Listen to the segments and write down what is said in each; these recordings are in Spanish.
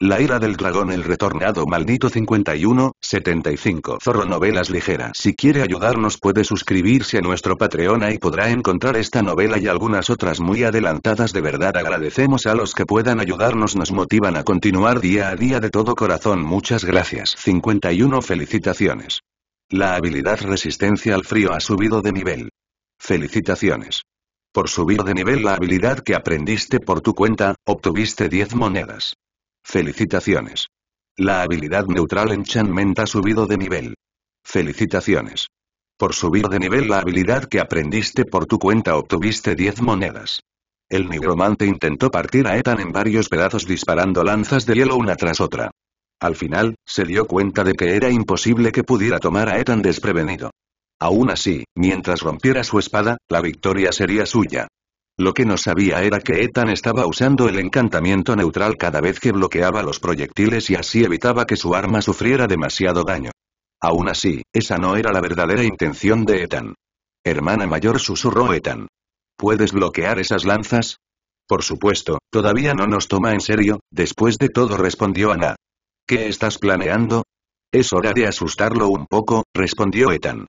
La ira del dragón El retornado maldito 51, 75 Zorro Novelas Ligeras Si quiere ayudarnos puede suscribirse a nuestro Patreon y podrá encontrar esta novela y algunas otras muy adelantadas de verdad agradecemos a los que puedan ayudarnos nos motivan a continuar día a día de todo corazón muchas gracias 51 Felicitaciones La habilidad resistencia al frío ha subido de nivel Felicitaciones por subir de nivel la habilidad que aprendiste por tu cuenta, obtuviste 10 monedas. Felicitaciones. La habilidad neutral enchantment ha subido de nivel. Felicitaciones. Por subir de nivel la habilidad que aprendiste por tu cuenta obtuviste 10 monedas. El nigromante intentó partir a Ethan en varios pedazos disparando lanzas de hielo una tras otra. Al final, se dio cuenta de que era imposible que pudiera tomar a Ethan desprevenido. Aún así, mientras rompiera su espada, la victoria sería suya. Lo que no sabía era que Ethan estaba usando el encantamiento neutral cada vez que bloqueaba los proyectiles y así evitaba que su arma sufriera demasiado daño. Aún así, esa no era la verdadera intención de Ethan. Hermana mayor susurró Ethan. ¿Puedes bloquear esas lanzas? Por supuesto, todavía no nos toma en serio, después de todo respondió Ana. ¿Qué estás planeando? Es hora de asustarlo un poco, respondió Ethan.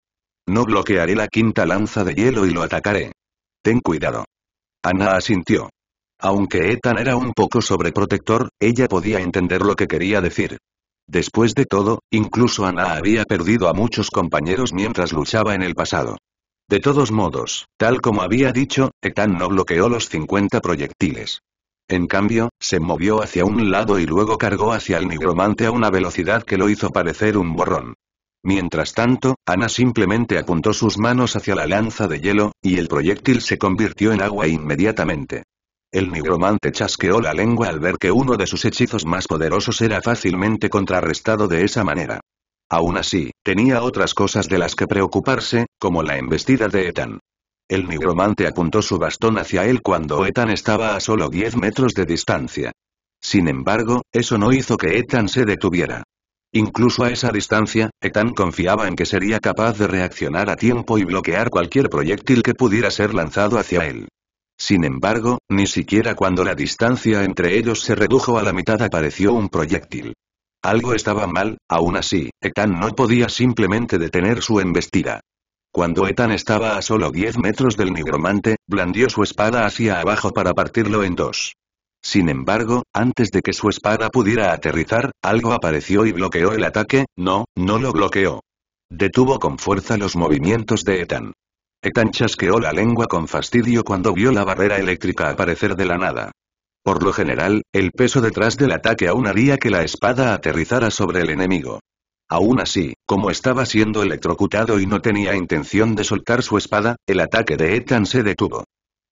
No bloquearé la quinta lanza de hielo y lo atacaré. Ten cuidado. Ana asintió. Aunque Ethan era un poco sobreprotector, ella podía entender lo que quería decir. Después de todo, incluso Ana había perdido a muchos compañeros mientras luchaba en el pasado. De todos modos, tal como había dicho, Ethan no bloqueó los 50 proyectiles. En cambio, se movió hacia un lado y luego cargó hacia el nigromante a una velocidad que lo hizo parecer un borrón. Mientras tanto, Ana simplemente apuntó sus manos hacia la lanza de hielo, y el proyectil se convirtió en agua inmediatamente. El nigromante chasqueó la lengua al ver que uno de sus hechizos más poderosos era fácilmente contrarrestado de esa manera. Aún así, tenía otras cosas de las que preocuparse, como la embestida de Ethan. El nigromante apuntó su bastón hacia él cuando Ethan estaba a solo 10 metros de distancia. Sin embargo, eso no hizo que Ethan se detuviera. Incluso a esa distancia, Etan confiaba en que sería capaz de reaccionar a tiempo y bloquear cualquier proyectil que pudiera ser lanzado hacia él. Sin embargo, ni siquiera cuando la distancia entre ellos se redujo a la mitad apareció un proyectil. Algo estaba mal, aún así, Etan no podía simplemente detener su embestida. Cuando Etan estaba a solo 10 metros del nigromante, blandió su espada hacia abajo para partirlo en dos. Sin embargo, antes de que su espada pudiera aterrizar, algo apareció y bloqueó el ataque, no, no lo bloqueó. Detuvo con fuerza los movimientos de Ethan. Ethan chasqueó la lengua con fastidio cuando vio la barrera eléctrica aparecer de la nada. Por lo general, el peso detrás del ataque aún haría que la espada aterrizara sobre el enemigo. Aún así, como estaba siendo electrocutado y no tenía intención de soltar su espada, el ataque de Ethan se detuvo.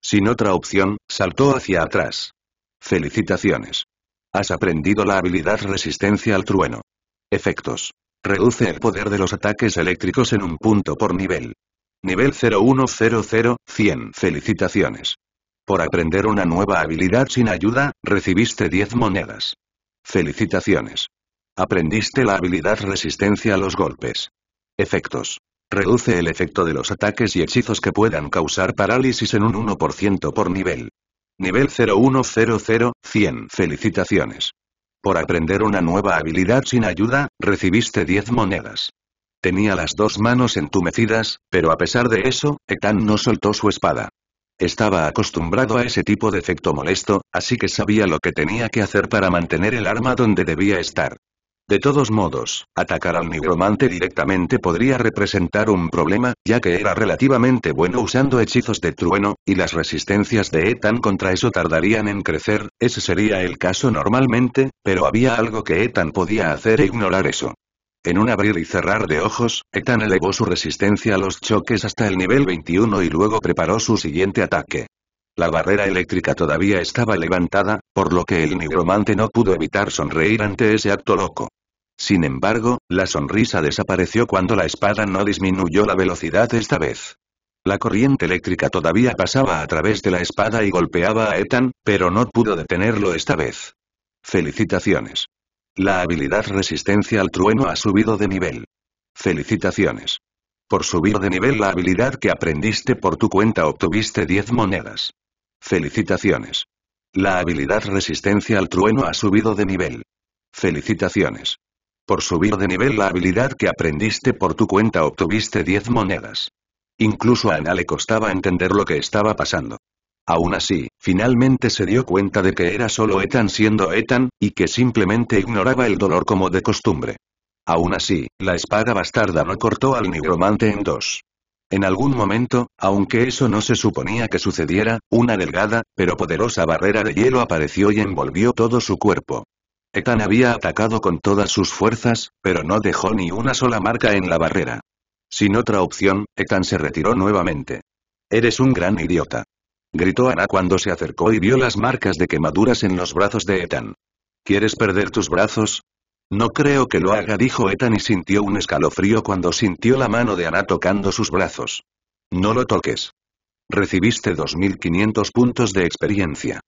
Sin otra opción, saltó hacia atrás. Felicitaciones. Has aprendido la habilidad resistencia al trueno. Efectos. Reduce el poder de los ataques eléctricos en un punto por nivel. Nivel 0100-100. Felicitaciones. Por aprender una nueva habilidad sin ayuda, recibiste 10 monedas. Felicitaciones. Aprendiste la habilidad resistencia a los golpes. Efectos. Reduce el efecto de los ataques y hechizos que puedan causar parálisis en un 1% por nivel. Nivel 0100, 100. Felicitaciones. Por aprender una nueva habilidad sin ayuda, recibiste 10 monedas. Tenía las dos manos entumecidas, pero a pesar de eso, Etan no soltó su espada. Estaba acostumbrado a ese tipo de efecto molesto, así que sabía lo que tenía que hacer para mantener el arma donde debía estar. De todos modos, atacar al nigromante directamente podría representar un problema, ya que era relativamente bueno usando hechizos de trueno, y las resistencias de Ethan contra eso tardarían en crecer, ese sería el caso normalmente, pero había algo que Ethan podía hacer e ignorar eso. En un abrir y cerrar de ojos, Ethan elevó su resistencia a los choques hasta el nivel 21 y luego preparó su siguiente ataque. La barrera eléctrica todavía estaba levantada, por lo que el nigromante no pudo evitar sonreír ante ese acto loco. Sin embargo, la sonrisa desapareció cuando la espada no disminuyó la velocidad esta vez. La corriente eléctrica todavía pasaba a través de la espada y golpeaba a Ethan, pero no pudo detenerlo esta vez. Felicitaciones. La habilidad resistencia al trueno ha subido de nivel. Felicitaciones. Por subir de nivel la habilidad que aprendiste por tu cuenta obtuviste 10 monedas. Felicitaciones. La habilidad resistencia al trueno ha subido de nivel. Felicitaciones. Por subir de nivel la habilidad que aprendiste por tu cuenta obtuviste 10 monedas. Incluso a Ana le costaba entender lo que estaba pasando. Aún así, finalmente se dio cuenta de que era solo Ethan siendo Ethan, y que simplemente ignoraba el dolor como de costumbre. Aún así, la espada bastarda no cortó al nigromante en dos. En algún momento, aunque eso no se suponía que sucediera, una delgada, pero poderosa barrera de hielo apareció y envolvió todo su cuerpo. Ethan había atacado con todas sus fuerzas, pero no dejó ni una sola marca en la barrera. Sin otra opción, Ethan se retiró nuevamente. Eres un gran idiota. Gritó Ana cuando se acercó y vio las marcas de quemaduras en los brazos de Ethan. ¿Quieres perder tus brazos? No creo que lo haga, dijo Ethan y sintió un escalofrío cuando sintió la mano de Ana tocando sus brazos. No lo toques. Recibiste 2.500 puntos de experiencia.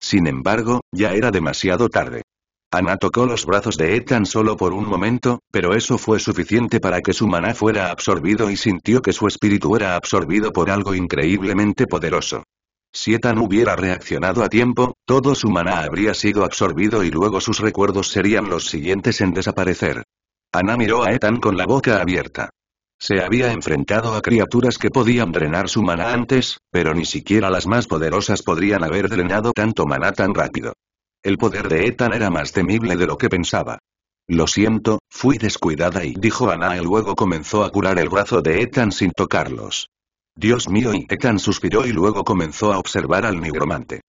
Sin embargo, ya era demasiado tarde. Ana tocó los brazos de Ethan solo por un momento, pero eso fue suficiente para que su maná fuera absorbido y sintió que su espíritu era absorbido por algo increíblemente poderoso. Si Ethan hubiera reaccionado a tiempo, todo su maná habría sido absorbido y luego sus recuerdos serían los siguientes en desaparecer. Ana miró a Etan con la boca abierta. Se había enfrentado a criaturas que podían drenar su maná antes, pero ni siquiera las más poderosas podrían haber drenado tanto maná tan rápido. El poder de Ethan era más temible de lo que pensaba. Lo siento, fui descuidada y dijo y luego comenzó a curar el brazo de Ethan sin tocarlos. Dios mío y Ethan suspiró y luego comenzó a observar al nigromante.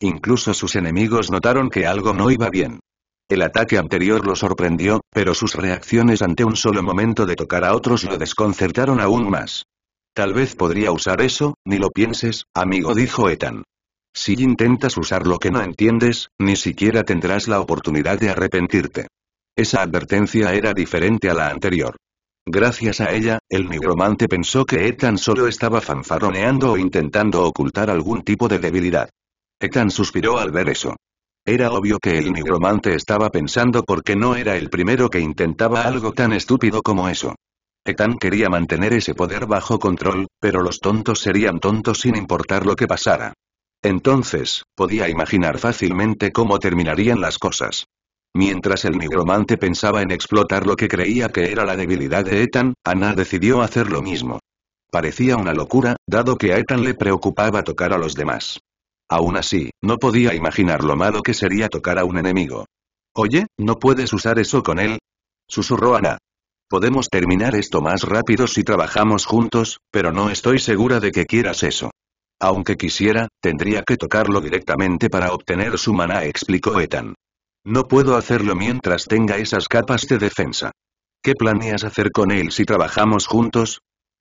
Incluso sus enemigos notaron que algo no iba bien. El ataque anterior lo sorprendió, pero sus reacciones ante un solo momento de tocar a otros lo desconcertaron aún más. Tal vez podría usar eso, ni lo pienses, amigo dijo Ethan. Si intentas usar lo que no entiendes, ni siquiera tendrás la oportunidad de arrepentirte. Esa advertencia era diferente a la anterior. Gracias a ella, el nigromante pensó que Ethan solo estaba fanfarroneando o intentando ocultar algún tipo de debilidad. Ethan suspiró al ver eso. Era obvio que el nigromante estaba pensando porque no era el primero que intentaba algo tan estúpido como eso. Ethan quería mantener ese poder bajo control, pero los tontos serían tontos sin importar lo que pasara. Entonces, podía imaginar fácilmente cómo terminarían las cosas. Mientras el nigromante pensaba en explotar lo que creía que era la debilidad de Ethan, Ana decidió hacer lo mismo. Parecía una locura, dado que a Ethan le preocupaba tocar a los demás. Aún así, no podía imaginar lo malo que sería tocar a un enemigo. Oye, ¿no puedes usar eso con él? Susurró Ana. Podemos terminar esto más rápido si trabajamos juntos, pero no estoy segura de que quieras eso. Aunque quisiera, tendría que tocarlo directamente para obtener su maná, explicó Ethan. No puedo hacerlo mientras tenga esas capas de defensa. ¿Qué planeas hacer con él si trabajamos juntos?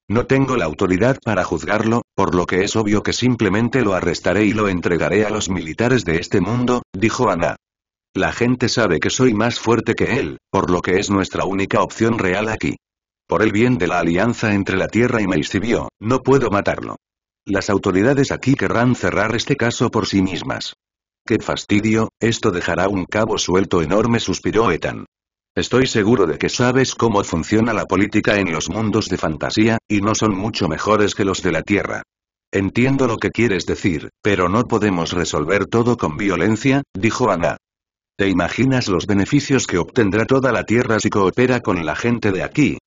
No tengo la autoridad para juzgarlo, por lo que es obvio que simplemente lo arrestaré y lo entregaré a los militares de este mundo, dijo Ana. La gente sabe que soy más fuerte que él, por lo que es nuestra única opción real aquí. Por el bien de la alianza entre la Tierra y Melcibio, no puedo matarlo. Las autoridades aquí querrán cerrar este caso por sí mismas. ¡Qué fastidio! Esto dejará un cabo suelto enorme, suspiró Ethan. Estoy seguro de que sabes cómo funciona la política en los mundos de fantasía, y no son mucho mejores que los de la Tierra. Entiendo lo que quieres decir, pero no podemos resolver todo con violencia, dijo Ana. ¿Te imaginas los beneficios que obtendrá toda la Tierra si coopera con la gente de aquí?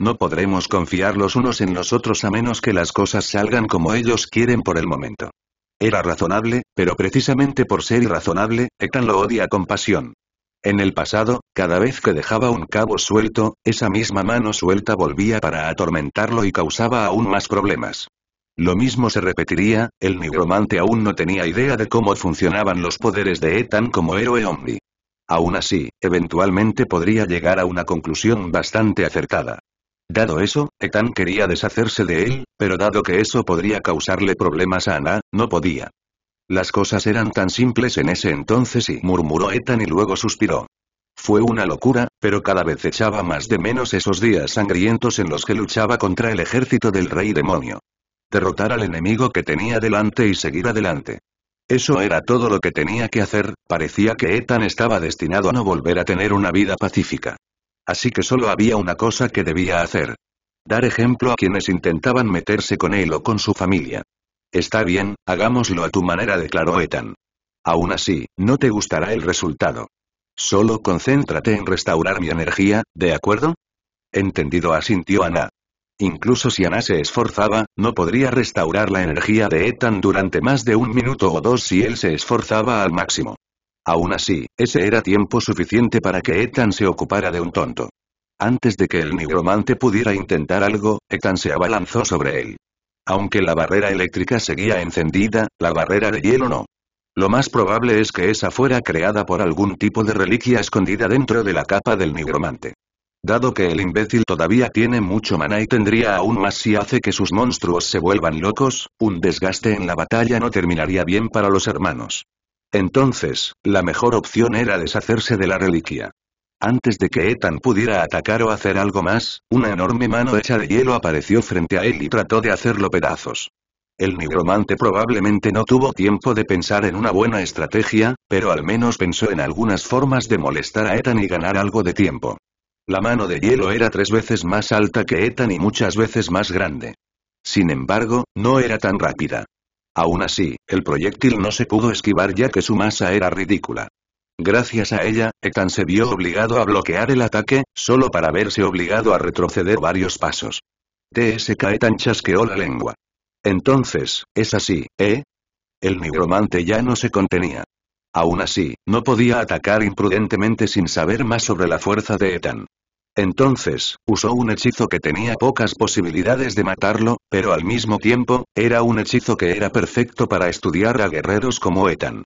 No podremos confiar los unos en los otros a menos que las cosas salgan como ellos quieren por el momento. Era razonable, pero precisamente por ser irrazonable, Ethan lo odia con pasión. En el pasado, cada vez que dejaba un cabo suelto, esa misma mano suelta volvía para atormentarlo y causaba aún más problemas. Lo mismo se repetiría, el nigromante aún no tenía idea de cómo funcionaban los poderes de Ethan como héroe omni. Aún así, eventualmente podría llegar a una conclusión bastante acertada. Dado eso, Etan quería deshacerse de él, pero dado que eso podría causarle problemas a Ana, no podía. Las cosas eran tan simples en ese entonces y murmuró Etan y luego suspiró. Fue una locura, pero cada vez echaba más de menos esos días sangrientos en los que luchaba contra el ejército del rey demonio. Derrotar al enemigo que tenía delante y seguir adelante. Eso era todo lo que tenía que hacer, parecía que Etan estaba destinado a no volver a tener una vida pacífica. Así que solo había una cosa que debía hacer. Dar ejemplo a quienes intentaban meterse con él o con su familia. Está bien, hagámoslo a tu manera, declaró Ethan. Aún así, no te gustará el resultado. Solo concéntrate en restaurar mi energía, ¿de acuerdo? Entendido, asintió Ana. Incluso si Ana se esforzaba, no podría restaurar la energía de Ethan durante más de un minuto o dos si él se esforzaba al máximo. Aún así, ese era tiempo suficiente para que Ethan se ocupara de un tonto. Antes de que el nigromante pudiera intentar algo, Ethan se abalanzó sobre él. Aunque la barrera eléctrica seguía encendida, la barrera de hielo no. Lo más probable es que esa fuera creada por algún tipo de reliquia escondida dentro de la capa del nigromante. Dado que el imbécil todavía tiene mucho mana y tendría aún más si hace que sus monstruos se vuelvan locos, un desgaste en la batalla no terminaría bien para los hermanos. Entonces, la mejor opción era deshacerse de la reliquia. Antes de que Ethan pudiera atacar o hacer algo más, una enorme mano hecha de hielo apareció frente a él y trató de hacerlo pedazos. El nigromante probablemente no tuvo tiempo de pensar en una buena estrategia, pero al menos pensó en algunas formas de molestar a Ethan y ganar algo de tiempo. La mano de hielo era tres veces más alta que Ethan y muchas veces más grande. Sin embargo, no era tan rápida. Aún así, el proyectil no se pudo esquivar ya que su masa era ridícula. Gracias a ella, Ethan se vio obligado a bloquear el ataque, solo para verse obligado a retroceder varios pasos. TSK Etan chasqueó la lengua. Entonces, es así, ¿eh? El nigromante ya no se contenía. Aún así, no podía atacar imprudentemente sin saber más sobre la fuerza de Etan. Entonces, usó un hechizo que tenía pocas posibilidades de matarlo, pero al mismo tiempo, era un hechizo que era perfecto para estudiar a guerreros como Ethan.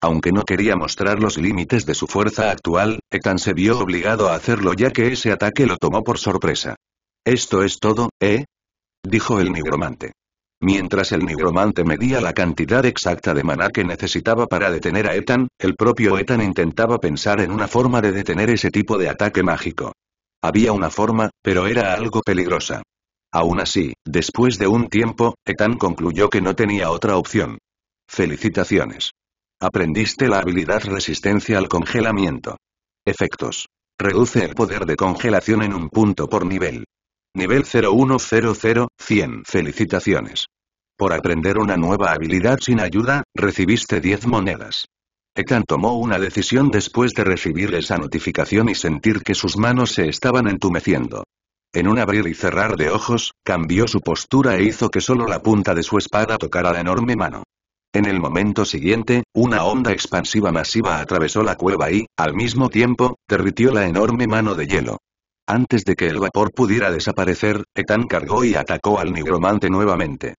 Aunque no quería mostrar los límites de su fuerza actual, Ethan se vio obligado a hacerlo ya que ese ataque lo tomó por sorpresa. Esto es todo, ¿eh? Dijo el nigromante. Mientras el nigromante medía la cantidad exacta de maná que necesitaba para detener a Ethan, el propio Ethan intentaba pensar en una forma de detener ese tipo de ataque mágico. Había una forma, pero era algo peligrosa. Aún así, después de un tiempo, Etan concluyó que no tenía otra opción. Felicitaciones. Aprendiste la habilidad resistencia al congelamiento. Efectos. Reduce el poder de congelación en un punto por nivel. Nivel 0100, 100. Felicitaciones. Por aprender una nueva habilidad sin ayuda, recibiste 10 monedas. Etan tomó una decisión después de recibir esa notificación y sentir que sus manos se estaban entumeciendo. En un abrir y cerrar de ojos, cambió su postura e hizo que solo la punta de su espada tocara la enorme mano. En el momento siguiente, una onda expansiva masiva atravesó la cueva y, al mismo tiempo, derritió la enorme mano de hielo. Antes de que el vapor pudiera desaparecer, Etan cargó y atacó al nigromante nuevamente.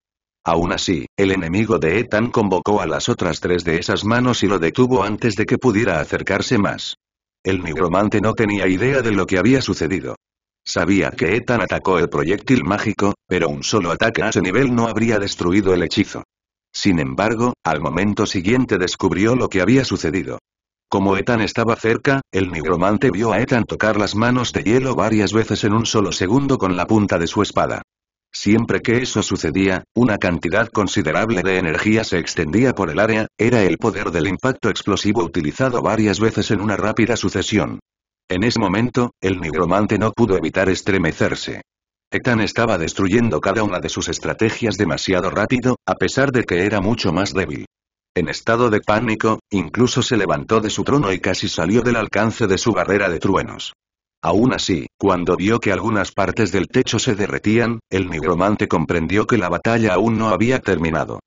Aún así, el enemigo de Ethan convocó a las otras tres de esas manos y lo detuvo antes de que pudiera acercarse más. El nigromante no tenía idea de lo que había sucedido. Sabía que Ethan atacó el proyectil mágico, pero un solo ataque a ese nivel no habría destruido el hechizo. Sin embargo, al momento siguiente descubrió lo que había sucedido. Como Ethan estaba cerca, el nigromante vio a Ethan tocar las manos de hielo varias veces en un solo segundo con la punta de su espada. Siempre que eso sucedía, una cantidad considerable de energía se extendía por el área, era el poder del impacto explosivo utilizado varias veces en una rápida sucesión. En ese momento, el nigromante no pudo evitar estremecerse. Etan estaba destruyendo cada una de sus estrategias demasiado rápido, a pesar de que era mucho más débil. En estado de pánico, incluso se levantó de su trono y casi salió del alcance de su barrera de truenos. Aún así, cuando vio que algunas partes del techo se derretían, el nigromante comprendió que la batalla aún no había terminado.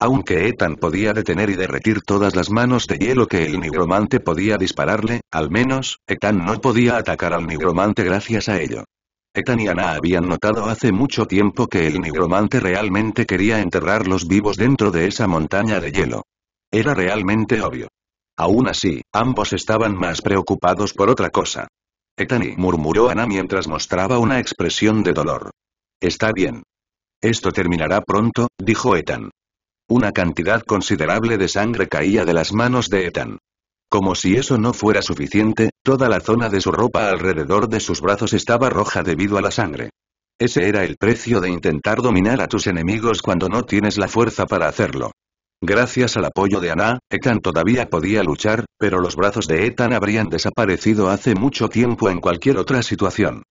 Aunque Ethan podía detener y derretir todas las manos de hielo que el nigromante podía dispararle, al menos, Ethan no podía atacar al nigromante gracias a ello. Ethan y Ana habían notado hace mucho tiempo que el nigromante realmente quería enterrarlos vivos dentro de esa montaña de hielo. Era realmente obvio. Aún así, ambos estaban más preocupados por otra cosa. Etani murmuró Ana mientras mostraba una expresión de dolor. Está bien. Esto terminará pronto, dijo Etan. Una cantidad considerable de sangre caía de las manos de Etan. Como si eso no fuera suficiente, toda la zona de su ropa alrededor de sus brazos estaba roja debido a la sangre. Ese era el precio de intentar dominar a tus enemigos cuando no tienes la fuerza para hacerlo. Gracias al apoyo de Ana, Ethan todavía podía luchar, pero los brazos de Ethan habrían desaparecido hace mucho tiempo en cualquier otra situación.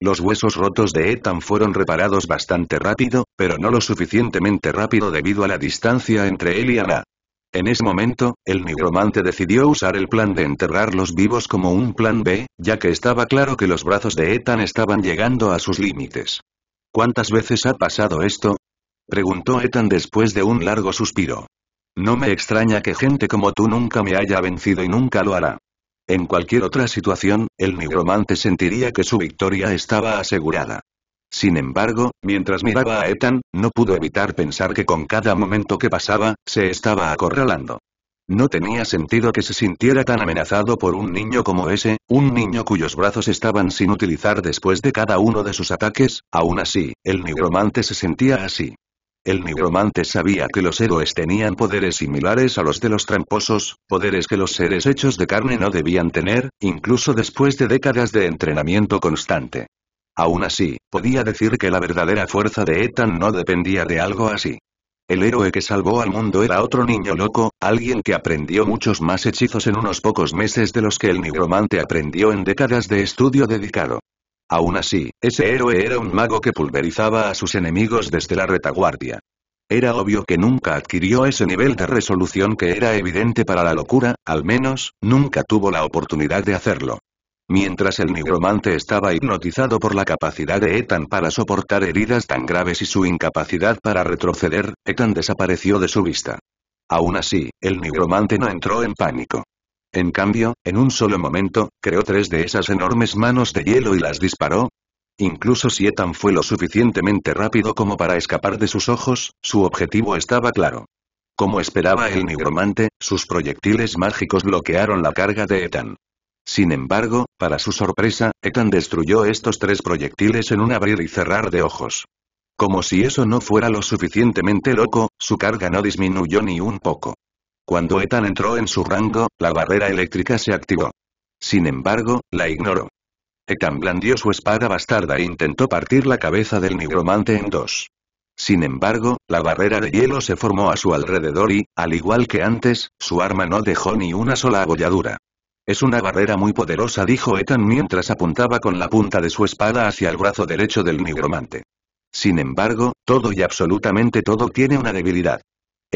Los huesos rotos de Ethan fueron reparados bastante rápido, pero no lo suficientemente rápido debido a la distancia entre él y Ana. En ese momento, el nigromante decidió usar el plan de enterrarlos vivos como un plan B, ya que estaba claro que los brazos de Ethan estaban llegando a sus límites. ¿Cuántas veces ha pasado esto? Preguntó Ethan después de un largo suspiro. No me extraña que gente como tú nunca me haya vencido y nunca lo hará. En cualquier otra situación, el nigromante sentiría que su victoria estaba asegurada. Sin embargo, mientras miraba a Ethan, no pudo evitar pensar que con cada momento que pasaba, se estaba acorralando. No tenía sentido que se sintiera tan amenazado por un niño como ese, un niño cuyos brazos estaban sin utilizar después de cada uno de sus ataques, aún así, el nigromante se sentía así. El nigromante sabía que los héroes tenían poderes similares a los de los tramposos, poderes que los seres hechos de carne no debían tener, incluso después de décadas de entrenamiento constante. Aún así, podía decir que la verdadera fuerza de Ethan no dependía de algo así. El héroe que salvó al mundo era otro niño loco, alguien que aprendió muchos más hechizos en unos pocos meses de los que el nigromante aprendió en décadas de estudio dedicado. Aún así, ese héroe era un mago que pulverizaba a sus enemigos desde la retaguardia. Era obvio que nunca adquirió ese nivel de resolución que era evidente para la locura, al menos, nunca tuvo la oportunidad de hacerlo. Mientras el nigromante estaba hipnotizado por la capacidad de Ethan para soportar heridas tan graves y su incapacidad para retroceder, Ethan desapareció de su vista. Aún así, el nigromante no entró en pánico. En cambio, en un solo momento, creó tres de esas enormes manos de hielo y las disparó. Incluso si Etan fue lo suficientemente rápido como para escapar de sus ojos, su objetivo estaba claro. Como esperaba el nigromante, sus proyectiles mágicos bloquearon la carga de Etan. Sin embargo, para su sorpresa, Ethan destruyó estos tres proyectiles en un abrir y cerrar de ojos. Como si eso no fuera lo suficientemente loco, su carga no disminuyó ni un poco. Cuando Ethan entró en su rango, la barrera eléctrica se activó. Sin embargo, la ignoró. Ethan blandió su espada bastarda e intentó partir la cabeza del nigromante en dos. Sin embargo, la barrera de hielo se formó a su alrededor y, al igual que antes, su arma no dejó ni una sola abolladura. Es una barrera muy poderosa dijo Ethan mientras apuntaba con la punta de su espada hacia el brazo derecho del nigromante. Sin embargo, todo y absolutamente todo tiene una debilidad.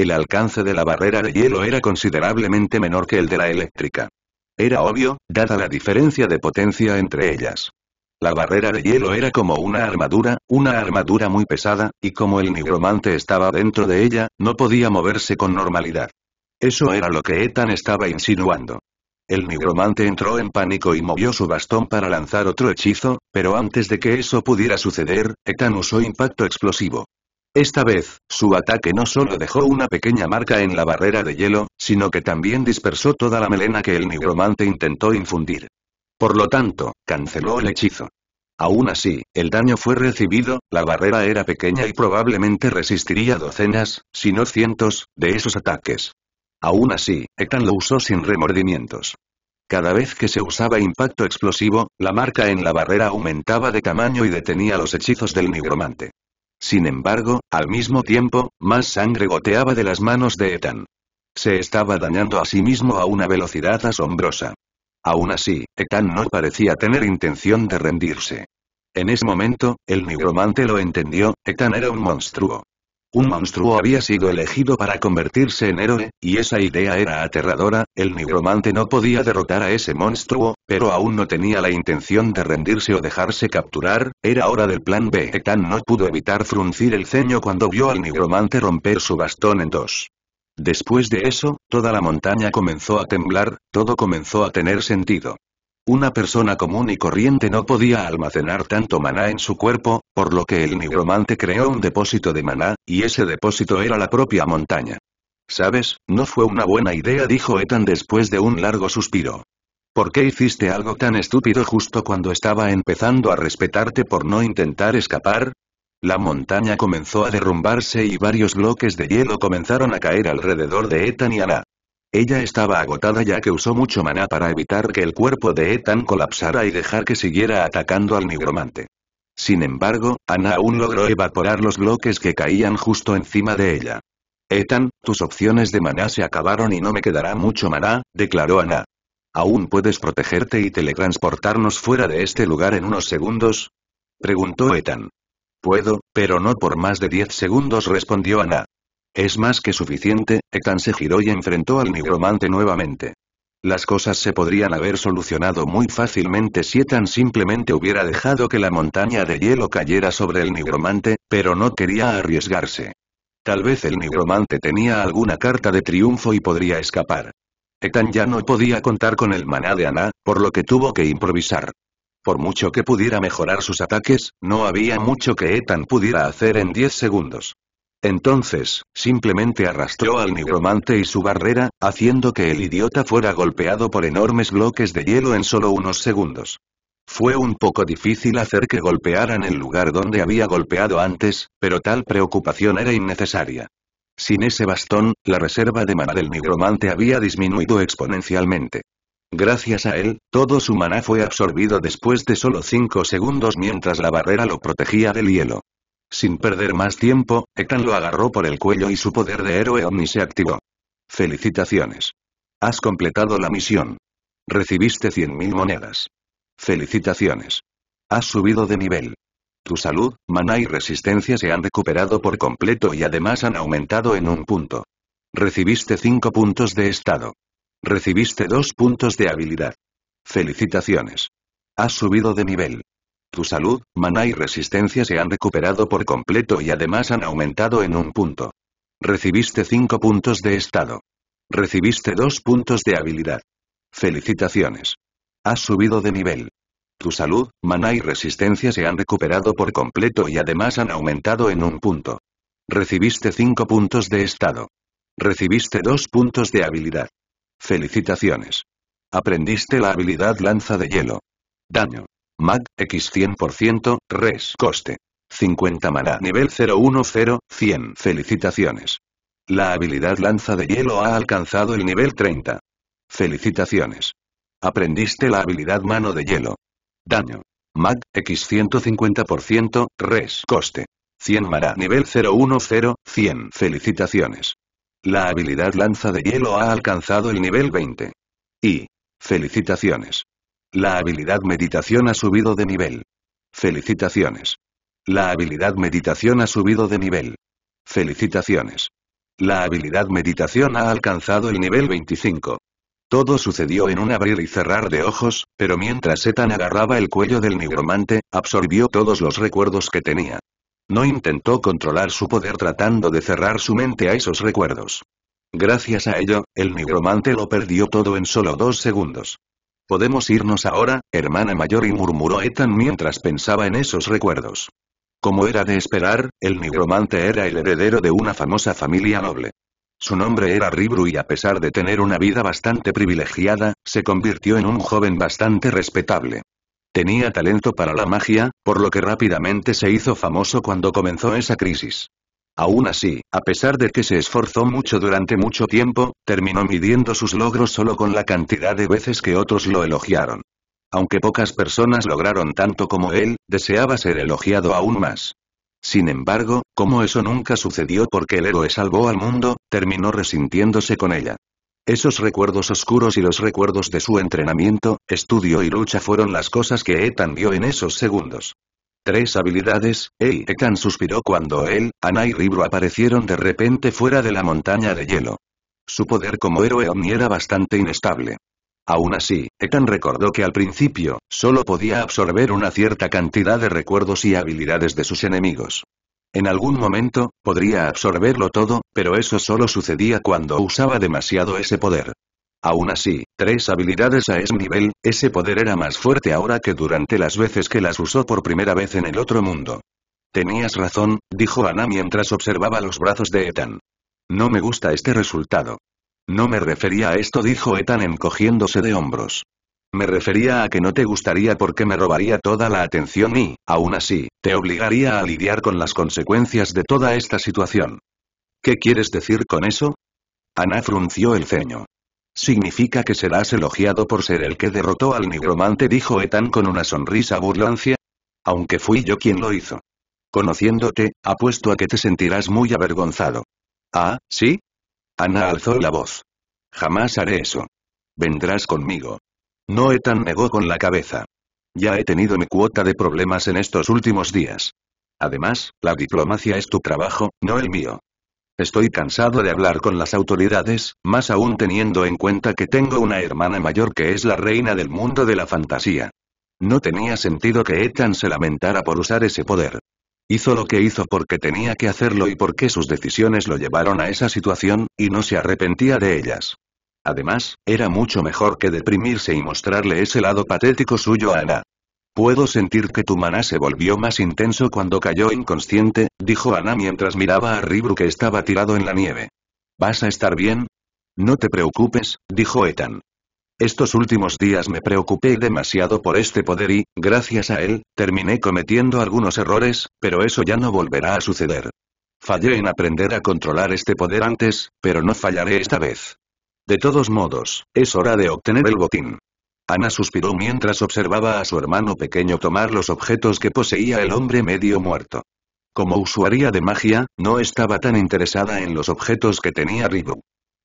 El alcance de la barrera de hielo era considerablemente menor que el de la eléctrica. Era obvio, dada la diferencia de potencia entre ellas. La barrera de hielo era como una armadura, una armadura muy pesada, y como el nigromante estaba dentro de ella, no podía moverse con normalidad. Eso era lo que Ethan estaba insinuando. El nigromante entró en pánico y movió su bastón para lanzar otro hechizo, pero antes de que eso pudiera suceder, Ethan usó impacto explosivo. Esta vez, su ataque no solo dejó una pequeña marca en la barrera de hielo, sino que también dispersó toda la melena que el nigromante intentó infundir. Por lo tanto, canceló el hechizo. Aún así, el daño fue recibido, la barrera era pequeña y probablemente resistiría docenas, si no cientos, de esos ataques. Aún así, Ethan lo usó sin remordimientos. Cada vez que se usaba impacto explosivo, la marca en la barrera aumentaba de tamaño y detenía los hechizos del nigromante. Sin embargo, al mismo tiempo, más sangre goteaba de las manos de Ethan. Se estaba dañando a sí mismo a una velocidad asombrosa. Aún así, Ethan no parecía tener intención de rendirse. En ese momento, el nigromante lo entendió, Ethan era un monstruo. Un monstruo había sido elegido para convertirse en héroe, y esa idea era aterradora, el nigromante no podía derrotar a ese monstruo, pero aún no tenía la intención de rendirse o dejarse capturar, era hora del plan B. Etan no pudo evitar fruncir el ceño cuando vio al nigromante romper su bastón en dos. Después de eso, toda la montaña comenzó a temblar, todo comenzó a tener sentido. Una persona común y corriente no podía almacenar tanto maná en su cuerpo, por lo que el nigromante creó un depósito de maná, y ese depósito era la propia montaña. Sabes, no fue una buena idea dijo Ethan después de un largo suspiro. ¿Por qué hiciste algo tan estúpido justo cuando estaba empezando a respetarte por no intentar escapar? La montaña comenzó a derrumbarse y varios bloques de hielo comenzaron a caer alrededor de Ethan y Ana. Ella estaba agotada ya que usó mucho maná para evitar que el cuerpo de Ethan colapsara y dejar que siguiera atacando al nigromante. Sin embargo, Ana aún logró evaporar los bloques que caían justo encima de ella. Ethan, tus opciones de maná se acabaron y no me quedará mucho maná, declaró Ana. ¿Aún puedes protegerte y teletransportarnos fuera de este lugar en unos segundos? Preguntó Ethan. Puedo, pero no por más de 10 segundos respondió Ana. Es más que suficiente, Etan se giró y enfrentó al nigromante nuevamente. Las cosas se podrían haber solucionado muy fácilmente si Etan simplemente hubiera dejado que la montaña de hielo cayera sobre el nigromante, pero no quería arriesgarse. Tal vez el nigromante tenía alguna carta de triunfo y podría escapar. Etan ya no podía contar con el maná de Ana, por lo que tuvo que improvisar. Por mucho que pudiera mejorar sus ataques, no había mucho que Etan pudiera hacer en 10 segundos. Entonces, simplemente arrastró al nigromante y su barrera, haciendo que el idiota fuera golpeado por enormes bloques de hielo en solo unos segundos. Fue un poco difícil hacer que golpearan el lugar donde había golpeado antes, pero tal preocupación era innecesaria. Sin ese bastón, la reserva de maná del nigromante había disminuido exponencialmente. Gracias a él, todo su maná fue absorbido después de solo 5 segundos mientras la barrera lo protegía del hielo. Sin perder más tiempo, Ethan lo agarró por el cuello y su poder de héroe Omni se activó. Felicitaciones. Has completado la misión. Recibiste 100.000 monedas. Felicitaciones. Has subido de nivel. Tu salud, maná y resistencia se han recuperado por completo y además han aumentado en un punto. Recibiste 5 puntos de estado. Recibiste 2 puntos de habilidad. Felicitaciones. Has subido de nivel. Tu salud, mana y resistencia se han recuperado por completo y además han aumentado en un punto. Recibiste 5 puntos de estado. Recibiste 2 puntos de habilidad. Felicitaciones. Has subido de nivel. Tu salud, mana y resistencia se han recuperado por completo y además han aumentado en un punto. Recibiste 5 puntos de estado. Recibiste 2 puntos de habilidad. Felicitaciones. Aprendiste la habilidad lanza de hielo. Daño. Mag, X 100%, res. Coste. 50 Mara. Nivel 010, 100. Felicitaciones. La habilidad lanza de hielo ha alcanzado el nivel 30. Felicitaciones. Aprendiste la habilidad mano de hielo. Daño. Mag, X 150%, res. Coste. 100 Mara. Nivel 010, 100. Felicitaciones. La habilidad lanza de hielo ha alcanzado el nivel 20. Y. Felicitaciones. La habilidad meditación ha subido de nivel. Felicitaciones. La habilidad meditación ha subido de nivel. Felicitaciones. La habilidad meditación ha alcanzado el nivel 25. Todo sucedió en un abrir y cerrar de ojos, pero mientras Ethan agarraba el cuello del nigromante, absorbió todos los recuerdos que tenía. No intentó controlar su poder tratando de cerrar su mente a esos recuerdos. Gracias a ello, el nigromante lo perdió todo en solo dos segundos. Podemos irnos ahora, hermana mayor y murmuró Ethan mientras pensaba en esos recuerdos. Como era de esperar, el nigromante era el heredero de una famosa familia noble. Su nombre era Ribru y a pesar de tener una vida bastante privilegiada, se convirtió en un joven bastante respetable. Tenía talento para la magia, por lo que rápidamente se hizo famoso cuando comenzó esa crisis. Aún así, a pesar de que se esforzó mucho durante mucho tiempo, terminó midiendo sus logros solo con la cantidad de veces que otros lo elogiaron. Aunque pocas personas lograron tanto como él, deseaba ser elogiado aún más. Sin embargo, como eso nunca sucedió porque el héroe salvó al mundo, terminó resintiéndose con ella. Esos recuerdos oscuros y los recuerdos de su entrenamiento, estudio y lucha fueron las cosas que Ethan vio en esos segundos. Tres habilidades, Eitan suspiró cuando él, Ana y Ribro aparecieron de repente fuera de la montaña de hielo. Su poder como héroe Omni era bastante inestable. Aún así, Etan recordó que al principio, solo podía absorber una cierta cantidad de recuerdos y habilidades de sus enemigos. En algún momento, podría absorberlo todo, pero eso solo sucedía cuando usaba demasiado ese poder. Aún así, tres habilidades a ese nivel, ese poder era más fuerte ahora que durante las veces que las usó por primera vez en el otro mundo. Tenías razón, dijo Ana mientras observaba los brazos de Ethan. No me gusta este resultado. No me refería a esto, dijo Ethan encogiéndose de hombros. Me refería a que no te gustaría porque me robaría toda la atención y, aún así, te obligaría a lidiar con las consecuencias de toda esta situación. ¿Qué quieres decir con eso? Ana frunció el ceño. Significa que serás elogiado por ser el que derrotó al nigromante dijo Ethan con una sonrisa burlancia. Aunque fui yo quien lo hizo. Conociéndote, apuesto a que te sentirás muy avergonzado. Ah, ¿sí? Ana alzó la voz. Jamás haré eso. Vendrás conmigo. No Etan negó con la cabeza. Ya he tenido mi cuota de problemas en estos últimos días. Además, la diplomacia es tu trabajo, no el mío. Estoy cansado de hablar con las autoridades, más aún teniendo en cuenta que tengo una hermana mayor que es la reina del mundo de la fantasía. No tenía sentido que Ethan se lamentara por usar ese poder. Hizo lo que hizo porque tenía que hacerlo y porque sus decisiones lo llevaron a esa situación, y no se arrepentía de ellas. Además, era mucho mejor que deprimirse y mostrarle ese lado patético suyo a Ana. Puedo sentir que tu maná se volvió más intenso cuando cayó inconsciente, dijo Ana mientras miraba a Ribru que estaba tirado en la nieve. ¿Vas a estar bien? No te preocupes, dijo Ethan. Estos últimos días me preocupé demasiado por este poder y, gracias a él, terminé cometiendo algunos errores, pero eso ya no volverá a suceder. Fallé en aprender a controlar este poder antes, pero no fallaré esta vez. De todos modos, es hora de obtener el botín. Ana suspiró mientras observaba a su hermano pequeño tomar los objetos que poseía el hombre medio muerto. Como usuaria de magia, no estaba tan interesada en los objetos que tenía Ribu.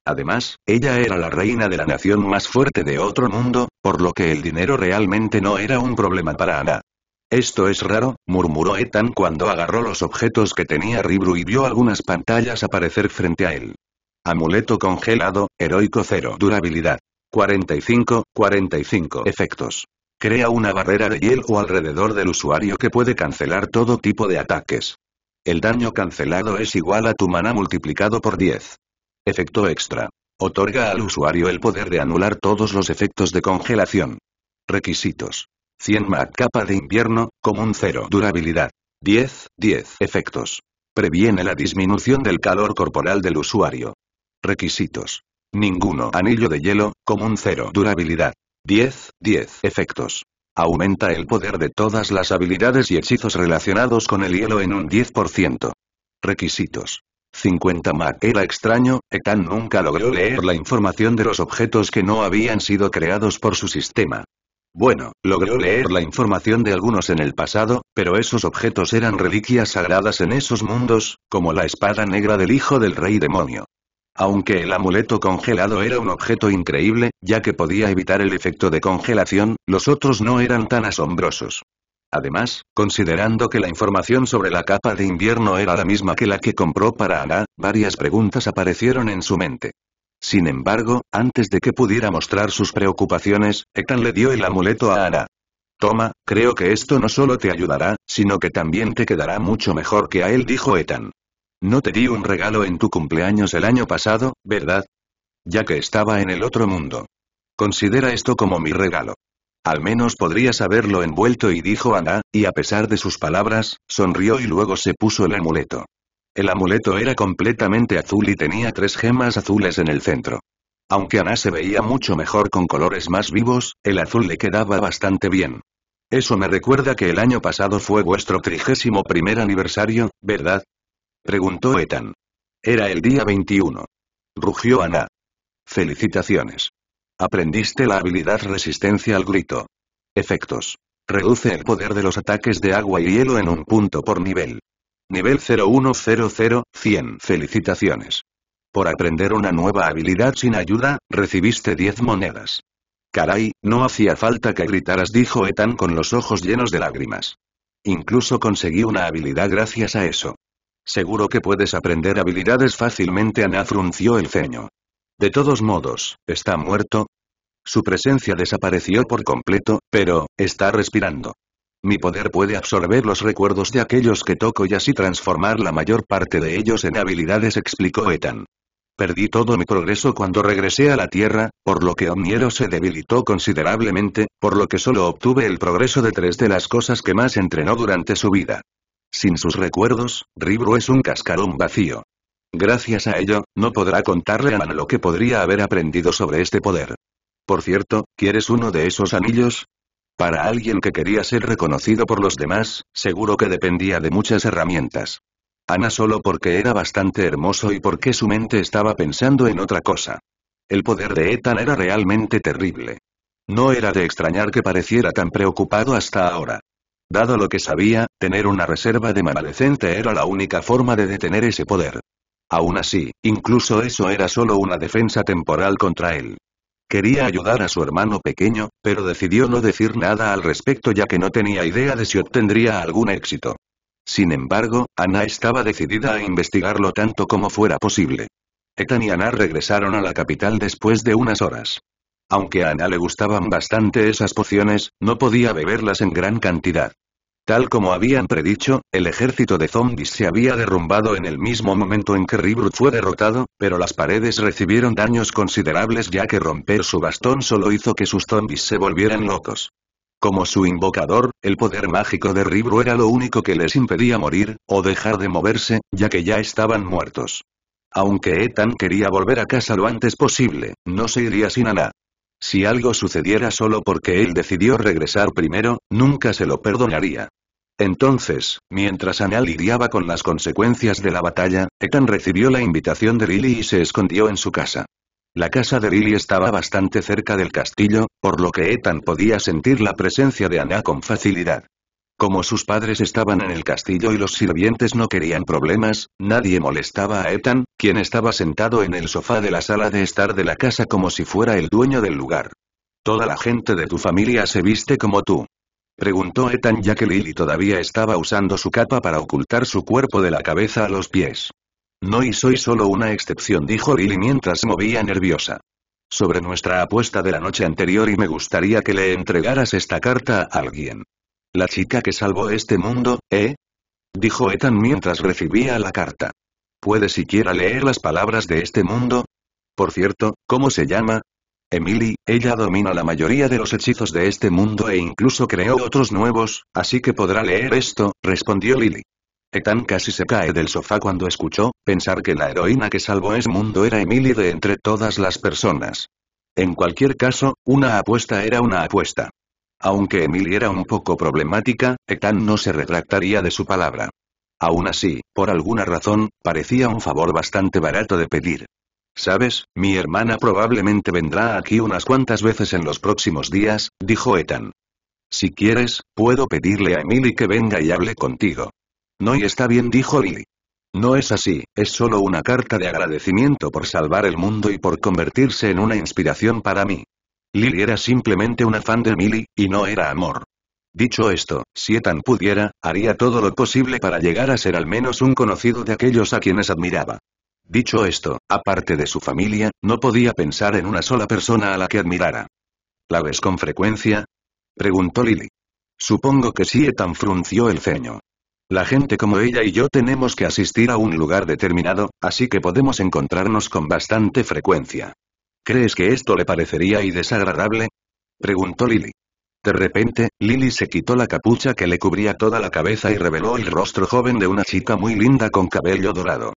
Además, ella era la reina de la nación más fuerte de otro mundo, por lo que el dinero realmente no era un problema para Ana. Esto es raro, murmuró Ethan cuando agarró los objetos que tenía Ribru y vio algunas pantallas aparecer frente a él. Amuleto congelado, heroico cero. Durabilidad. 45, 45 efectos. Crea una barrera de hielo alrededor del usuario que puede cancelar todo tipo de ataques. El daño cancelado es igual a tu mana multiplicado por 10. Efecto extra. Otorga al usuario el poder de anular todos los efectos de congelación. Requisitos. 100 MAC capa de invierno, común 0. Durabilidad. 10, 10 efectos. Previene la disminución del calor corporal del usuario. Requisitos. Ninguno. Anillo de hielo, común cero. Durabilidad. 10, 10. Efectos. Aumenta el poder de todas las habilidades y hechizos relacionados con el hielo en un 10%. Requisitos. 50 Mac era extraño, Ethan nunca logró leer la información de los objetos que no habían sido creados por su sistema. Bueno, logró leer la información de algunos en el pasado, pero esos objetos eran reliquias sagradas en esos mundos, como la espada negra del hijo del rey demonio. Aunque el amuleto congelado era un objeto increíble, ya que podía evitar el efecto de congelación, los otros no eran tan asombrosos. Además, considerando que la información sobre la capa de invierno era la misma que la que compró para Ana, varias preguntas aparecieron en su mente. Sin embargo, antes de que pudiera mostrar sus preocupaciones, Ethan le dio el amuleto a Ana. Toma, creo que esto no solo te ayudará, sino que también te quedará mucho mejor que a él, dijo Ethan. No te di un regalo en tu cumpleaños el año pasado, ¿verdad? Ya que estaba en el otro mundo. Considera esto como mi regalo. Al menos podrías haberlo envuelto y dijo Ana, y a pesar de sus palabras, sonrió y luego se puso el amuleto. El amuleto era completamente azul y tenía tres gemas azules en el centro. Aunque Ana se veía mucho mejor con colores más vivos, el azul le quedaba bastante bien. Eso me recuerda que el año pasado fue vuestro trigésimo primer aniversario, ¿verdad? Preguntó Ethan. Era el día 21. Rugió Ana. Felicitaciones. Aprendiste la habilidad resistencia al grito. Efectos. Reduce el poder de los ataques de agua y hielo en un punto por nivel. Nivel 0100-100. Felicitaciones. Por aprender una nueva habilidad sin ayuda, recibiste 10 monedas. Caray, no hacía falta que gritaras, dijo Ethan con los ojos llenos de lágrimas. Incluso conseguí una habilidad gracias a eso. Seguro que puedes aprender habilidades fácilmente. Ana frunció el ceño. De todos modos, ¿está muerto? Su presencia desapareció por completo, pero, está respirando. Mi poder puede absorber los recuerdos de aquellos que toco y así transformar la mayor parte de ellos en habilidades, explicó Ethan. Perdí todo mi progreso cuando regresé a la Tierra, por lo que Omniero se debilitó considerablemente, por lo que solo obtuve el progreso de tres de las cosas que más entrenó durante su vida. Sin sus recuerdos, Ribro es un cascarón vacío. Gracias a ello, no podrá contarle a Ana lo que podría haber aprendido sobre este poder. Por cierto, ¿quieres uno de esos anillos? Para alguien que quería ser reconocido por los demás, seguro que dependía de muchas herramientas. Ana solo porque era bastante hermoso y porque su mente estaba pensando en otra cosa. El poder de Ethan era realmente terrible. No era de extrañar que pareciera tan preocupado hasta ahora. Dado lo que sabía, tener una reserva de manalecente era la única forma de detener ese poder. Aún así, incluso eso era solo una defensa temporal contra él. Quería ayudar a su hermano pequeño, pero decidió no decir nada al respecto ya que no tenía idea de si obtendría algún éxito. Sin embargo, Ana estaba decidida a investigarlo tanto como fuera posible. Ethan y Ana regresaron a la capital después de unas horas. Aunque a Ana le gustaban bastante esas pociones, no podía beberlas en gran cantidad. Tal como habían predicho, el ejército de zombies se había derrumbado en el mismo momento en que Ribru fue derrotado, pero las paredes recibieron daños considerables ya que romper su bastón solo hizo que sus zombies se volvieran locos. Como su invocador, el poder mágico de Ribru era lo único que les impedía morir, o dejar de moverse, ya que ya estaban muertos. Aunque Ethan quería volver a casa lo antes posible, no se iría sin Ana. Si algo sucediera solo porque él decidió regresar primero, nunca se lo perdonaría. Entonces, mientras Ana lidiaba con las consecuencias de la batalla, Ethan recibió la invitación de Lily y se escondió en su casa. La casa de Lily estaba bastante cerca del castillo, por lo que Ethan podía sentir la presencia de Ana con facilidad. Como sus padres estaban en el castillo y los sirvientes no querían problemas, nadie molestaba a Ethan, quien estaba sentado en el sofá de la sala de estar de la casa como si fuera el dueño del lugar. Toda la gente de tu familia se viste como tú. Preguntó Ethan ya que Lily todavía estaba usando su capa para ocultar su cuerpo de la cabeza a los pies. No y soy solo una excepción dijo Lily mientras se movía nerviosa sobre nuestra apuesta de la noche anterior y me gustaría que le entregaras esta carta a alguien. La chica que salvó este mundo, ¿eh? Dijo Ethan mientras recibía la carta. ¿Puede siquiera leer las palabras de este mundo? Por cierto, ¿cómo se llama? Emily, ella domina la mayoría de los hechizos de este mundo e incluso creó otros nuevos, así que podrá leer esto, respondió Lily. Ethan casi se cae del sofá cuando escuchó, pensar que la heroína que salvó ese mundo era Emily de entre todas las personas. En cualquier caso, una apuesta era una apuesta. Aunque Emily era un poco problemática, Ethan no se retractaría de su palabra. Aún así, por alguna razón, parecía un favor bastante barato de pedir. Sabes, mi hermana probablemente vendrá aquí unas cuantas veces en los próximos días, dijo Ethan. Si quieres, puedo pedirle a Emily que venga y hable contigo. No y está bien, dijo Lily. No es así, es solo una carta de agradecimiento por salvar el mundo y por convertirse en una inspiración para mí. Lily era simplemente una fan de Millie, y no era amor. Dicho esto, si Ethan pudiera, haría todo lo posible para llegar a ser al menos un conocido de aquellos a quienes admiraba. Dicho esto, aparte de su familia, no podía pensar en una sola persona a la que admirara. ¿La ves con frecuencia? Preguntó Lily. Supongo que sí, Ethan frunció el ceño. La gente como ella y yo tenemos que asistir a un lugar determinado, así que podemos encontrarnos con bastante frecuencia. ¿Crees que esto le parecería y desagradable? Preguntó Lily. De repente, Lily se quitó la capucha que le cubría toda la cabeza y reveló el rostro joven de una chica muy linda con cabello dorado.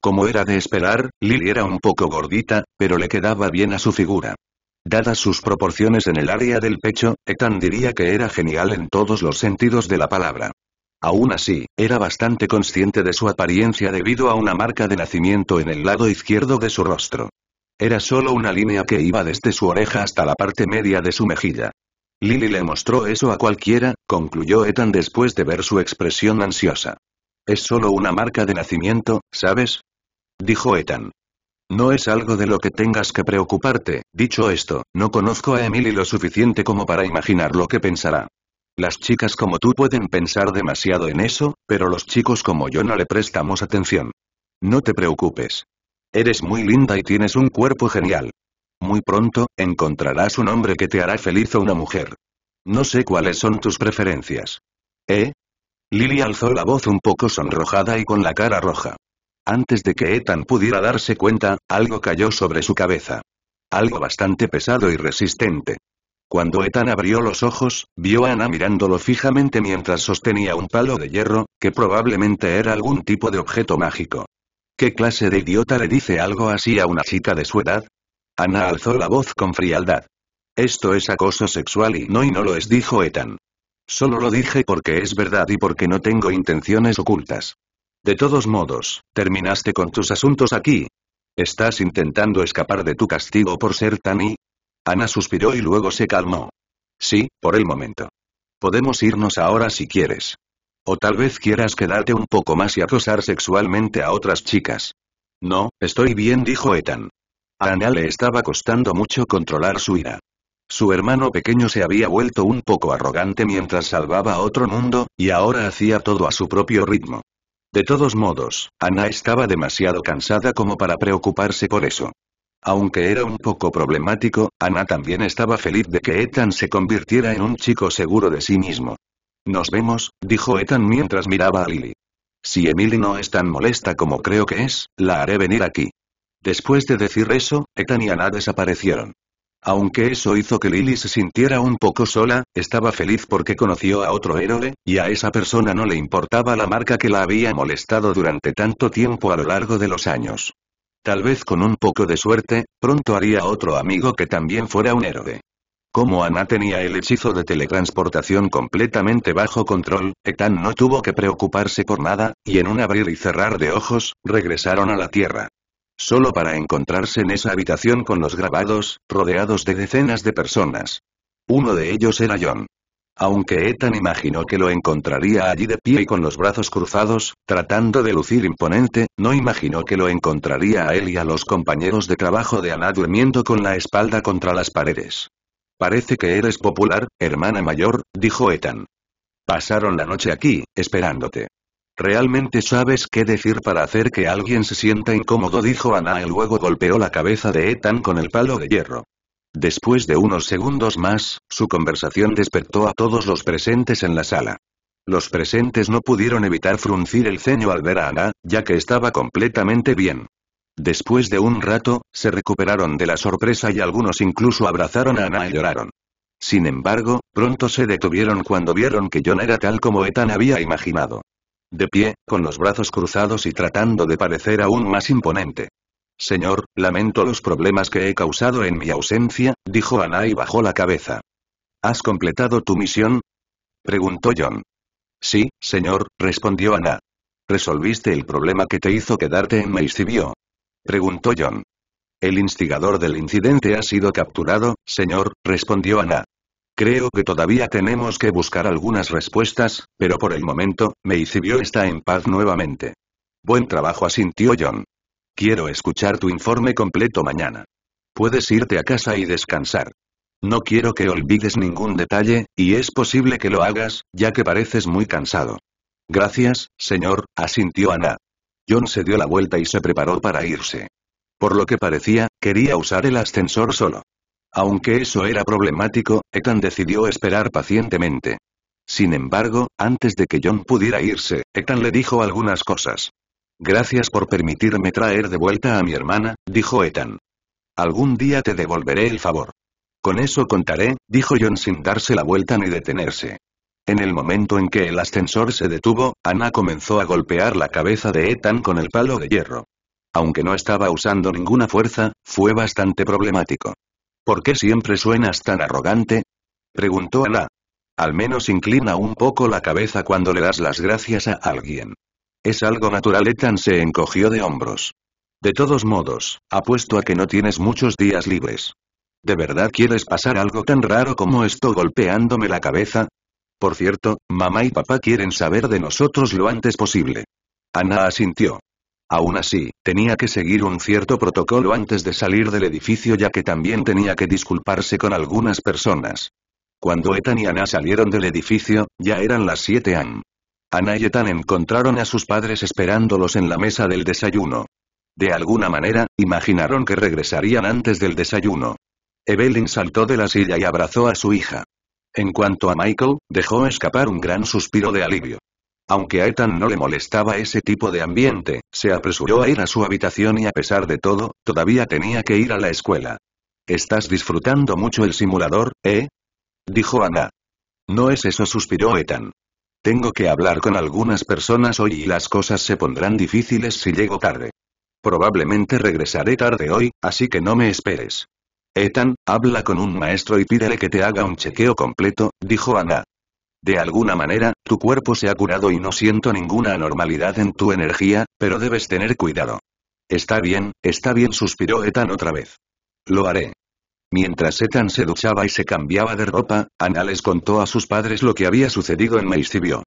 Como era de esperar, Lily era un poco gordita, pero le quedaba bien a su figura. Dadas sus proporciones en el área del pecho, Ethan diría que era genial en todos los sentidos de la palabra. Aún así, era bastante consciente de su apariencia debido a una marca de nacimiento en el lado izquierdo de su rostro. Era solo una línea que iba desde su oreja hasta la parte media de su mejilla. Lily le mostró eso a cualquiera, concluyó Ethan después de ver su expresión ansiosa. Es solo una marca de nacimiento, ¿sabes? Dijo Ethan. No es algo de lo que tengas que preocuparte, dicho esto, no conozco a Emily lo suficiente como para imaginar lo que pensará. Las chicas como tú pueden pensar demasiado en eso, pero los chicos como yo no le prestamos atención. No te preocupes. Eres muy linda y tienes un cuerpo genial. Muy pronto, encontrarás un hombre que te hará feliz o una mujer. No sé cuáles son tus preferencias. ¿Eh? Lily alzó la voz un poco sonrojada y con la cara roja. Antes de que Ethan pudiera darse cuenta, algo cayó sobre su cabeza. Algo bastante pesado y resistente. Cuando Ethan abrió los ojos, vio a Ana mirándolo fijamente mientras sostenía un palo de hierro, que probablemente era algún tipo de objeto mágico. ¿Qué clase de idiota le dice algo así a una chica de su edad? Ana alzó la voz con frialdad. Esto es acoso sexual y no y no lo es, dijo Ethan. Solo lo dije porque es verdad y porque no tengo intenciones ocultas. De todos modos, terminaste con tus asuntos aquí. Estás intentando escapar de tu castigo por ser tan y... Ana suspiró y luego se calmó. Sí, por el momento. Podemos irnos ahora si quieres. O tal vez quieras quedarte un poco más y acosar sexualmente a otras chicas. No, estoy bien, dijo Ethan. Ana le estaba costando mucho controlar su ira. Su hermano pequeño se había vuelto un poco arrogante mientras salvaba a otro mundo, y ahora hacía todo a su propio ritmo. De todos modos, Ana estaba demasiado cansada como para preocuparse por eso. Aunque era un poco problemático, Ana también estaba feliz de que Ethan se convirtiera en un chico seguro de sí mismo. Nos vemos, dijo Ethan mientras miraba a Lily. Si Emily no es tan molesta como creo que es, la haré venir aquí. Después de decir eso, Ethan y Ana desaparecieron. Aunque eso hizo que Lily se sintiera un poco sola, estaba feliz porque conoció a otro héroe, y a esa persona no le importaba la marca que la había molestado durante tanto tiempo a lo largo de los años. Tal vez con un poco de suerte, pronto haría otro amigo que también fuera un héroe. Como Ana tenía el hechizo de teletransportación completamente bajo control, Ethan no tuvo que preocuparse por nada, y en un abrir y cerrar de ojos, regresaron a la Tierra. Solo para encontrarse en esa habitación con los grabados, rodeados de decenas de personas. Uno de ellos era John. Aunque Ethan imaginó que lo encontraría allí de pie y con los brazos cruzados, tratando de lucir imponente, no imaginó que lo encontraría a él y a los compañeros de trabajo de Ana durmiendo con la espalda contra las paredes. Parece que eres popular, hermana mayor, dijo Ethan. Pasaron la noche aquí, esperándote. Realmente sabes qué decir para hacer que alguien se sienta incómodo, dijo Ana y luego golpeó la cabeza de Ethan con el palo de hierro. Después de unos segundos más, su conversación despertó a todos los presentes en la sala. Los presentes no pudieron evitar fruncir el ceño al ver a Ana, ya que estaba completamente bien. Después de un rato, se recuperaron de la sorpresa y algunos incluso abrazaron a Ana y lloraron. Sin embargo, pronto se detuvieron cuando vieron que John era tal como Ethan había imaginado. De pie, con los brazos cruzados y tratando de parecer aún más imponente. Señor, lamento los problemas que he causado en mi ausencia, dijo Ana y bajó la cabeza. ¿Has completado tu misión? preguntó John. Sí, señor, respondió Ana. Resolviste el problema que te hizo quedarte en Meiscibio?» preguntó John. El instigador del incidente ha sido capturado, señor, respondió Ana. Creo que todavía tenemos que buscar algunas respuestas, pero por el momento, Meicibio está en paz nuevamente. Buen trabajo asintió John. Quiero escuchar tu informe completo mañana. Puedes irte a casa y descansar. No quiero que olvides ningún detalle, y es posible que lo hagas, ya que pareces muy cansado. Gracias, señor, asintió Ana. John se dio la vuelta y se preparó para irse. Por lo que parecía, quería usar el ascensor solo. Aunque eso era problemático, Ethan decidió esperar pacientemente. Sin embargo, antes de que John pudiera irse, Ethan le dijo algunas cosas. Gracias por permitirme traer de vuelta a mi hermana, dijo Ethan. Algún día te devolveré el favor. Con eso contaré, dijo John sin darse la vuelta ni detenerse. En el momento en que el ascensor se detuvo, Ana comenzó a golpear la cabeza de Ethan con el palo de hierro. Aunque no estaba usando ninguna fuerza, fue bastante problemático. ¿Por qué siempre suenas tan arrogante? Preguntó Ana. Al menos inclina un poco la cabeza cuando le das las gracias a alguien. Es algo natural. Ethan se encogió de hombros. De todos modos, apuesto a que no tienes muchos días libres. ¿De verdad quieres pasar algo tan raro como esto golpeándome la cabeza? Por cierto, mamá y papá quieren saber de nosotros lo antes posible. Ana asintió. Aún así, tenía que seguir un cierto protocolo antes de salir del edificio ya que también tenía que disculparse con algunas personas. Cuando Ethan y Ana salieron del edificio, ya eran las 7 am. Ana y Ethan encontraron a sus padres esperándolos en la mesa del desayuno. De alguna manera, imaginaron que regresarían antes del desayuno. Evelyn saltó de la silla y abrazó a su hija. En cuanto a Michael, dejó escapar un gran suspiro de alivio. Aunque a Ethan no le molestaba ese tipo de ambiente, se apresuró a ir a su habitación y a pesar de todo, todavía tenía que ir a la escuela. ¿Estás disfrutando mucho el simulador, eh? Dijo Ana. No es eso, suspiró Ethan. Tengo que hablar con algunas personas hoy y las cosas se pondrán difíciles si llego tarde. Probablemente regresaré tarde hoy, así que no me esperes. Ethan, habla con un maestro y pídele que te haga un chequeo completo, dijo Ana. De alguna manera, tu cuerpo se ha curado y no siento ninguna anormalidad en tu energía, pero debes tener cuidado. Está bien, está bien, suspiró Ethan otra vez. Lo haré. Mientras Ethan se duchaba y se cambiaba de ropa, Ana les contó a sus padres lo que había sucedido en Meistibio.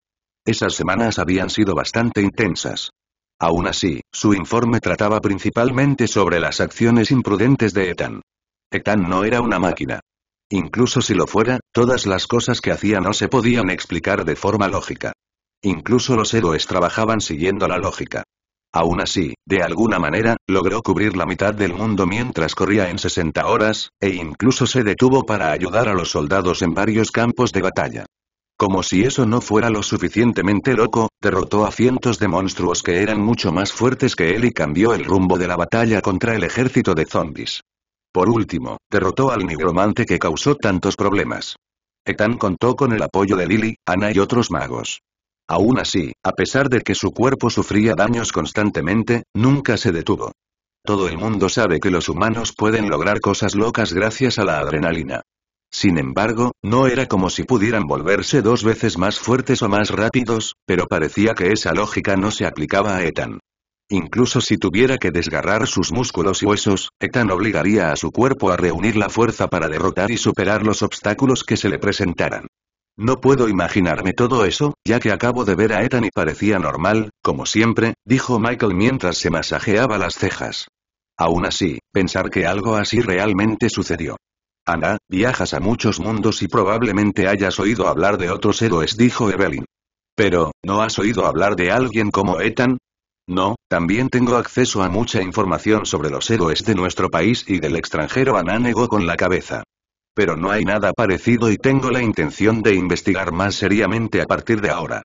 Esas semanas habían sido bastante intensas. Aún así, su informe trataba principalmente sobre las acciones imprudentes de Ethan. Ethan no era una máquina. Incluso si lo fuera, todas las cosas que hacía no se podían explicar de forma lógica. Incluso los héroes trabajaban siguiendo la lógica. Aún así, de alguna manera, logró cubrir la mitad del mundo mientras corría en 60 horas, e incluso se detuvo para ayudar a los soldados en varios campos de batalla. Como si eso no fuera lo suficientemente loco, derrotó a cientos de monstruos que eran mucho más fuertes que él y cambió el rumbo de la batalla contra el ejército de zombies. Por último, derrotó al nigromante que causó tantos problemas. Etan contó con el apoyo de Lily, Ana y otros magos. Aún así, a pesar de que su cuerpo sufría daños constantemente, nunca se detuvo. Todo el mundo sabe que los humanos pueden lograr cosas locas gracias a la adrenalina. Sin embargo, no era como si pudieran volverse dos veces más fuertes o más rápidos, pero parecía que esa lógica no se aplicaba a Ethan. Incluso si tuviera que desgarrar sus músculos y huesos, Ethan obligaría a su cuerpo a reunir la fuerza para derrotar y superar los obstáculos que se le presentaran. No puedo imaginarme todo eso, ya que acabo de ver a Ethan y parecía normal, como siempre, dijo Michael mientras se masajeaba las cejas. Aún así, pensar que algo así realmente sucedió. Ana, viajas a muchos mundos y probablemente hayas oído hablar de otros héroes, dijo Evelyn. Pero, ¿no has oído hablar de alguien como Ethan? No, también tengo acceso a mucha información sobre los héroes de nuestro país y del extranjero anánego con la cabeza. Pero no hay nada parecido y tengo la intención de investigar más seriamente a partir de ahora.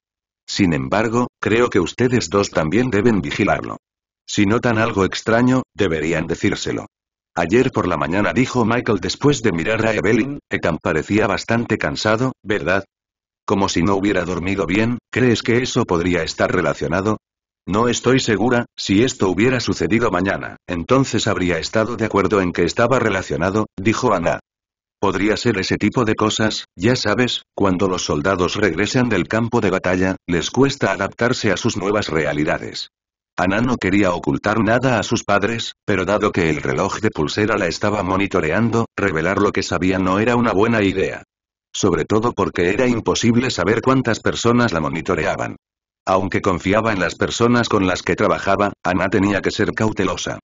Sin embargo, creo que ustedes dos también deben vigilarlo. Si notan algo extraño, deberían decírselo. Ayer por la mañana dijo Michael después de mirar a Evelyn, Ethan parecía bastante cansado, ¿verdad? Como si no hubiera dormido bien, ¿crees que eso podría estar relacionado? No estoy segura, si esto hubiera sucedido mañana, entonces habría estado de acuerdo en que estaba relacionado, dijo Ana. Podría ser ese tipo de cosas, ya sabes, cuando los soldados regresan del campo de batalla, les cuesta adaptarse a sus nuevas realidades. Ana no quería ocultar nada a sus padres, pero dado que el reloj de pulsera la estaba monitoreando, revelar lo que sabía no era una buena idea. Sobre todo porque era imposible saber cuántas personas la monitoreaban. Aunque confiaba en las personas con las que trabajaba, Ana tenía que ser cautelosa.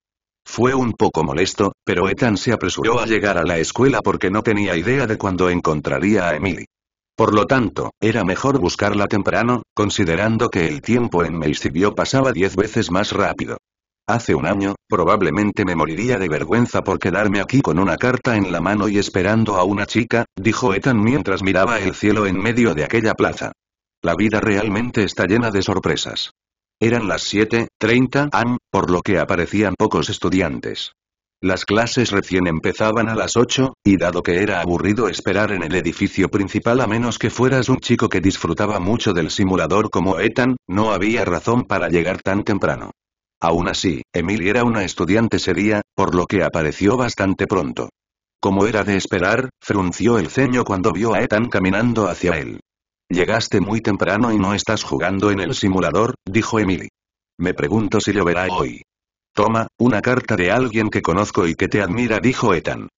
Fue un poco molesto, pero Ethan se apresuró a llegar a la escuela porque no tenía idea de cuándo encontraría a Emily. Por lo tanto, era mejor buscarla temprano, considerando que el tiempo en Meistivio pasaba diez veces más rápido. Hace un año, probablemente me moriría de vergüenza por quedarme aquí con una carta en la mano y esperando a una chica, dijo Ethan mientras miraba el cielo en medio de aquella plaza la vida realmente está llena de sorpresas. Eran las 7.30 am, por lo que aparecían pocos estudiantes. Las clases recién empezaban a las 8, y dado que era aburrido esperar en el edificio principal a menos que fueras un chico que disfrutaba mucho del simulador como Ethan, no había razón para llegar tan temprano. Aún así, Emily era una estudiante seria, por lo que apareció bastante pronto. Como era de esperar, frunció el ceño cuando vio a Ethan caminando hacia él. Llegaste muy temprano y no estás jugando en el simulador, dijo Emily. Me pregunto si lloverá hoy. Toma, una carta de alguien que conozco y que te admira, dijo Ethan.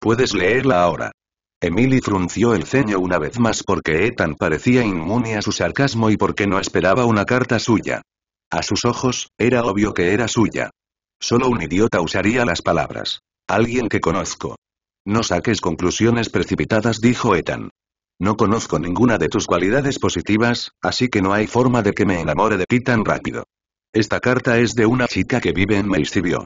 Puedes leerla ahora. Emily frunció el ceño una vez más porque Ethan parecía inmune a su sarcasmo y porque no esperaba una carta suya. A sus ojos, era obvio que era suya. Solo un idiota usaría las palabras. Alguien que conozco. No saques conclusiones precipitadas, dijo Ethan. No conozco ninguna de tus cualidades positivas, así que no hay forma de que me enamore de ti tan rápido. Esta carta es de una chica que vive en Maysville.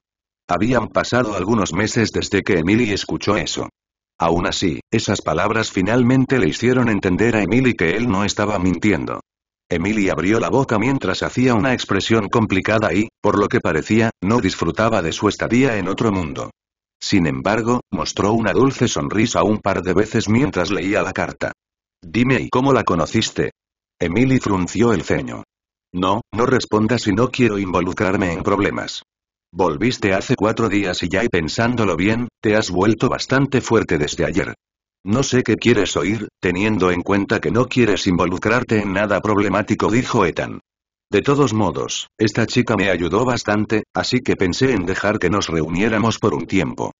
Habían pasado algunos meses desde que Emily escuchó eso. Aún así, esas palabras finalmente le hicieron entender a Emily que él no estaba mintiendo. Emily abrió la boca mientras hacía una expresión complicada y, por lo que parecía, no disfrutaba de su estadía en otro mundo. Sin embargo, mostró una dulce sonrisa un par de veces mientras leía la carta. Dime y cómo la conociste. Emily frunció el ceño. No, no responda si no quiero involucrarme en problemas. Volviste hace cuatro días y ya y pensándolo bien, te has vuelto bastante fuerte desde ayer. No sé qué quieres oír, teniendo en cuenta que no quieres involucrarte en nada problemático, dijo Ethan. De todos modos, esta chica me ayudó bastante, así que pensé en dejar que nos reuniéramos por un tiempo.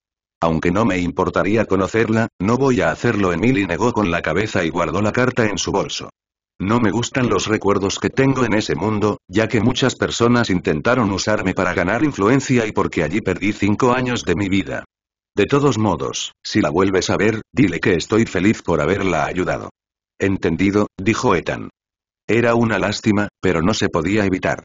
Aunque no me importaría conocerla, no voy a hacerlo. en y negó con la cabeza y guardó la carta en su bolso. No me gustan los recuerdos que tengo en ese mundo, ya que muchas personas intentaron usarme para ganar influencia y porque allí perdí cinco años de mi vida. De todos modos, si la vuelves a ver, dile que estoy feliz por haberla ayudado. Entendido, dijo Ethan. Era una lástima, pero no se podía evitar.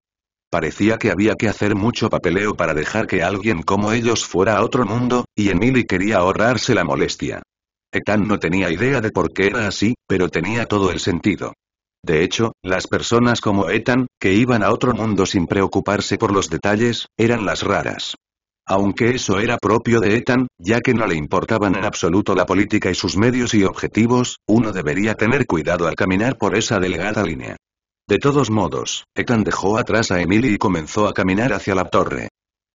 Parecía que había que hacer mucho papeleo para dejar que alguien como ellos fuera a otro mundo, y Emily quería ahorrarse la molestia. Ethan no tenía idea de por qué era así, pero tenía todo el sentido. De hecho, las personas como Ethan, que iban a otro mundo sin preocuparse por los detalles, eran las raras. Aunque eso era propio de Ethan, ya que no le importaban en absoluto la política y sus medios y objetivos, uno debería tener cuidado al caminar por esa delgada línea. De todos modos, Ethan dejó atrás a Emily y comenzó a caminar hacia la torre.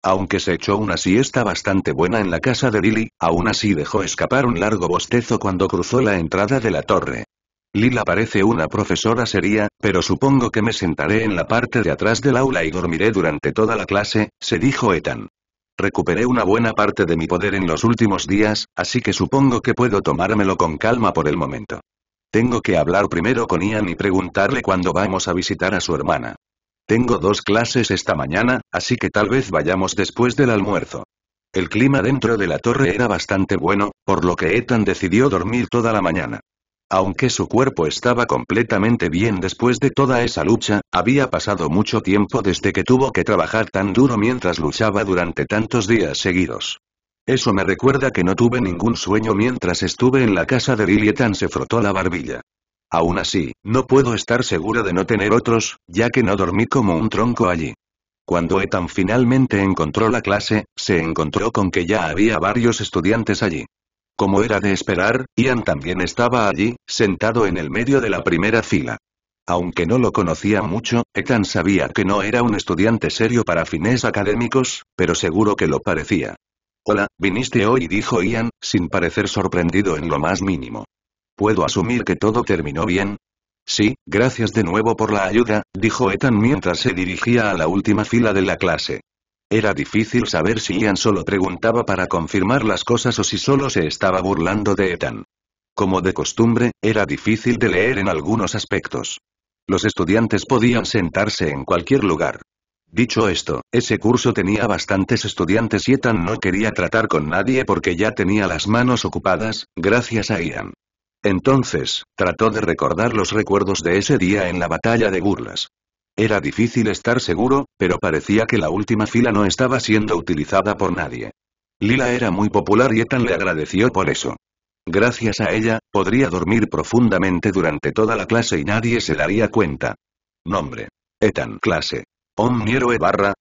Aunque se echó una siesta bastante buena en la casa de Lily, aún así dejó escapar un largo bostezo cuando cruzó la entrada de la torre. Lila parece una profesora seria, pero supongo que me sentaré en la parte de atrás del aula y dormiré durante toda la clase, se dijo Ethan. Recuperé una buena parte de mi poder en los últimos días, así que supongo que puedo tomármelo con calma por el momento. Tengo que hablar primero con Ian y preguntarle cuándo vamos a visitar a su hermana. Tengo dos clases esta mañana, así que tal vez vayamos después del almuerzo. El clima dentro de la torre era bastante bueno, por lo que Ethan decidió dormir toda la mañana. Aunque su cuerpo estaba completamente bien después de toda esa lucha, había pasado mucho tiempo desde que tuvo que trabajar tan duro mientras luchaba durante tantos días seguidos. Eso me recuerda que no tuve ningún sueño mientras estuve en la casa de Lilietan se frotó la barbilla. Aún así, no puedo estar seguro de no tener otros, ya que no dormí como un tronco allí. Cuando Ethan finalmente encontró la clase, se encontró con que ya había varios estudiantes allí. Como era de esperar, Ian también estaba allí, sentado en el medio de la primera fila. Aunque no lo conocía mucho, Ethan sabía que no era un estudiante serio para fines académicos, pero seguro que lo parecía. Hola, viniste hoy, dijo Ian, sin parecer sorprendido en lo más mínimo. ¿Puedo asumir que todo terminó bien? Sí, gracias de nuevo por la ayuda, dijo Ethan mientras se dirigía a la última fila de la clase. Era difícil saber si Ian solo preguntaba para confirmar las cosas o si solo se estaba burlando de Ethan. Como de costumbre, era difícil de leer en algunos aspectos. Los estudiantes podían sentarse en cualquier lugar. Dicho esto, ese curso tenía bastantes estudiantes y Ethan no quería tratar con nadie porque ya tenía las manos ocupadas, gracias a Ian. Entonces, trató de recordar los recuerdos de ese día en la batalla de burlas. Era difícil estar seguro, pero parecía que la última fila no estaba siendo utilizada por nadie. Lila era muy popular y Ethan le agradeció por eso. Gracias a ella, podría dormir profundamente durante toda la clase y nadie se daría cuenta. Nombre. Ethan clase. Omnihéroe barra.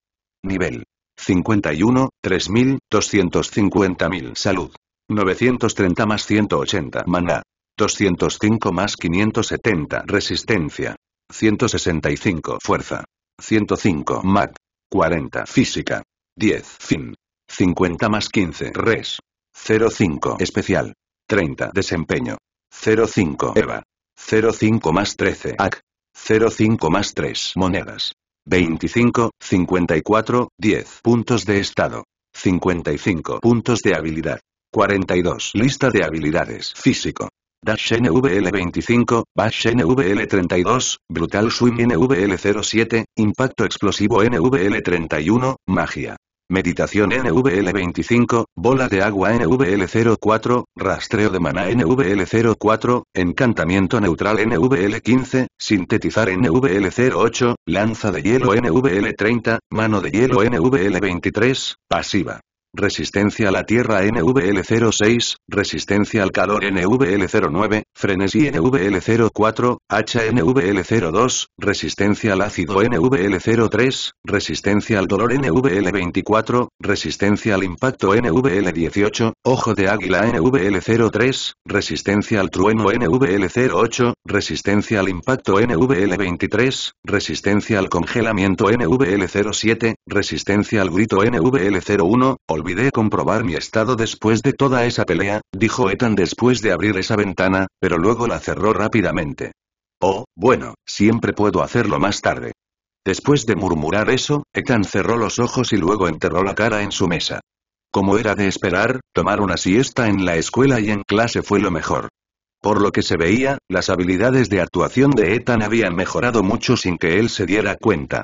Nivel. 51, 3250.000 salud. 930 más 180 maná. 205 más 570 resistencia. 165 Fuerza. 105 Mac. 40 Física. 10 Fin. 50 más 15 Res. 05 Especial. 30 Desempeño. 05 Eva. 05 más 13 AC. 05 más 3 Monedas. 25, 54, 10 puntos de estado. 55 puntos de habilidad. 42 Lista de habilidades Físico. Dash NVL25, Bash NVL32, Brutal Swim NVL07, Impacto Explosivo NVL31, Magia. Meditación NVL25, Bola de Agua NVL04, Rastreo de Mana NVL04, Encantamiento Neutral NVL15, Sintetizar NVL08, Lanza de Hielo NVL30, Mano de Hielo NVL23, Pasiva. Resistencia a la Tierra NVL06, Resistencia al Calor NVL09, Frenesí NVL04, HNVL02, Resistencia al Ácido NVL03, Resistencia al Dolor NVL24, Resistencia al Impacto NVL18, Ojo de águila NVL03, resistencia al trueno NVL08, resistencia al impacto NVL23, resistencia al congelamiento NVL07, resistencia al grito NVL01, olvidé comprobar mi estado después de toda esa pelea, dijo Ethan después de abrir esa ventana, pero luego la cerró rápidamente. Oh, bueno, siempre puedo hacerlo más tarde. Después de murmurar eso, Ethan cerró los ojos y luego enterró la cara en su mesa. Como era de esperar, tomar una siesta en la escuela y en clase fue lo mejor. Por lo que se veía, las habilidades de actuación de Ethan habían mejorado mucho sin que él se diera cuenta.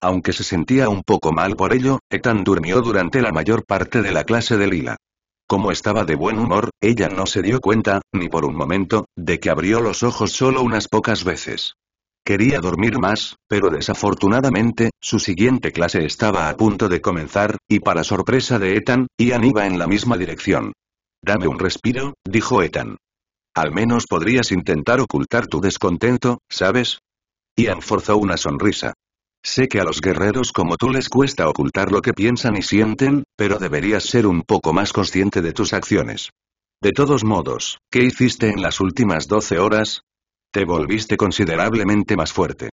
Aunque se sentía un poco mal por ello, Ethan durmió durante la mayor parte de la clase de Lila. Como estaba de buen humor, ella no se dio cuenta, ni por un momento, de que abrió los ojos solo unas pocas veces. Quería dormir más, pero desafortunadamente, su siguiente clase estaba a punto de comenzar, y para sorpresa de Ethan, Ian iba en la misma dirección. Dame un respiro, dijo Ethan. Al menos podrías intentar ocultar tu descontento, ¿sabes? Ian forzó una sonrisa. Sé que a los guerreros como tú les cuesta ocultar lo que piensan y sienten, pero deberías ser un poco más consciente de tus acciones. De todos modos, ¿qué hiciste en las últimas 12 horas? Te volviste considerablemente más fuerte.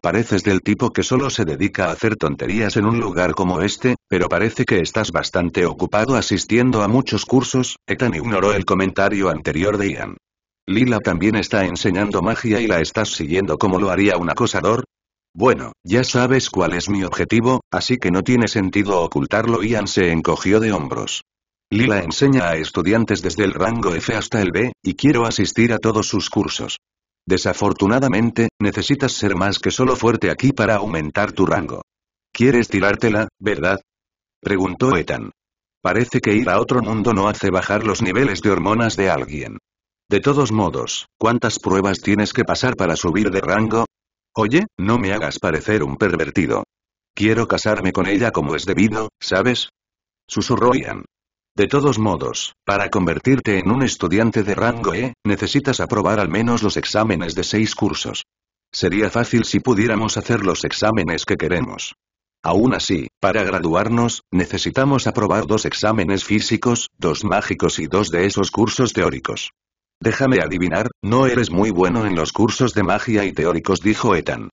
Pareces del tipo que solo se dedica a hacer tonterías en un lugar como este, pero parece que estás bastante ocupado asistiendo a muchos cursos, Ethan ignoró el comentario anterior de Ian. Lila también está enseñando magia y la estás siguiendo como lo haría un acosador. Bueno, ya sabes cuál es mi objetivo, así que no tiene sentido ocultarlo. Ian se encogió de hombros. Lila enseña a estudiantes desde el rango F hasta el B, y quiero asistir a todos sus cursos. Desafortunadamente, necesitas ser más que solo fuerte aquí para aumentar tu rango. ¿Quieres tirártela, verdad? Preguntó Ethan. Parece que ir a otro mundo no hace bajar los niveles de hormonas de alguien. De todos modos, ¿cuántas pruebas tienes que pasar para subir de rango? Oye, no me hagas parecer un pervertido. Quiero casarme con ella como es debido, ¿sabes? Susurró Ian. De todos modos, para convertirte en un estudiante de rango E, necesitas aprobar al menos los exámenes de seis cursos. Sería fácil si pudiéramos hacer los exámenes que queremos. Aún así, para graduarnos, necesitamos aprobar dos exámenes físicos, dos mágicos y dos de esos cursos teóricos. Déjame adivinar, no eres muy bueno en los cursos de magia y teóricos, dijo Ethan.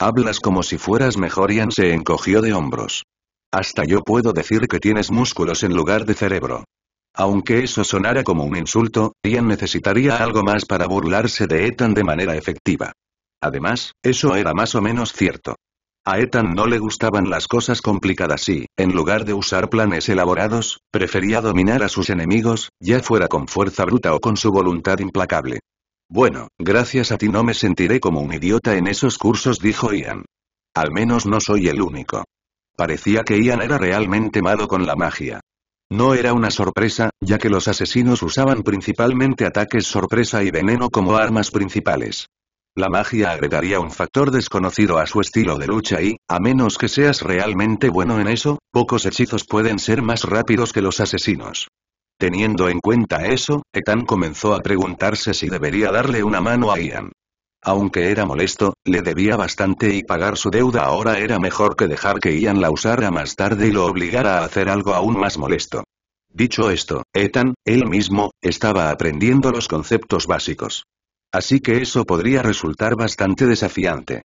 Hablas como si fueras mejor, Ian se encogió de hombros. Hasta yo puedo decir que tienes músculos en lugar de cerebro. Aunque eso sonara como un insulto, Ian necesitaría algo más para burlarse de Ethan de manera efectiva. Además, eso era más o menos cierto. A Ethan no le gustaban las cosas complicadas y, en lugar de usar planes elaborados, prefería dominar a sus enemigos, ya fuera con fuerza bruta o con su voluntad implacable. Bueno, gracias a ti no me sentiré como un idiota en esos cursos dijo Ian. Al menos no soy el único. Parecía que Ian era realmente malo con la magia. No era una sorpresa, ya que los asesinos usaban principalmente ataques sorpresa y veneno como armas principales. La magia agregaría un factor desconocido a su estilo de lucha y, a menos que seas realmente bueno en eso, pocos hechizos pueden ser más rápidos que los asesinos. Teniendo en cuenta eso, Ethan comenzó a preguntarse si debería darle una mano a Ian. Aunque era molesto, le debía bastante y pagar su deuda ahora era mejor que dejar que Ian la usara más tarde y lo obligara a hacer algo aún más molesto. Dicho esto, Ethan, él mismo, estaba aprendiendo los conceptos básicos. Así que eso podría resultar bastante desafiante.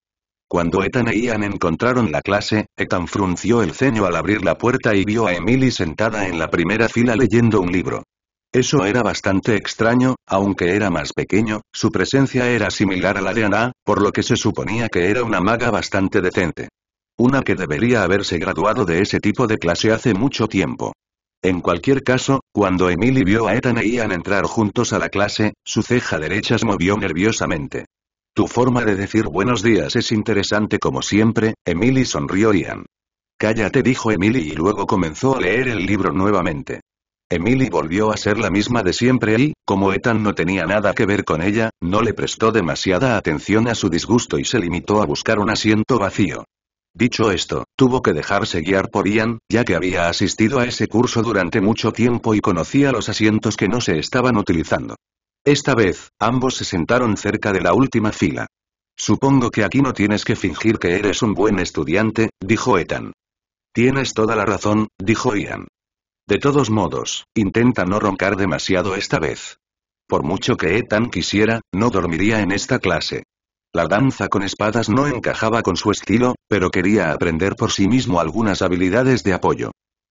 Cuando Ethan e Ian encontraron la clase, Ethan frunció el ceño al abrir la puerta y vio a Emily sentada en la primera fila leyendo un libro. Eso era bastante extraño, aunque era más pequeño, su presencia era similar a la de Ana, por lo que se suponía que era una maga bastante decente. Una que debería haberse graduado de ese tipo de clase hace mucho tiempo. En cualquier caso, cuando Emily vio a Ethan e Ian entrar juntos a la clase, su ceja derecha se movió nerviosamente. Tu forma de decir buenos días es interesante como siempre, Emily sonrió Ian. Cállate dijo Emily y luego comenzó a leer el libro nuevamente. Emily volvió a ser la misma de siempre y, como Ethan no tenía nada que ver con ella, no le prestó demasiada atención a su disgusto y se limitó a buscar un asiento vacío. Dicho esto, tuvo que dejarse guiar por Ian, ya que había asistido a ese curso durante mucho tiempo y conocía los asientos que no se estaban utilizando. Esta vez, ambos se sentaron cerca de la última fila. Supongo que aquí no tienes que fingir que eres un buen estudiante, dijo Ethan. Tienes toda la razón, dijo Ian. De todos modos, intenta no roncar demasiado esta vez. Por mucho que Ethan quisiera, no dormiría en esta clase. La danza con espadas no encajaba con su estilo, pero quería aprender por sí mismo algunas habilidades de apoyo.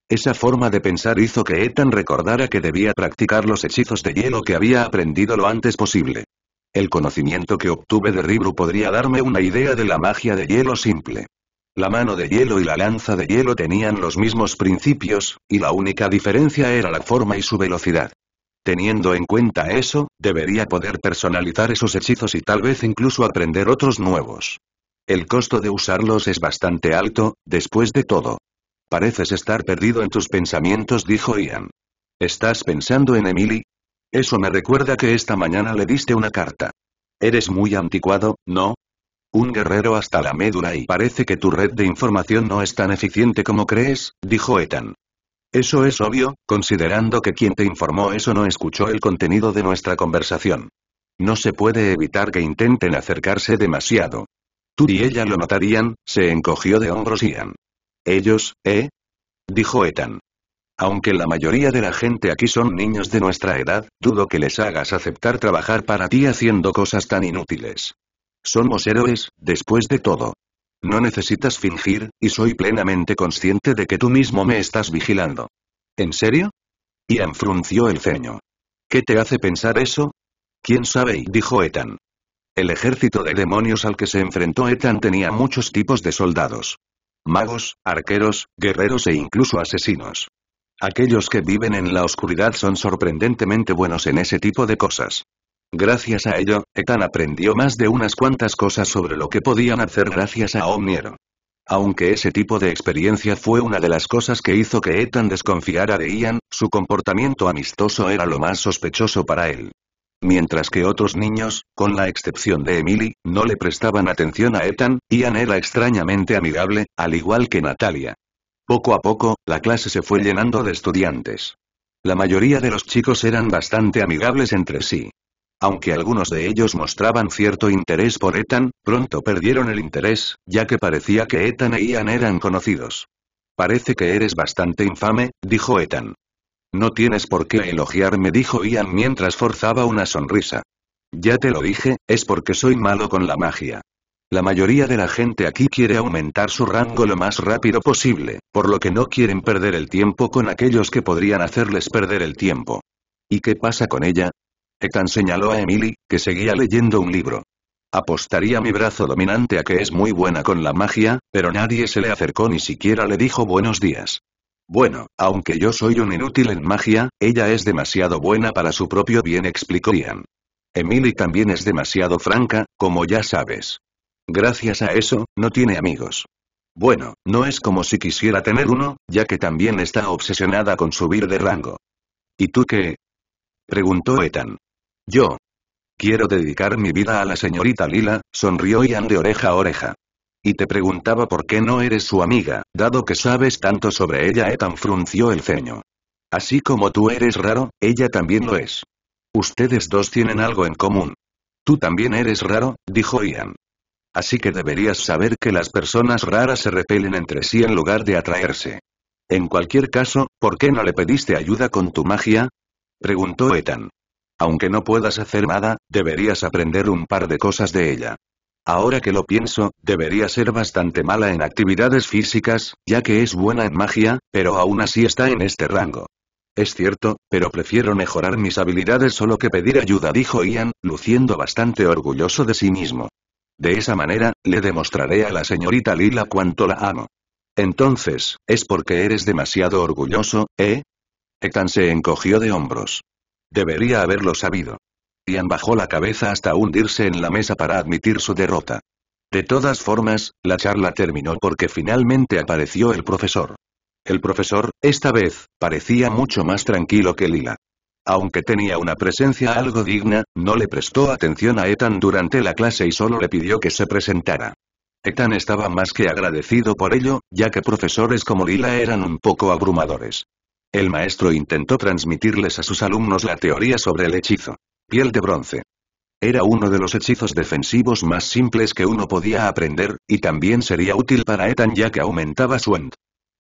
Esa forma de pensar hizo que Ethan recordara que debía practicar los hechizos de hielo que había aprendido lo antes posible. El conocimiento que obtuve de Ribru podría darme una idea de la magia de hielo simple. La mano de hielo y la lanza de hielo tenían los mismos principios, y la única diferencia era la forma y su velocidad. Teniendo en cuenta eso, debería poder personalizar esos hechizos y tal vez incluso aprender otros nuevos. El costo de usarlos es bastante alto, después de todo. Pareces estar perdido en tus pensamientos, dijo Ian. ¿Estás pensando en Emily? Eso me recuerda que esta mañana le diste una carta. Eres muy anticuado, ¿no? Un guerrero hasta la médula y parece que tu red de información no es tan eficiente como crees, dijo Ethan. Eso es obvio, considerando que quien te informó eso no escuchó el contenido de nuestra conversación. No se puede evitar que intenten acercarse demasiado. Tú y ella lo notarían, se encogió de hombros Ian. Ellos, ¿eh? Dijo Ethan. Aunque la mayoría de la gente aquí son niños de nuestra edad, dudo que les hagas aceptar trabajar para ti haciendo cosas tan inútiles. Somos héroes, después de todo. No necesitas fingir, y soy plenamente consciente de que tú mismo me estás vigilando. ¿En serio? Ian frunció el ceño. ¿Qué te hace pensar eso? ¿Quién sabe? dijo Ethan. El ejército de demonios al que se enfrentó Ethan tenía muchos tipos de soldados. Magos, arqueros, guerreros e incluso asesinos. Aquellos que viven en la oscuridad son sorprendentemente buenos en ese tipo de cosas. Gracias a ello, Ethan aprendió más de unas cuantas cosas sobre lo que podían hacer gracias a Omniero. Aunque ese tipo de experiencia fue una de las cosas que hizo que Ethan desconfiara de Ian, su comportamiento amistoso era lo más sospechoso para él. Mientras que otros niños, con la excepción de Emily, no le prestaban atención a Ethan, Ian era extrañamente amigable, al igual que Natalia. Poco a poco, la clase se fue llenando de estudiantes. La mayoría de los chicos eran bastante amigables entre sí. Aunque algunos de ellos mostraban cierto interés por Ethan, pronto perdieron el interés, ya que parecía que Ethan e Ian eran conocidos. Parece que eres bastante infame, dijo Ethan. No tienes por qué elogiarme, dijo Ian mientras forzaba una sonrisa. Ya te lo dije, es porque soy malo con la magia. La mayoría de la gente aquí quiere aumentar su rango lo más rápido posible, por lo que no quieren perder el tiempo con aquellos que podrían hacerles perder el tiempo. ¿Y qué pasa con ella? Ethan señaló a Emily, que seguía leyendo un libro. Apostaría mi brazo dominante a que es muy buena con la magia, pero nadie se le acercó ni siquiera le dijo buenos días. Bueno, aunque yo soy un inútil en magia, ella es demasiado buena para su propio bien, explicó Ian. Emily también es demasiado franca, como ya sabes. Gracias a eso, no tiene amigos. Bueno, no es como si quisiera tener uno, ya que también está obsesionada con subir de rango. ¿Y tú qué? preguntó Ethan. Yo. Quiero dedicar mi vida a la señorita Lila, sonrió Ian de oreja a oreja. Y te preguntaba por qué no eres su amiga, dado que sabes tanto sobre ella. Ethan eh, frunció el ceño. Así como tú eres raro, ella también lo es. Ustedes dos tienen algo en común. Tú también eres raro, dijo Ian. Así que deberías saber que las personas raras se repelen entre sí en lugar de atraerse. En cualquier caso, ¿por qué no le pediste ayuda con tu magia? preguntó Ethan. Aunque no puedas hacer nada, deberías aprender un par de cosas de ella. Ahora que lo pienso, debería ser bastante mala en actividades físicas, ya que es buena en magia, pero aún así está en este rango. Es cierto, pero prefiero mejorar mis habilidades solo que pedir ayuda, dijo Ian, luciendo bastante orgulloso de sí mismo. De esa manera, le demostraré a la señorita Lila cuánto la amo. Entonces, es porque eres demasiado orgulloso, ¿eh? Ethan se encogió de hombros. Debería haberlo sabido. Ian bajó la cabeza hasta hundirse en la mesa para admitir su derrota. De todas formas, la charla terminó porque finalmente apareció el profesor. El profesor, esta vez, parecía mucho más tranquilo que Lila. Aunque tenía una presencia algo digna, no le prestó atención a Ethan durante la clase y solo le pidió que se presentara. Ethan estaba más que agradecido por ello, ya que profesores como Lila eran un poco abrumadores. El maestro intentó transmitirles a sus alumnos la teoría sobre el hechizo. Piel de bronce. Era uno de los hechizos defensivos más simples que uno podía aprender, y también sería útil para Ethan ya que aumentaba su END.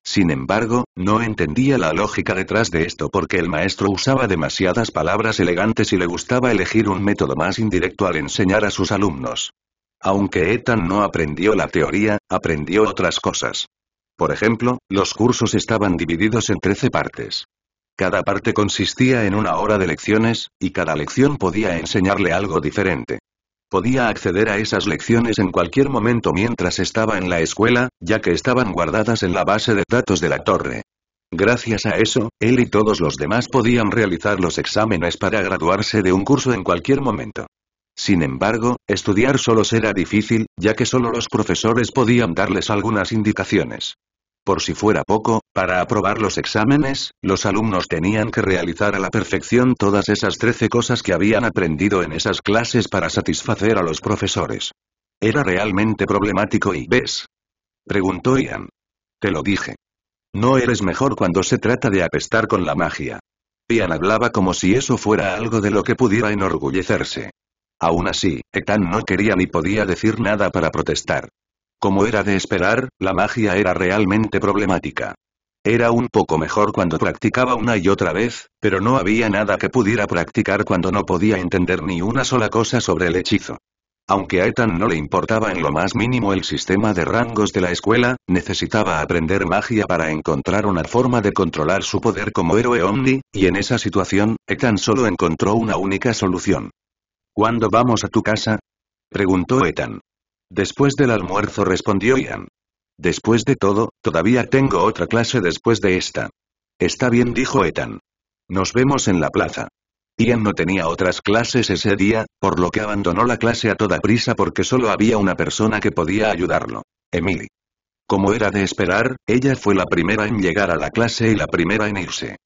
Sin embargo, no entendía la lógica detrás de esto porque el maestro usaba demasiadas palabras elegantes y le gustaba elegir un método más indirecto al enseñar a sus alumnos. Aunque Ethan no aprendió la teoría, aprendió otras cosas. Por ejemplo, los cursos estaban divididos en 13 partes. Cada parte consistía en una hora de lecciones, y cada lección podía enseñarle algo diferente. Podía acceder a esas lecciones en cualquier momento mientras estaba en la escuela, ya que estaban guardadas en la base de datos de la torre. Gracias a eso, él y todos los demás podían realizar los exámenes para graduarse de un curso en cualquier momento. Sin embargo, estudiar solos era difícil, ya que solo los profesores podían darles algunas indicaciones. Por si fuera poco, para aprobar los exámenes, los alumnos tenían que realizar a la perfección todas esas trece cosas que habían aprendido en esas clases para satisfacer a los profesores. Era realmente problemático y ¿ves? Preguntó Ian. Te lo dije. No eres mejor cuando se trata de apestar con la magia. Ian hablaba como si eso fuera algo de lo que pudiera enorgullecerse. Aún así, Etan no quería ni podía decir nada para protestar. Como era de esperar, la magia era realmente problemática. Era un poco mejor cuando practicaba una y otra vez, pero no había nada que pudiera practicar cuando no podía entender ni una sola cosa sobre el hechizo. Aunque a Ethan no le importaba en lo más mínimo el sistema de rangos de la escuela, necesitaba aprender magia para encontrar una forma de controlar su poder como héroe Omni, y en esa situación, Ethan solo encontró una única solución. ¿Cuándo vamos a tu casa? preguntó Ethan. Después del almuerzo respondió Ian. Después de todo, todavía tengo otra clase después de esta. Está bien dijo Ethan. Nos vemos en la plaza. Ian no tenía otras clases ese día, por lo que abandonó la clase a toda prisa porque solo había una persona que podía ayudarlo. Emily. Como era de esperar, ella fue la primera en llegar a la clase y la primera en irse.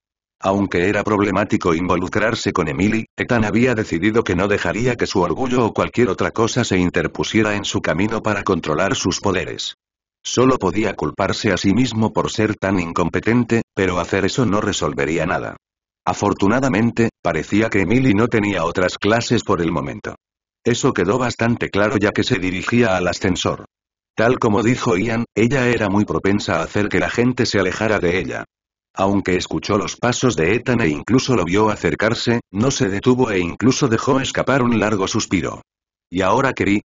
Aunque era problemático involucrarse con Emily, Ethan había decidido que no dejaría que su orgullo o cualquier otra cosa se interpusiera en su camino para controlar sus poderes. Solo podía culparse a sí mismo por ser tan incompetente, pero hacer eso no resolvería nada. Afortunadamente, parecía que Emily no tenía otras clases por el momento. Eso quedó bastante claro ya que se dirigía al ascensor. Tal como dijo Ian, ella era muy propensa a hacer que la gente se alejara de ella. Aunque escuchó los pasos de Ethan e incluso lo vio acercarse, no se detuvo e incluso dejó escapar un largo suspiro. ¿Y ahora querí?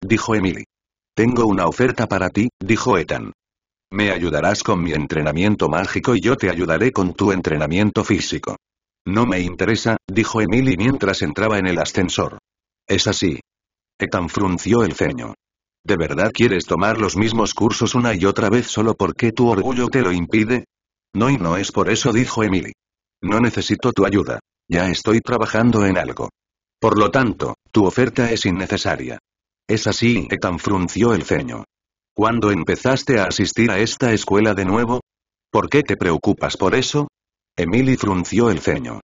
Dijo Emily. Tengo una oferta para ti, dijo Ethan. Me ayudarás con mi entrenamiento mágico y yo te ayudaré con tu entrenamiento físico. No me interesa, dijo Emily mientras entraba en el ascensor. Es así. Ethan frunció el ceño. ¿De verdad quieres tomar los mismos cursos una y otra vez solo porque tu orgullo te lo impide? No y no es por eso dijo Emily. No necesito tu ayuda. Ya estoy trabajando en algo. Por lo tanto, tu oferta es innecesaria. Es así, Ethan frunció el ceño. ¿Cuándo empezaste a asistir a esta escuela de nuevo? ¿Por qué te preocupas por eso? Emily frunció el ceño.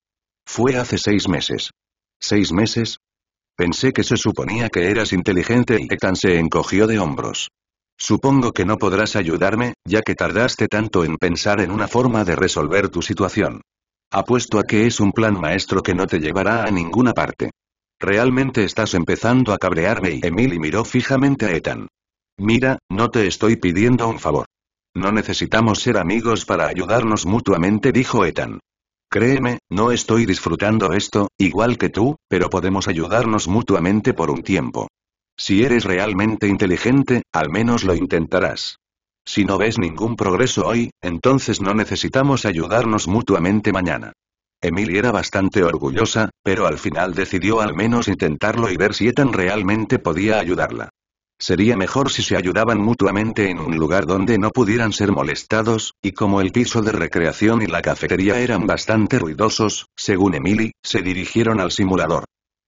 Fue hace seis meses. ¿Seis meses? Pensé que se suponía que eras inteligente y Ethan se encogió de hombros. Supongo que no podrás ayudarme, ya que tardaste tanto en pensar en una forma de resolver tu situación. Apuesto a que es un plan maestro que no te llevará a ninguna parte. Realmente estás empezando a cabrearme y Emily miró fijamente a Ethan. Mira, no te estoy pidiendo un favor. No necesitamos ser amigos para ayudarnos mutuamente, dijo Ethan. Créeme, no estoy disfrutando esto, igual que tú, pero podemos ayudarnos mutuamente por un tiempo. Si eres realmente inteligente, al menos lo intentarás. Si no ves ningún progreso hoy, entonces no necesitamos ayudarnos mutuamente mañana. Emily era bastante orgullosa, pero al final decidió al menos intentarlo y ver si Ethan realmente podía ayudarla. Sería mejor si se ayudaban mutuamente en un lugar donde no pudieran ser molestados, y como el piso de recreación y la cafetería eran bastante ruidosos, según Emily, se dirigieron al simulador.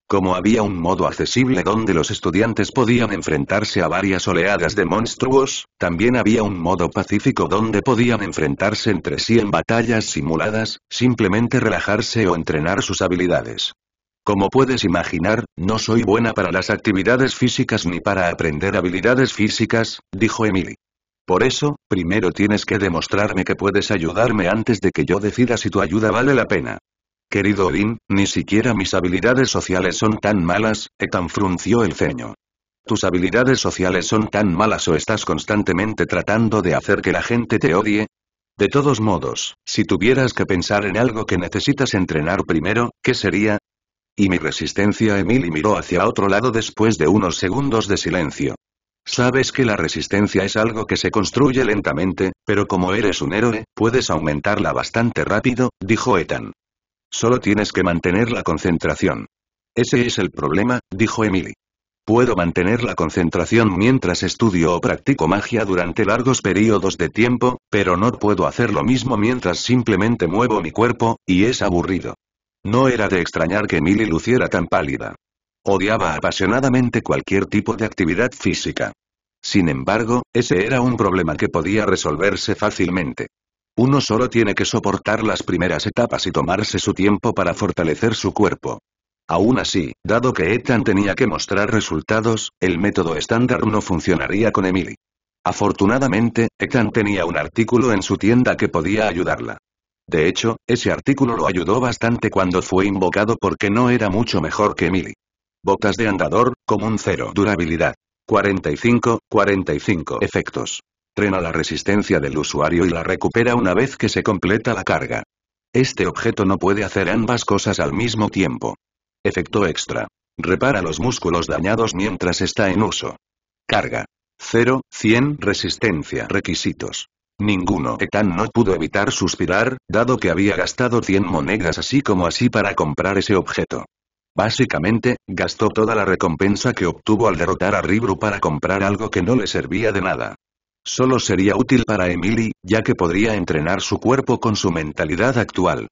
Como había un modo accesible donde los estudiantes podían enfrentarse a varias oleadas de monstruos, también había un modo pacífico donde podían enfrentarse entre sí en batallas simuladas, simplemente relajarse o entrenar sus habilidades. Como puedes imaginar, no soy buena para las actividades físicas ni para aprender habilidades físicas, dijo Emily. Por eso, primero tienes que demostrarme que puedes ayudarme antes de que yo decida si tu ayuda vale la pena. Querido Odín, ni siquiera mis habilidades sociales son tan malas, Etan frunció el ceño. Tus habilidades sociales son tan malas o estás constantemente tratando de hacer que la gente te odie, de todos modos, si tuvieras que pensar en algo que necesitas entrenar primero, ¿qué sería? Y mi resistencia Emily miró hacia otro lado después de unos segundos de silencio. Sabes que la resistencia es algo que se construye lentamente, pero como eres un héroe, puedes aumentarla bastante rápido, dijo Ethan. Solo tienes que mantener la concentración. Ese es el problema, dijo Emily. Puedo mantener la concentración mientras estudio o practico magia durante largos periodos de tiempo, pero no puedo hacer lo mismo mientras simplemente muevo mi cuerpo, y es aburrido. No era de extrañar que Emily luciera tan pálida. Odiaba apasionadamente cualquier tipo de actividad física. Sin embargo, ese era un problema que podía resolverse fácilmente. Uno solo tiene que soportar las primeras etapas y tomarse su tiempo para fortalecer su cuerpo. Aún así, dado que Ethan tenía que mostrar resultados, el método estándar no funcionaría con Emily. Afortunadamente, Ethan tenía un artículo en su tienda que podía ayudarla. De hecho, ese artículo lo ayudó bastante cuando fue invocado porque no era mucho mejor que Emily. Botas de andador, común cero. Durabilidad. 45, 45 efectos. Trena la resistencia del usuario y la recupera una vez que se completa la carga. Este objeto no puede hacer ambas cosas al mismo tiempo. Efecto extra. Repara los músculos dañados mientras está en uso. Carga. 0, 100 resistencia. Requisitos. Ninguno. Etan no pudo evitar suspirar, dado que había gastado 100 monedas así como así para comprar ese objeto. Básicamente, gastó toda la recompensa que obtuvo al derrotar a Ribru para comprar algo que no le servía de nada. Solo sería útil para Emily, ya que podría entrenar su cuerpo con su mentalidad actual.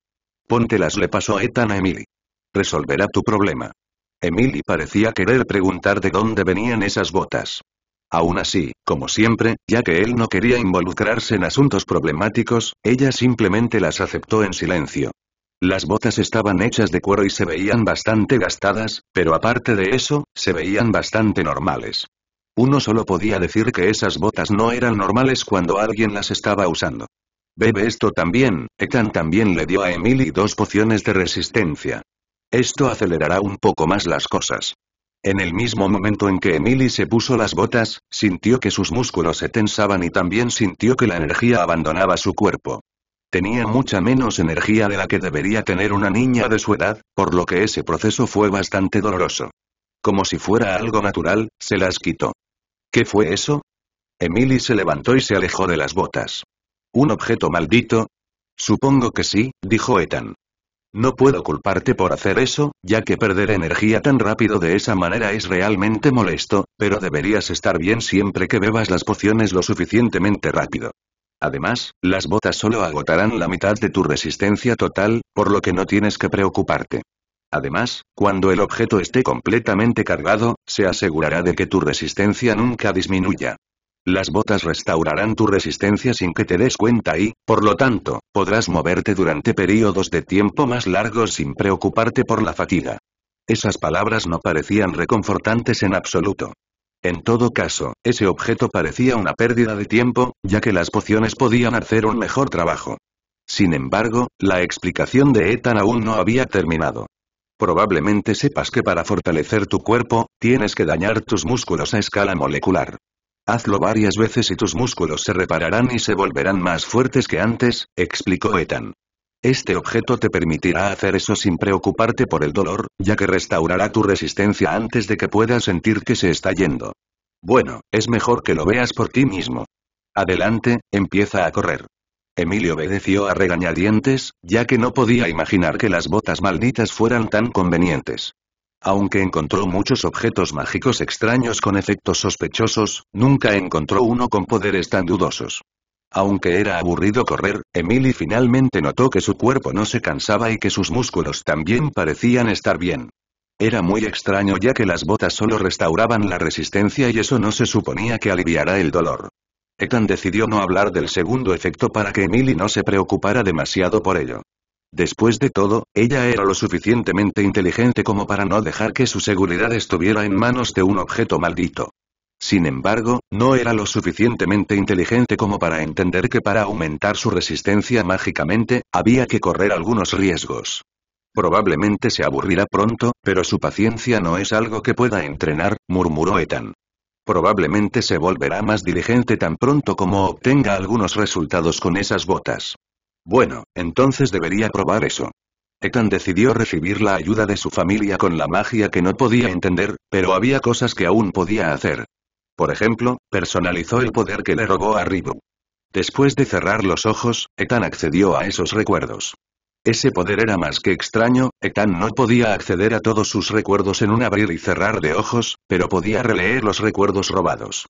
Póntelas le pasó a Ethan a Emily. Resolverá tu problema. Emily parecía querer preguntar de dónde venían esas botas. Aún así, como siempre, ya que él no quería involucrarse en asuntos problemáticos, ella simplemente las aceptó en silencio. Las botas estaban hechas de cuero y se veían bastante gastadas, pero aparte de eso, se veían bastante normales. Uno solo podía decir que esas botas no eran normales cuando alguien las estaba usando. Bebe esto también, Ethan también le dio a Emily dos pociones de resistencia. Esto acelerará un poco más las cosas. En el mismo momento en que Emily se puso las botas, sintió que sus músculos se tensaban y también sintió que la energía abandonaba su cuerpo. Tenía mucha menos energía de la que debería tener una niña de su edad, por lo que ese proceso fue bastante doloroso. Como si fuera algo natural, se las quitó. ¿Qué fue eso? Emily se levantó y se alejó de las botas. ¿Un objeto maldito? Supongo que sí, dijo Ethan. No puedo culparte por hacer eso, ya que perder energía tan rápido de esa manera es realmente molesto, pero deberías estar bien siempre que bebas las pociones lo suficientemente rápido. Además, las botas solo agotarán la mitad de tu resistencia total, por lo que no tienes que preocuparte. Además, cuando el objeto esté completamente cargado, se asegurará de que tu resistencia nunca disminuya. Las botas restaurarán tu resistencia sin que te des cuenta y, por lo tanto, podrás moverte durante periodos de tiempo más largos sin preocuparte por la fatiga. Esas palabras no parecían reconfortantes en absoluto. En todo caso, ese objeto parecía una pérdida de tiempo, ya que las pociones podían hacer un mejor trabajo. Sin embargo, la explicación de Ethan aún no había terminado. Probablemente sepas que para fortalecer tu cuerpo, tienes que dañar tus músculos a escala molecular. Hazlo varias veces y tus músculos se repararán y se volverán más fuertes que antes, explicó Ethan. Este objeto te permitirá hacer eso sin preocuparte por el dolor, ya que restaurará tu resistencia antes de que puedas sentir que se está yendo. Bueno, es mejor que lo veas por ti mismo. Adelante, empieza a correr. Emilio obedeció a regañadientes, ya que no podía imaginar que las botas malditas fueran tan convenientes. Aunque encontró muchos objetos mágicos extraños con efectos sospechosos, nunca encontró uno con poderes tan dudosos. Aunque era aburrido correr, Emily finalmente notó que su cuerpo no se cansaba y que sus músculos también parecían estar bien. Era muy extraño ya que las botas solo restauraban la resistencia y eso no se suponía que aliviara el dolor. Ethan decidió no hablar del segundo efecto para que Emily no se preocupara demasiado por ello. Después de todo, ella era lo suficientemente inteligente como para no dejar que su seguridad estuviera en manos de un objeto maldito. Sin embargo, no era lo suficientemente inteligente como para entender que para aumentar su resistencia mágicamente, había que correr algunos riesgos. Probablemente se aburrirá pronto, pero su paciencia no es algo que pueda entrenar, murmuró Ethan. Probablemente se volverá más diligente tan pronto como obtenga algunos resultados con esas botas. Bueno, entonces debería probar eso. Etan decidió recibir la ayuda de su familia con la magia que no podía entender, pero había cosas que aún podía hacer. Por ejemplo, personalizó el poder que le robó a Ribu. Después de cerrar los ojos, Ethan accedió a esos recuerdos. Ese poder era más que extraño, Etan no podía acceder a todos sus recuerdos en un abrir y cerrar de ojos, pero podía releer los recuerdos robados.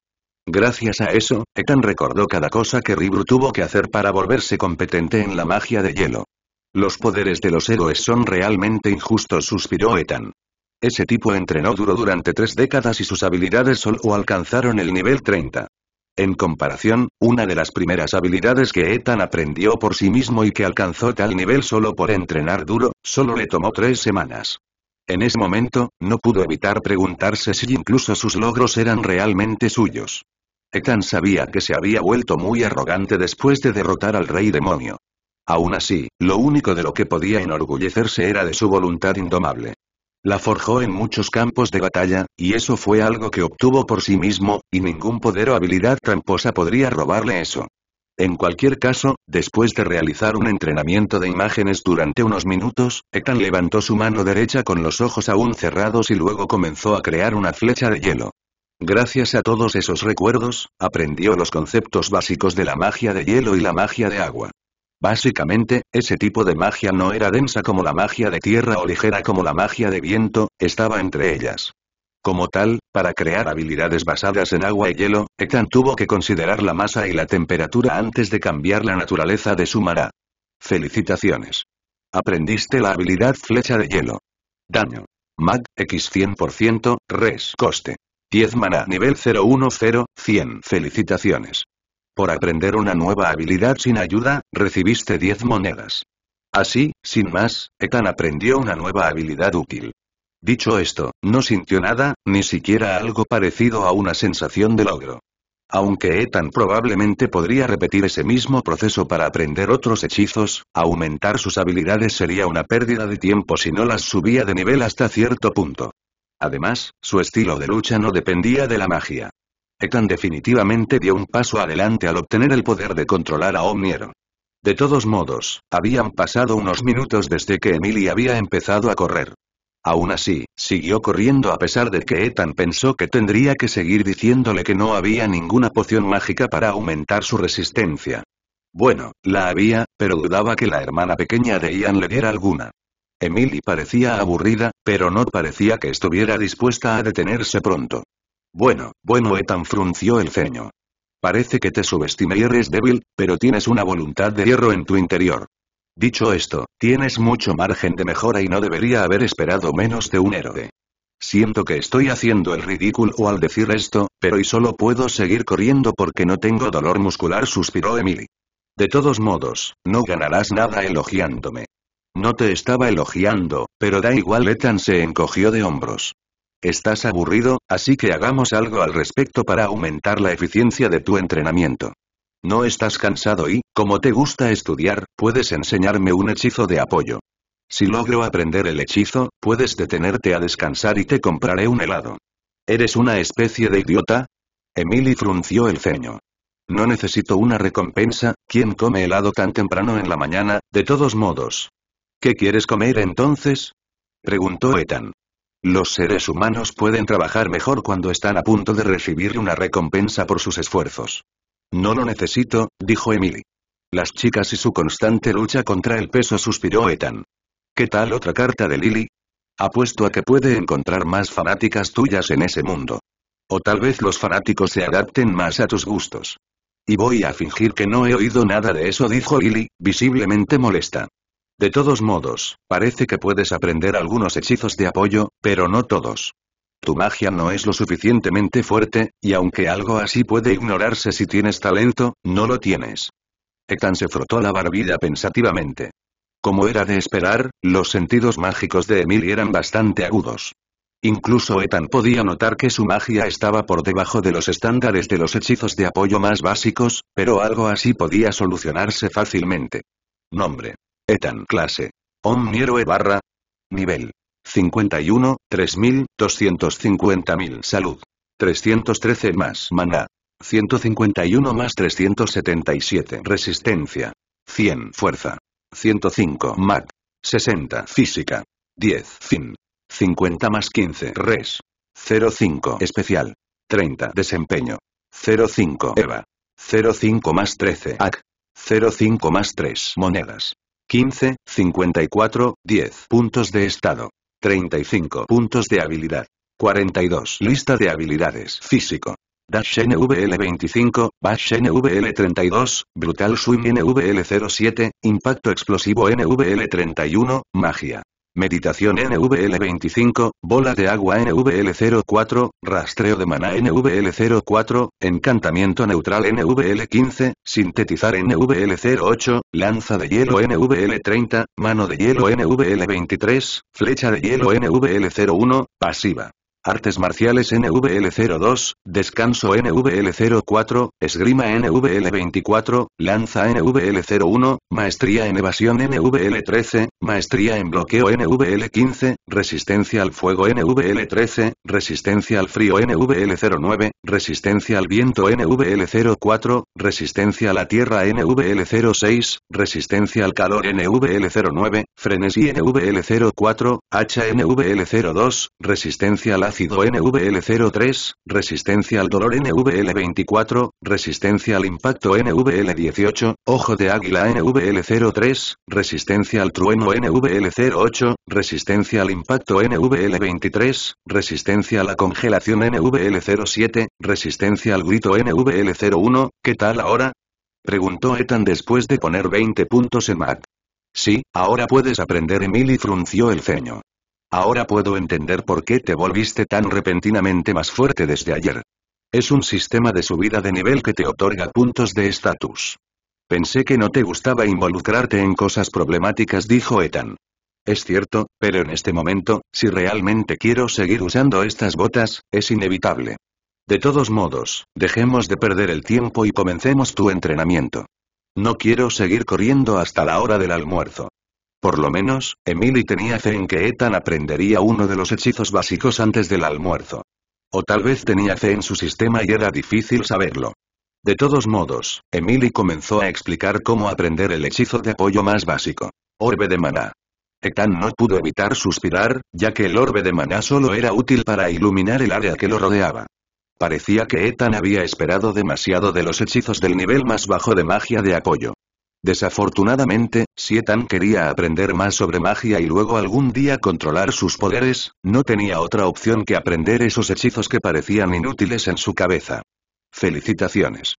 Gracias a eso, Etan recordó cada cosa que Ribru tuvo que hacer para volverse competente en la magia de hielo. Los poderes de los héroes son realmente injustos, suspiró Etan. Ese tipo entrenó duro durante tres décadas y sus habilidades solo alcanzaron el nivel 30. En comparación, una de las primeras habilidades que Ethan aprendió por sí mismo y que alcanzó tal nivel solo por entrenar duro, solo le tomó tres semanas. En ese momento, no pudo evitar preguntarse si incluso sus logros eran realmente suyos. Ethan sabía que se había vuelto muy arrogante después de derrotar al rey demonio. Aún así, lo único de lo que podía enorgullecerse era de su voluntad indomable. La forjó en muchos campos de batalla, y eso fue algo que obtuvo por sí mismo, y ningún poder o habilidad tramposa podría robarle eso. En cualquier caso, después de realizar un entrenamiento de imágenes durante unos minutos, Ethan levantó su mano derecha con los ojos aún cerrados y luego comenzó a crear una flecha de hielo. Gracias a todos esos recuerdos, aprendió los conceptos básicos de la magia de hielo y la magia de agua. Básicamente, ese tipo de magia no era densa como la magia de tierra o ligera como la magia de viento, estaba entre ellas. Como tal, para crear habilidades basadas en agua y hielo, Ethan tuvo que considerar la masa y la temperatura antes de cambiar la naturaleza de su mara. Felicitaciones. Aprendiste la habilidad flecha de hielo. Daño. Mag, X 100%, res. Coste. 10 mana nivel 010, 100. Felicitaciones. Por aprender una nueva habilidad sin ayuda, recibiste 10 monedas. Así, sin más, Ethan aprendió una nueva habilidad útil. Dicho esto, no sintió nada, ni siquiera algo parecido a una sensación de logro. Aunque Ethan probablemente podría repetir ese mismo proceso para aprender otros hechizos, aumentar sus habilidades sería una pérdida de tiempo si no las subía de nivel hasta cierto punto. Además, su estilo de lucha no dependía de la magia. Ethan definitivamente dio un paso adelante al obtener el poder de controlar a Omniero. De todos modos, habían pasado unos minutos desde que Emily había empezado a correr. Aún así, siguió corriendo a pesar de que Ethan pensó que tendría que seguir diciéndole que no había ninguna poción mágica para aumentar su resistencia. Bueno, la había, pero dudaba que la hermana pequeña de Ian le diera alguna. Emily parecía aburrida, pero no parecía que estuviera dispuesta a detenerse pronto. Bueno, bueno etan frunció el ceño. Parece que te subestimé y eres débil, pero tienes una voluntad de hierro en tu interior. Dicho esto, tienes mucho margen de mejora y no debería haber esperado menos de un héroe. Siento que estoy haciendo el ridículo al decir esto, pero y solo puedo seguir corriendo porque no tengo dolor muscular, suspiró Emily. De todos modos, no ganarás nada elogiándome. No te estaba elogiando, pero da igual, etan se encogió de hombros. Estás aburrido, así que hagamos algo al respecto para aumentar la eficiencia de tu entrenamiento. No estás cansado y, como te gusta estudiar, puedes enseñarme un hechizo de apoyo. Si logro aprender el hechizo, puedes detenerte a descansar y te compraré un helado. ¿Eres una especie de idiota? Emily frunció el ceño. No necesito una recompensa, ¿quién come helado tan temprano en la mañana, de todos modos? ¿Qué quieres comer entonces? Preguntó Ethan. Los seres humanos pueden trabajar mejor cuando están a punto de recibir una recompensa por sus esfuerzos. No lo necesito, dijo Emily. Las chicas y su constante lucha contra el peso suspiró Ethan. ¿Qué tal otra carta de Lily? Apuesto a que puede encontrar más fanáticas tuyas en ese mundo. O tal vez los fanáticos se adapten más a tus gustos. Y voy a fingir que no he oído nada de eso, dijo Lily, visiblemente molesta. De todos modos, parece que puedes aprender algunos hechizos de apoyo, pero no todos. Tu magia no es lo suficientemente fuerte, y aunque algo así puede ignorarse si tienes talento, no lo tienes. Etan se frotó la barbilla pensativamente. Como era de esperar, los sentidos mágicos de Emil eran bastante agudos. Incluso Ethan podía notar que su magia estaba por debajo de los estándares de los hechizos de apoyo más básicos, pero algo así podía solucionarse fácilmente. Nombre. Etan clase. Omniroe/ barra. Nivel. 51, 3.250.000. salud. 313 más maná. 151 más 377 resistencia. 100 fuerza. 105 mag. 60 física. 10 fin. 50 más 15 res. 05 especial. 30 desempeño. 05 eva. 05 más 13 ac. 05 más 3 monedas. 15, 54, 10 puntos de estado. 35 puntos de habilidad. 42. Lista de habilidades. Físico. Dash NVL 25, Bash NVL 32, Brutal Swim NVL 07, Impacto Explosivo NVL 31, Magia. Meditación NVL 25, Bola de Agua NVL 04, Rastreo de Mana NVL 04, Encantamiento Neutral NVL 15, Sintetizar NVL 08, Lanza de Hielo NVL 30, Mano de Hielo NVL 23, Flecha de Hielo NVL 01, Pasiva. Artes marciales NVL02, descanso NVL04, esgrima NVL24, lanza NVL01, maestría en evasión NVL13, maestría en bloqueo NVL15, resistencia al fuego NVL13, resistencia al frío NVL09, resistencia al viento NVL04, resistencia a la tierra NVL06, resistencia al calor NVL09, frenesí NVL04, HNVL NVL02, resistencia a la ácido NVL03, resistencia al dolor NVL24, resistencia al impacto NVL18, ojo de águila NVL03, resistencia al trueno NVL08, resistencia al impacto NVL23, resistencia a la congelación NVL07, resistencia al grito NVL01, ¿qué tal ahora? Preguntó Ethan después de poner 20 puntos en MAC. Sí, ahora puedes aprender Emily frunció el ceño. Ahora puedo entender por qué te volviste tan repentinamente más fuerte desde ayer. Es un sistema de subida de nivel que te otorga puntos de estatus. Pensé que no te gustaba involucrarte en cosas problemáticas, dijo Ethan. Es cierto, pero en este momento, si realmente quiero seguir usando estas botas, es inevitable. De todos modos, dejemos de perder el tiempo y comencemos tu entrenamiento. No quiero seguir corriendo hasta la hora del almuerzo. Por lo menos, Emily tenía fe en que Ethan aprendería uno de los hechizos básicos antes del almuerzo. O tal vez tenía fe en su sistema y era difícil saberlo. De todos modos, Emily comenzó a explicar cómo aprender el hechizo de apoyo más básico. Orbe de maná. Ethan no pudo evitar suspirar, ya que el orbe de maná solo era útil para iluminar el área que lo rodeaba. Parecía que Ethan había esperado demasiado de los hechizos del nivel más bajo de magia de apoyo. Desafortunadamente, si Etan quería aprender más sobre magia y luego algún día controlar sus poderes, no tenía otra opción que aprender esos hechizos que parecían inútiles en su cabeza. Felicitaciones.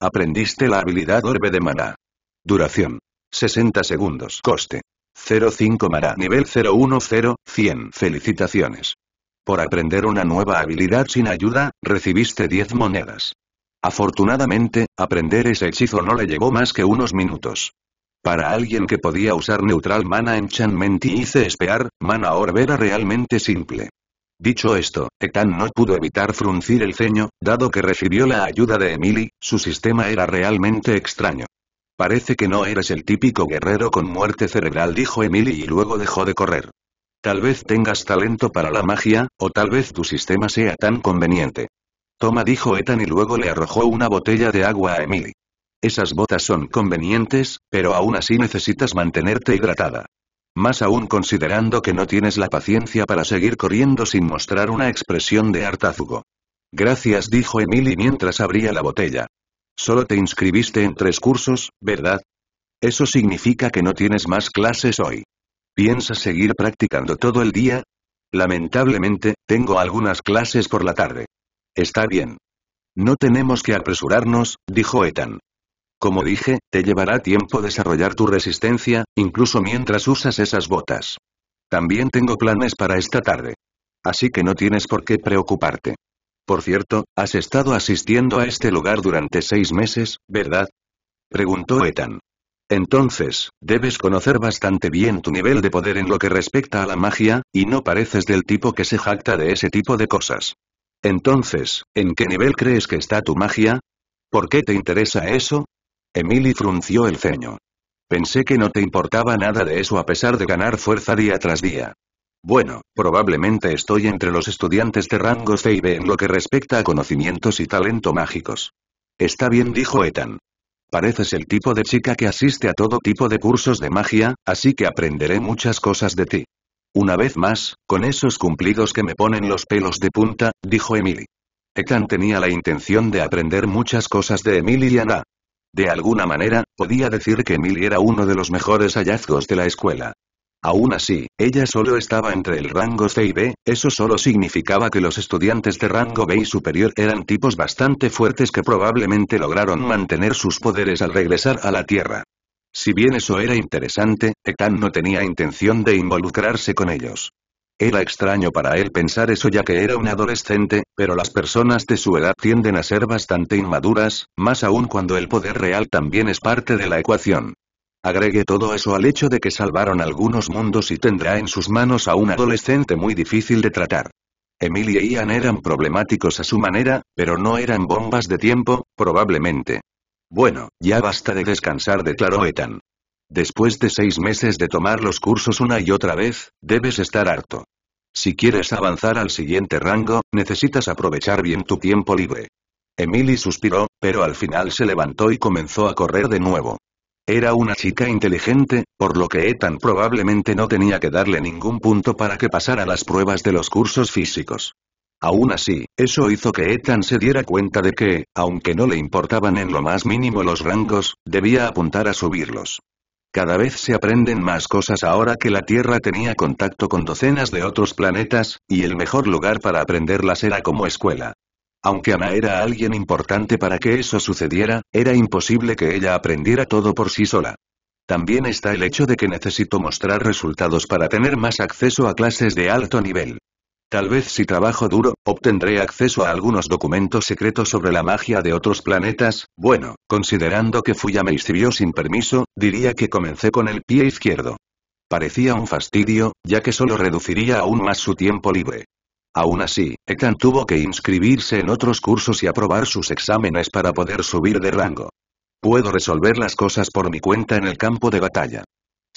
Aprendiste la habilidad Orbe de Maná. Duración. 60 segundos. Coste. 05 Maná. Nivel 010, 100. Felicitaciones. Por aprender una nueva habilidad sin ayuda, recibiste 10 monedas. Afortunadamente, aprender ese hechizo no le llevó más que unos minutos. Para alguien que podía usar neutral mana enchantment y hice esperar, mana orb era realmente simple. Dicho esto, Etan no pudo evitar fruncir el ceño, dado que recibió la ayuda de Emily, su sistema era realmente extraño. Parece que no eres el típico guerrero con muerte cerebral dijo Emily y luego dejó de correr. Tal vez tengas talento para la magia, o tal vez tu sistema sea tan conveniente. Toma dijo Ethan y luego le arrojó una botella de agua a Emily. Esas botas son convenientes, pero aún así necesitas mantenerte hidratada. Más aún considerando que no tienes la paciencia para seguir corriendo sin mostrar una expresión de hartazgo. Gracias dijo Emily mientras abría la botella. Solo te inscribiste en tres cursos, ¿verdad? Eso significa que no tienes más clases hoy. ¿Piensas seguir practicando todo el día? Lamentablemente, tengo algunas clases por la tarde. Está bien. No tenemos que apresurarnos, dijo Ethan. Como dije, te llevará tiempo desarrollar tu resistencia, incluso mientras usas esas botas. También tengo planes para esta tarde. Así que no tienes por qué preocuparte. Por cierto, has estado asistiendo a este lugar durante seis meses, ¿verdad? Preguntó Ethan. Entonces, debes conocer bastante bien tu nivel de poder en lo que respecta a la magia, y no pareces del tipo que se jacta de ese tipo de cosas. Entonces, ¿en qué nivel crees que está tu magia? ¿Por qué te interesa eso? Emily frunció el ceño. Pensé que no te importaba nada de eso a pesar de ganar fuerza día tras día. Bueno, probablemente estoy entre los estudiantes de rango C y B en lo que respecta a conocimientos y talento mágicos. Está bien, dijo Ethan. Pareces el tipo de chica que asiste a todo tipo de cursos de magia, así que aprenderé muchas cosas de ti. Una vez más, con esos cumplidos que me ponen los pelos de punta, dijo Emily. Ethan tenía la intención de aprender muchas cosas de Emily y Ana. De alguna manera, podía decir que Emily era uno de los mejores hallazgos de la escuela. Aún así, ella solo estaba entre el rango C y B, eso solo significaba que los estudiantes de rango B y superior eran tipos bastante fuertes que probablemente lograron mantener sus poderes al regresar a la Tierra. Si bien eso era interesante, Etan no tenía intención de involucrarse con ellos. Era extraño para él pensar eso ya que era un adolescente, pero las personas de su edad tienden a ser bastante inmaduras, más aún cuando el poder real también es parte de la ecuación. Agregue todo eso al hecho de que salvaron algunos mundos y tendrá en sus manos a un adolescente muy difícil de tratar. Emilia y Ian eran problemáticos a su manera, pero no eran bombas de tiempo, probablemente. Bueno, ya basta de descansar declaró Ethan. Después de seis meses de tomar los cursos una y otra vez, debes estar harto. Si quieres avanzar al siguiente rango, necesitas aprovechar bien tu tiempo libre. Emily suspiró, pero al final se levantó y comenzó a correr de nuevo. Era una chica inteligente, por lo que Ethan probablemente no tenía que darle ningún punto para que pasara las pruebas de los cursos físicos. Aún así, eso hizo que Ethan se diera cuenta de que, aunque no le importaban en lo más mínimo los rangos, debía apuntar a subirlos. Cada vez se aprenden más cosas ahora que la Tierra tenía contacto con docenas de otros planetas, y el mejor lugar para aprenderlas era como escuela. Aunque Ana era alguien importante para que eso sucediera, era imposible que ella aprendiera todo por sí sola. También está el hecho de que necesito mostrar resultados para tener más acceso a clases de alto nivel. Tal vez si trabajo duro, obtendré acceso a algunos documentos secretos sobre la magia de otros planetas, bueno, considerando que Fuya me inscribió sin permiso, diría que comencé con el pie izquierdo. Parecía un fastidio, ya que solo reduciría aún más su tiempo libre. Aún así, Ethan tuvo que inscribirse en otros cursos y aprobar sus exámenes para poder subir de rango. Puedo resolver las cosas por mi cuenta en el campo de batalla.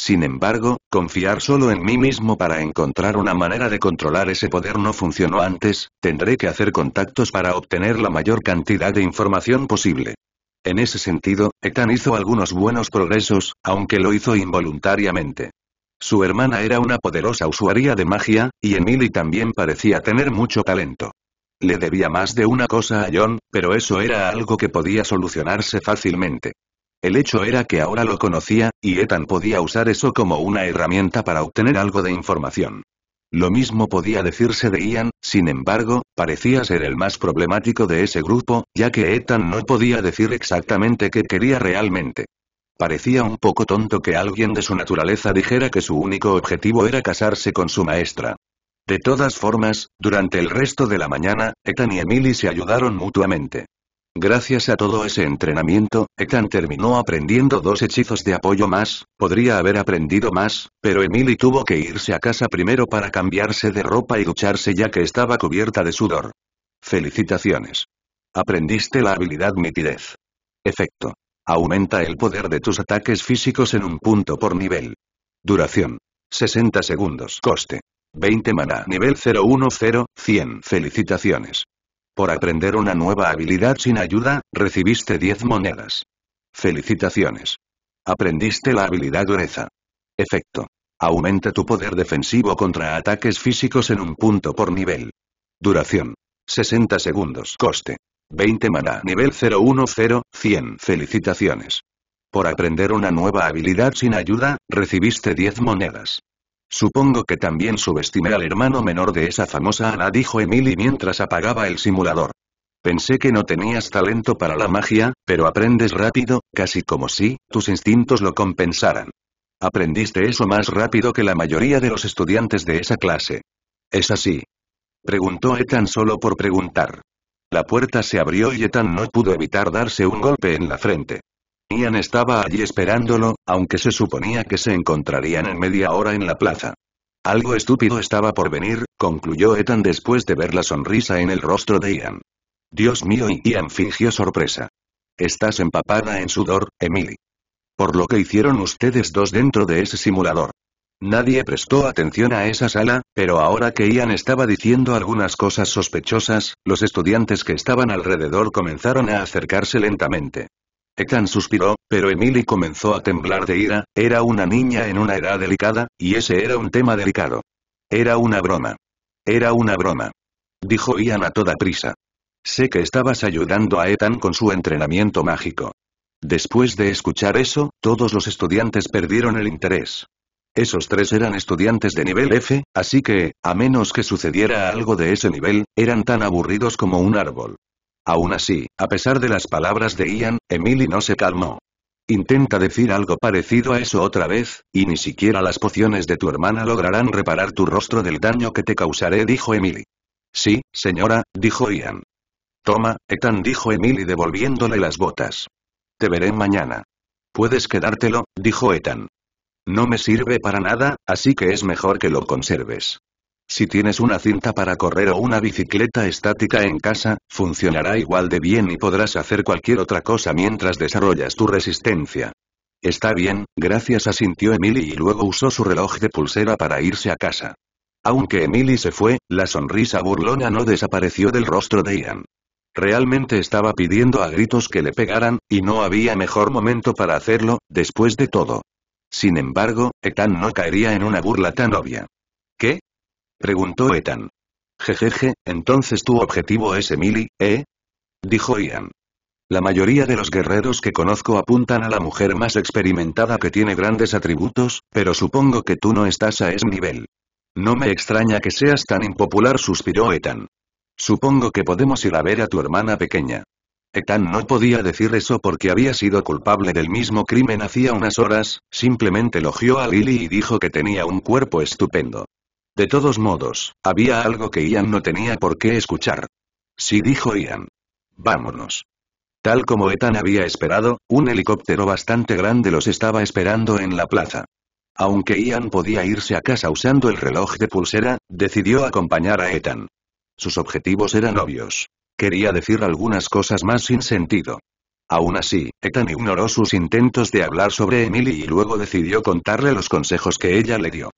Sin embargo, confiar solo en mí mismo para encontrar una manera de controlar ese poder no funcionó antes, tendré que hacer contactos para obtener la mayor cantidad de información posible. En ese sentido, Ethan hizo algunos buenos progresos, aunque lo hizo involuntariamente. Su hermana era una poderosa usuaria de magia, y Emily también parecía tener mucho talento. Le debía más de una cosa a John, pero eso era algo que podía solucionarse fácilmente. El hecho era que ahora lo conocía, y Ethan podía usar eso como una herramienta para obtener algo de información. Lo mismo podía decirse de Ian, sin embargo, parecía ser el más problemático de ese grupo, ya que Ethan no podía decir exactamente qué quería realmente. Parecía un poco tonto que alguien de su naturaleza dijera que su único objetivo era casarse con su maestra. De todas formas, durante el resto de la mañana, Ethan y Emily se ayudaron mutuamente. Gracias a todo ese entrenamiento, Ethan terminó aprendiendo dos hechizos de apoyo más, podría haber aprendido más, pero Emily tuvo que irse a casa primero para cambiarse de ropa y ducharse ya que estaba cubierta de sudor. Felicitaciones. Aprendiste la habilidad nitidez. Efecto. Aumenta el poder de tus ataques físicos en un punto por nivel. Duración. 60 segundos. Coste. 20 mana. Nivel 010, 100. Felicitaciones. Por aprender una nueva habilidad sin ayuda, recibiste 10 monedas. Felicitaciones. Aprendiste la habilidad dureza. Efecto. Aumenta tu poder defensivo contra ataques físicos en un punto por nivel. Duración. 60 segundos. Coste. 20 mana. Nivel 010, 100. Felicitaciones. Por aprender una nueva habilidad sin ayuda, recibiste 10 monedas. Supongo que también subestimé al hermano menor de esa famosa Ana dijo Emily mientras apagaba el simulador. Pensé que no tenías talento para la magia, pero aprendes rápido, casi como si tus instintos lo compensaran. Aprendiste eso más rápido que la mayoría de los estudiantes de esa clase. ¿Es así? Preguntó Ethan solo por preguntar. La puerta se abrió y Ethan no pudo evitar darse un golpe en la frente. Ian estaba allí esperándolo, aunque se suponía que se encontrarían en media hora en la plaza. Algo estúpido estaba por venir, concluyó Ethan después de ver la sonrisa en el rostro de Ian. Dios mío, Ian fingió sorpresa. Estás empapada en sudor, Emily. Por lo que hicieron ustedes dos dentro de ese simulador. Nadie prestó atención a esa sala, pero ahora que Ian estaba diciendo algunas cosas sospechosas, los estudiantes que estaban alrededor comenzaron a acercarse lentamente. Ethan suspiró, pero Emily comenzó a temblar de ira, era una niña en una edad delicada, y ese era un tema delicado. Era una broma. Era una broma. Dijo Ian a toda prisa. Sé que estabas ayudando a Ethan con su entrenamiento mágico. Después de escuchar eso, todos los estudiantes perdieron el interés. Esos tres eran estudiantes de nivel F, así que, a menos que sucediera algo de ese nivel, eran tan aburridos como un árbol. Aún así, a pesar de las palabras de Ian, Emily no se calmó. Intenta decir algo parecido a eso otra vez, y ni siquiera las pociones de tu hermana lograrán reparar tu rostro del daño que te causaré, dijo Emily. Sí, señora, dijo Ian. Toma, Ethan dijo Emily devolviéndole las botas. Te veré mañana. Puedes quedártelo, dijo Ethan. No me sirve para nada, así que es mejor que lo conserves. Si tienes una cinta para correr o una bicicleta estática en casa, funcionará igual de bien y podrás hacer cualquier otra cosa mientras desarrollas tu resistencia. Está bien, gracias asintió Emily y luego usó su reloj de pulsera para irse a casa. Aunque Emily se fue, la sonrisa burlona no desapareció del rostro de Ian. Realmente estaba pidiendo a gritos que le pegaran, y no había mejor momento para hacerlo, después de todo. Sin embargo, Ethan no caería en una burla tan obvia. ¿Qué? Preguntó Ethan. Jejeje, entonces tu objetivo es Emily, ¿eh? Dijo Ian. La mayoría de los guerreros que conozco apuntan a la mujer más experimentada que tiene grandes atributos, pero supongo que tú no estás a ese nivel. No me extraña que seas tan impopular, suspiró Ethan. Supongo que podemos ir a ver a tu hermana pequeña. Ethan no podía decir eso porque había sido culpable del mismo crimen hacía unas horas, simplemente elogió a Lily y dijo que tenía un cuerpo estupendo. De todos modos, había algo que Ian no tenía por qué escuchar. Sí dijo Ian. Vámonos. Tal como Ethan había esperado, un helicóptero bastante grande los estaba esperando en la plaza. Aunque Ian podía irse a casa usando el reloj de pulsera, decidió acompañar a Ethan. Sus objetivos eran obvios. Quería decir algunas cosas más sin sentido. Aún así, Ethan ignoró sus intentos de hablar sobre Emily y luego decidió contarle los consejos que ella le dio.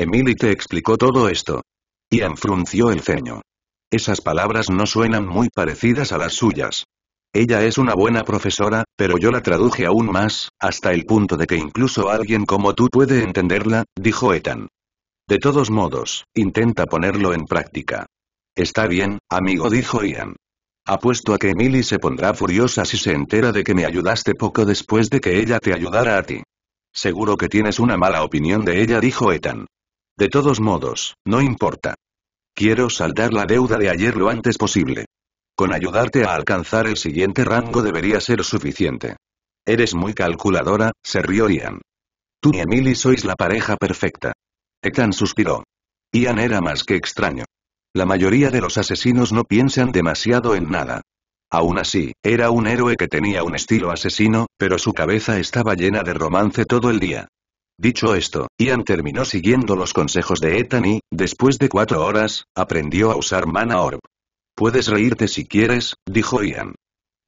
Emily te explicó todo esto. Ian frunció el ceño. Esas palabras no suenan muy parecidas a las suyas. Ella es una buena profesora, pero yo la traduje aún más, hasta el punto de que incluso alguien como tú puede entenderla, dijo Ethan. De todos modos, intenta ponerlo en práctica. Está bien, amigo, dijo Ian. Apuesto a que Emily se pondrá furiosa si se entera de que me ayudaste poco después de que ella te ayudara a ti. Seguro que tienes una mala opinión de ella, dijo Ethan. De todos modos, no importa. Quiero saldar la deuda de ayer lo antes posible. Con ayudarte a alcanzar el siguiente rango debería ser suficiente. Eres muy calculadora, se rió Ian. Tú y Emily sois la pareja perfecta. Ethan suspiró. Ian era más que extraño. La mayoría de los asesinos no piensan demasiado en nada. Aún así, era un héroe que tenía un estilo asesino, pero su cabeza estaba llena de romance todo el día. Dicho esto, Ian terminó siguiendo los consejos de Ethan y, después de cuatro horas, aprendió a usar Mana Orb. Puedes reírte si quieres, dijo Ian.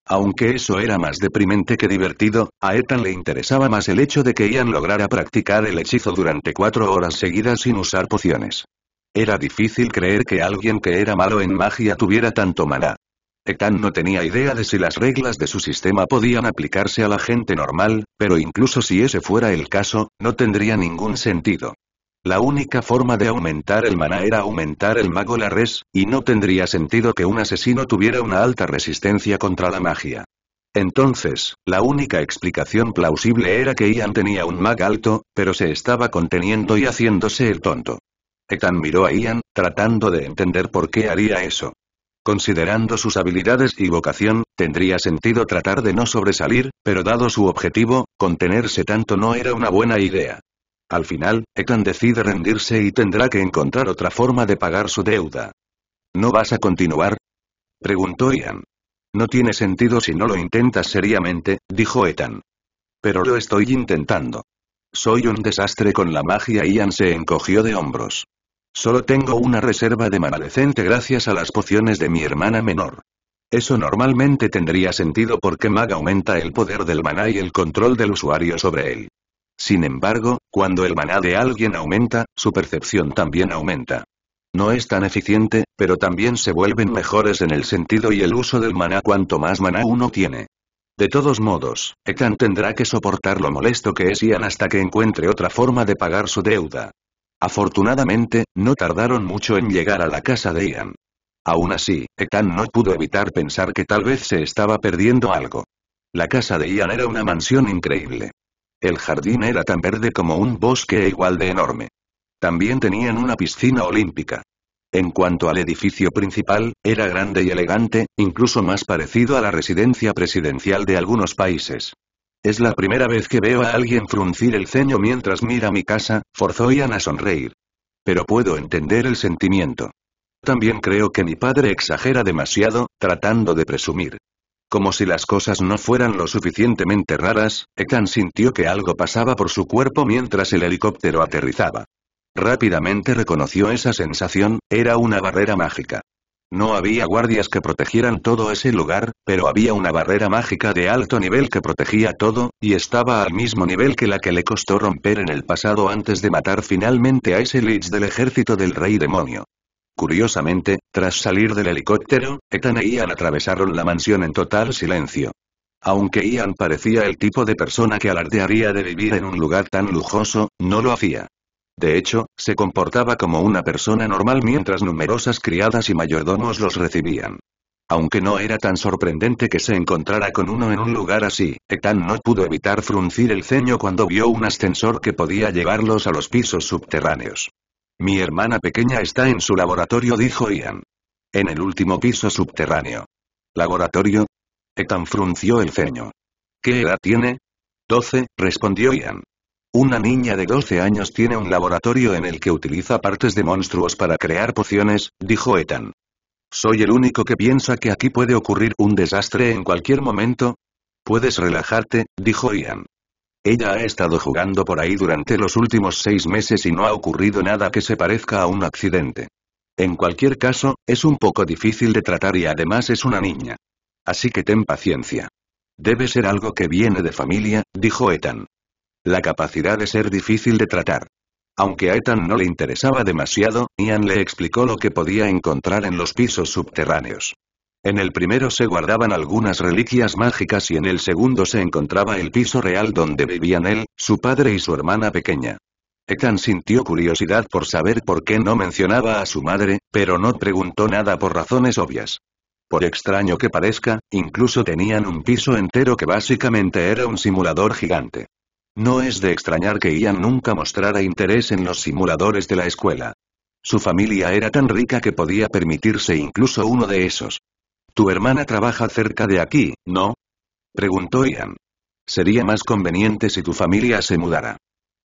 Aunque eso era más deprimente que divertido, a Ethan le interesaba más el hecho de que Ian lograra practicar el hechizo durante cuatro horas seguidas sin usar pociones. Era difícil creer que alguien que era malo en magia tuviera tanto mana. Ethan no tenía idea de si las reglas de su sistema podían aplicarse a la gente normal, pero incluso si ese fuera el caso, no tendría ningún sentido. La única forma de aumentar el mana era aumentar el mago la res, y no tendría sentido que un asesino tuviera una alta resistencia contra la magia. Entonces, la única explicación plausible era que Ian tenía un mag alto, pero se estaba conteniendo y haciéndose el tonto. Ethan miró a Ian, tratando de entender por qué haría eso. Considerando sus habilidades y vocación, tendría sentido tratar de no sobresalir, pero dado su objetivo, contenerse tanto no era una buena idea. Al final, Ethan decide rendirse y tendrá que encontrar otra forma de pagar su deuda. ¿No vas a continuar? preguntó Ian. No tiene sentido si no lo intentas seriamente, dijo Ethan. Pero lo estoy intentando. Soy un desastre con la magia. Ian se encogió de hombros. Solo tengo una reserva de mana decente gracias a las pociones de mi hermana menor. Eso normalmente tendría sentido porque Maga aumenta el poder del maná y el control del usuario sobre él. Sin embargo, cuando el maná de alguien aumenta, su percepción también aumenta. No es tan eficiente, pero también se vuelven mejores en el sentido y el uso del maná cuanto más maná uno tiene. De todos modos, Ekan tendrá que soportar lo molesto que es Ian hasta que encuentre otra forma de pagar su deuda. Afortunadamente, no tardaron mucho en llegar a la casa de Ian. Aún así, Ethan no pudo evitar pensar que tal vez se estaba perdiendo algo. La casa de Ian era una mansión increíble. El jardín era tan verde como un bosque igual de enorme. También tenían una piscina olímpica. En cuanto al edificio principal, era grande y elegante, incluso más parecido a la residencia presidencial de algunos países. Es la primera vez que veo a alguien fruncir el ceño mientras mira mi casa, forzó Ian a sonreír. Pero puedo entender el sentimiento. También creo que mi padre exagera demasiado, tratando de presumir. Como si las cosas no fueran lo suficientemente raras, Ethan sintió que algo pasaba por su cuerpo mientras el helicóptero aterrizaba. Rápidamente reconoció esa sensación, era una barrera mágica. No había guardias que protegieran todo ese lugar, pero había una barrera mágica de alto nivel que protegía todo, y estaba al mismo nivel que la que le costó romper en el pasado antes de matar finalmente a ese Lich del ejército del Rey Demonio. Curiosamente, tras salir del helicóptero, Ethan e Ian atravesaron la mansión en total silencio. Aunque Ian parecía el tipo de persona que alardearía de vivir en un lugar tan lujoso, no lo hacía. De hecho, se comportaba como una persona normal mientras numerosas criadas y mayordomos los recibían. Aunque no era tan sorprendente que se encontrara con uno en un lugar así, Etan no pudo evitar fruncir el ceño cuando vio un ascensor que podía llevarlos a los pisos subterráneos. Mi hermana pequeña está en su laboratorio, dijo Ian. En el último piso subterráneo. ¿Laboratorio? Etan frunció el ceño. ¿Qué edad tiene? Doce, respondió Ian. Una niña de 12 años tiene un laboratorio en el que utiliza partes de monstruos para crear pociones, dijo Ethan. Soy el único que piensa que aquí puede ocurrir un desastre en cualquier momento. Puedes relajarte, dijo Ian. Ella ha estado jugando por ahí durante los últimos seis meses y no ha ocurrido nada que se parezca a un accidente. En cualquier caso, es un poco difícil de tratar y además es una niña. Así que ten paciencia. Debe ser algo que viene de familia, dijo Ethan la capacidad de ser difícil de tratar. Aunque a Ethan no le interesaba demasiado, Ian le explicó lo que podía encontrar en los pisos subterráneos. En el primero se guardaban algunas reliquias mágicas y en el segundo se encontraba el piso real donde vivían él, su padre y su hermana pequeña. Ethan sintió curiosidad por saber por qué no mencionaba a su madre, pero no preguntó nada por razones obvias. Por extraño que parezca, incluso tenían un piso entero que básicamente era un simulador gigante. No es de extrañar que Ian nunca mostrara interés en los simuladores de la escuela. Su familia era tan rica que podía permitirse incluso uno de esos. Tu hermana trabaja cerca de aquí, ¿no? Preguntó Ian. Sería más conveniente si tu familia se mudara.